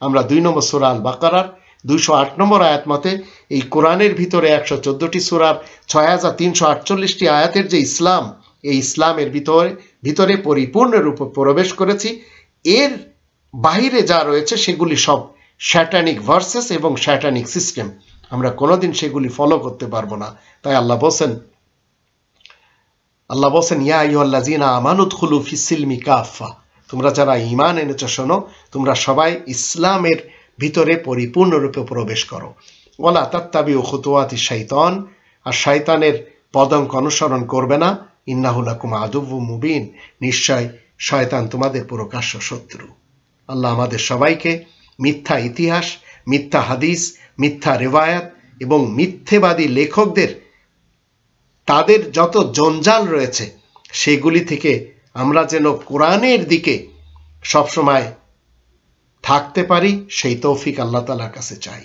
আমরা দুই নম্বর সোরা আল বাকারার দুইশো আট নম্বর আয়াত মতে এই কোরআনের ভিতরে একশো চোদ্দোটি সুরার ছয় হাজার তিনশো আটচল্লিশটি আয়াতের যে ইসলাম এই ইসলামের ভিতরে ভিতরে পরিপূর্ণরূপে প্রবেশ করেছি এর বাহিরে যা রয়েছে সেগুলি সব শ্যাটানিক ভার্সেস এবং শ্যাটানিক সিস্টেম আমরা কোনোদিন সেগুলি ফলো করতে পারবো না তাই আল্লাহ বসেন আল্লাহ বসেন ইয়া জিনা আমানুদ খুলু ফিসিলমি কাফা তোমরা যারা ইমান এনেছ শোনো তোমরা সবাই ইসলামের ভিতরে পরিপূর্ণরূপে প্রবেশ করো ওলা তাত্তাবি ও খুতুয়াতি শৈতন আর শয়তানের পদঙ্ক অনুসরণ করবে না ইন্নাহুলাকুম আদুবু মুবিন নিশ্চয় শয়তান তোমাদের প্রকাশ্য শত্রু আল্লাহ আমাদের সবাইকে মিথ্যা ইতিহাস মিথ্যা হাদিস মিথ্যা রেবায়াত এবং মিথ্যেবাদী লেখকদের তাদের যত জঞ্জাল রয়েছে সেগুলি থেকে আমরা যেন কোরআনের দিকে সবসময় থাকতে পারি সেই তৌফিক আল্লাহ তালার কাছে চাই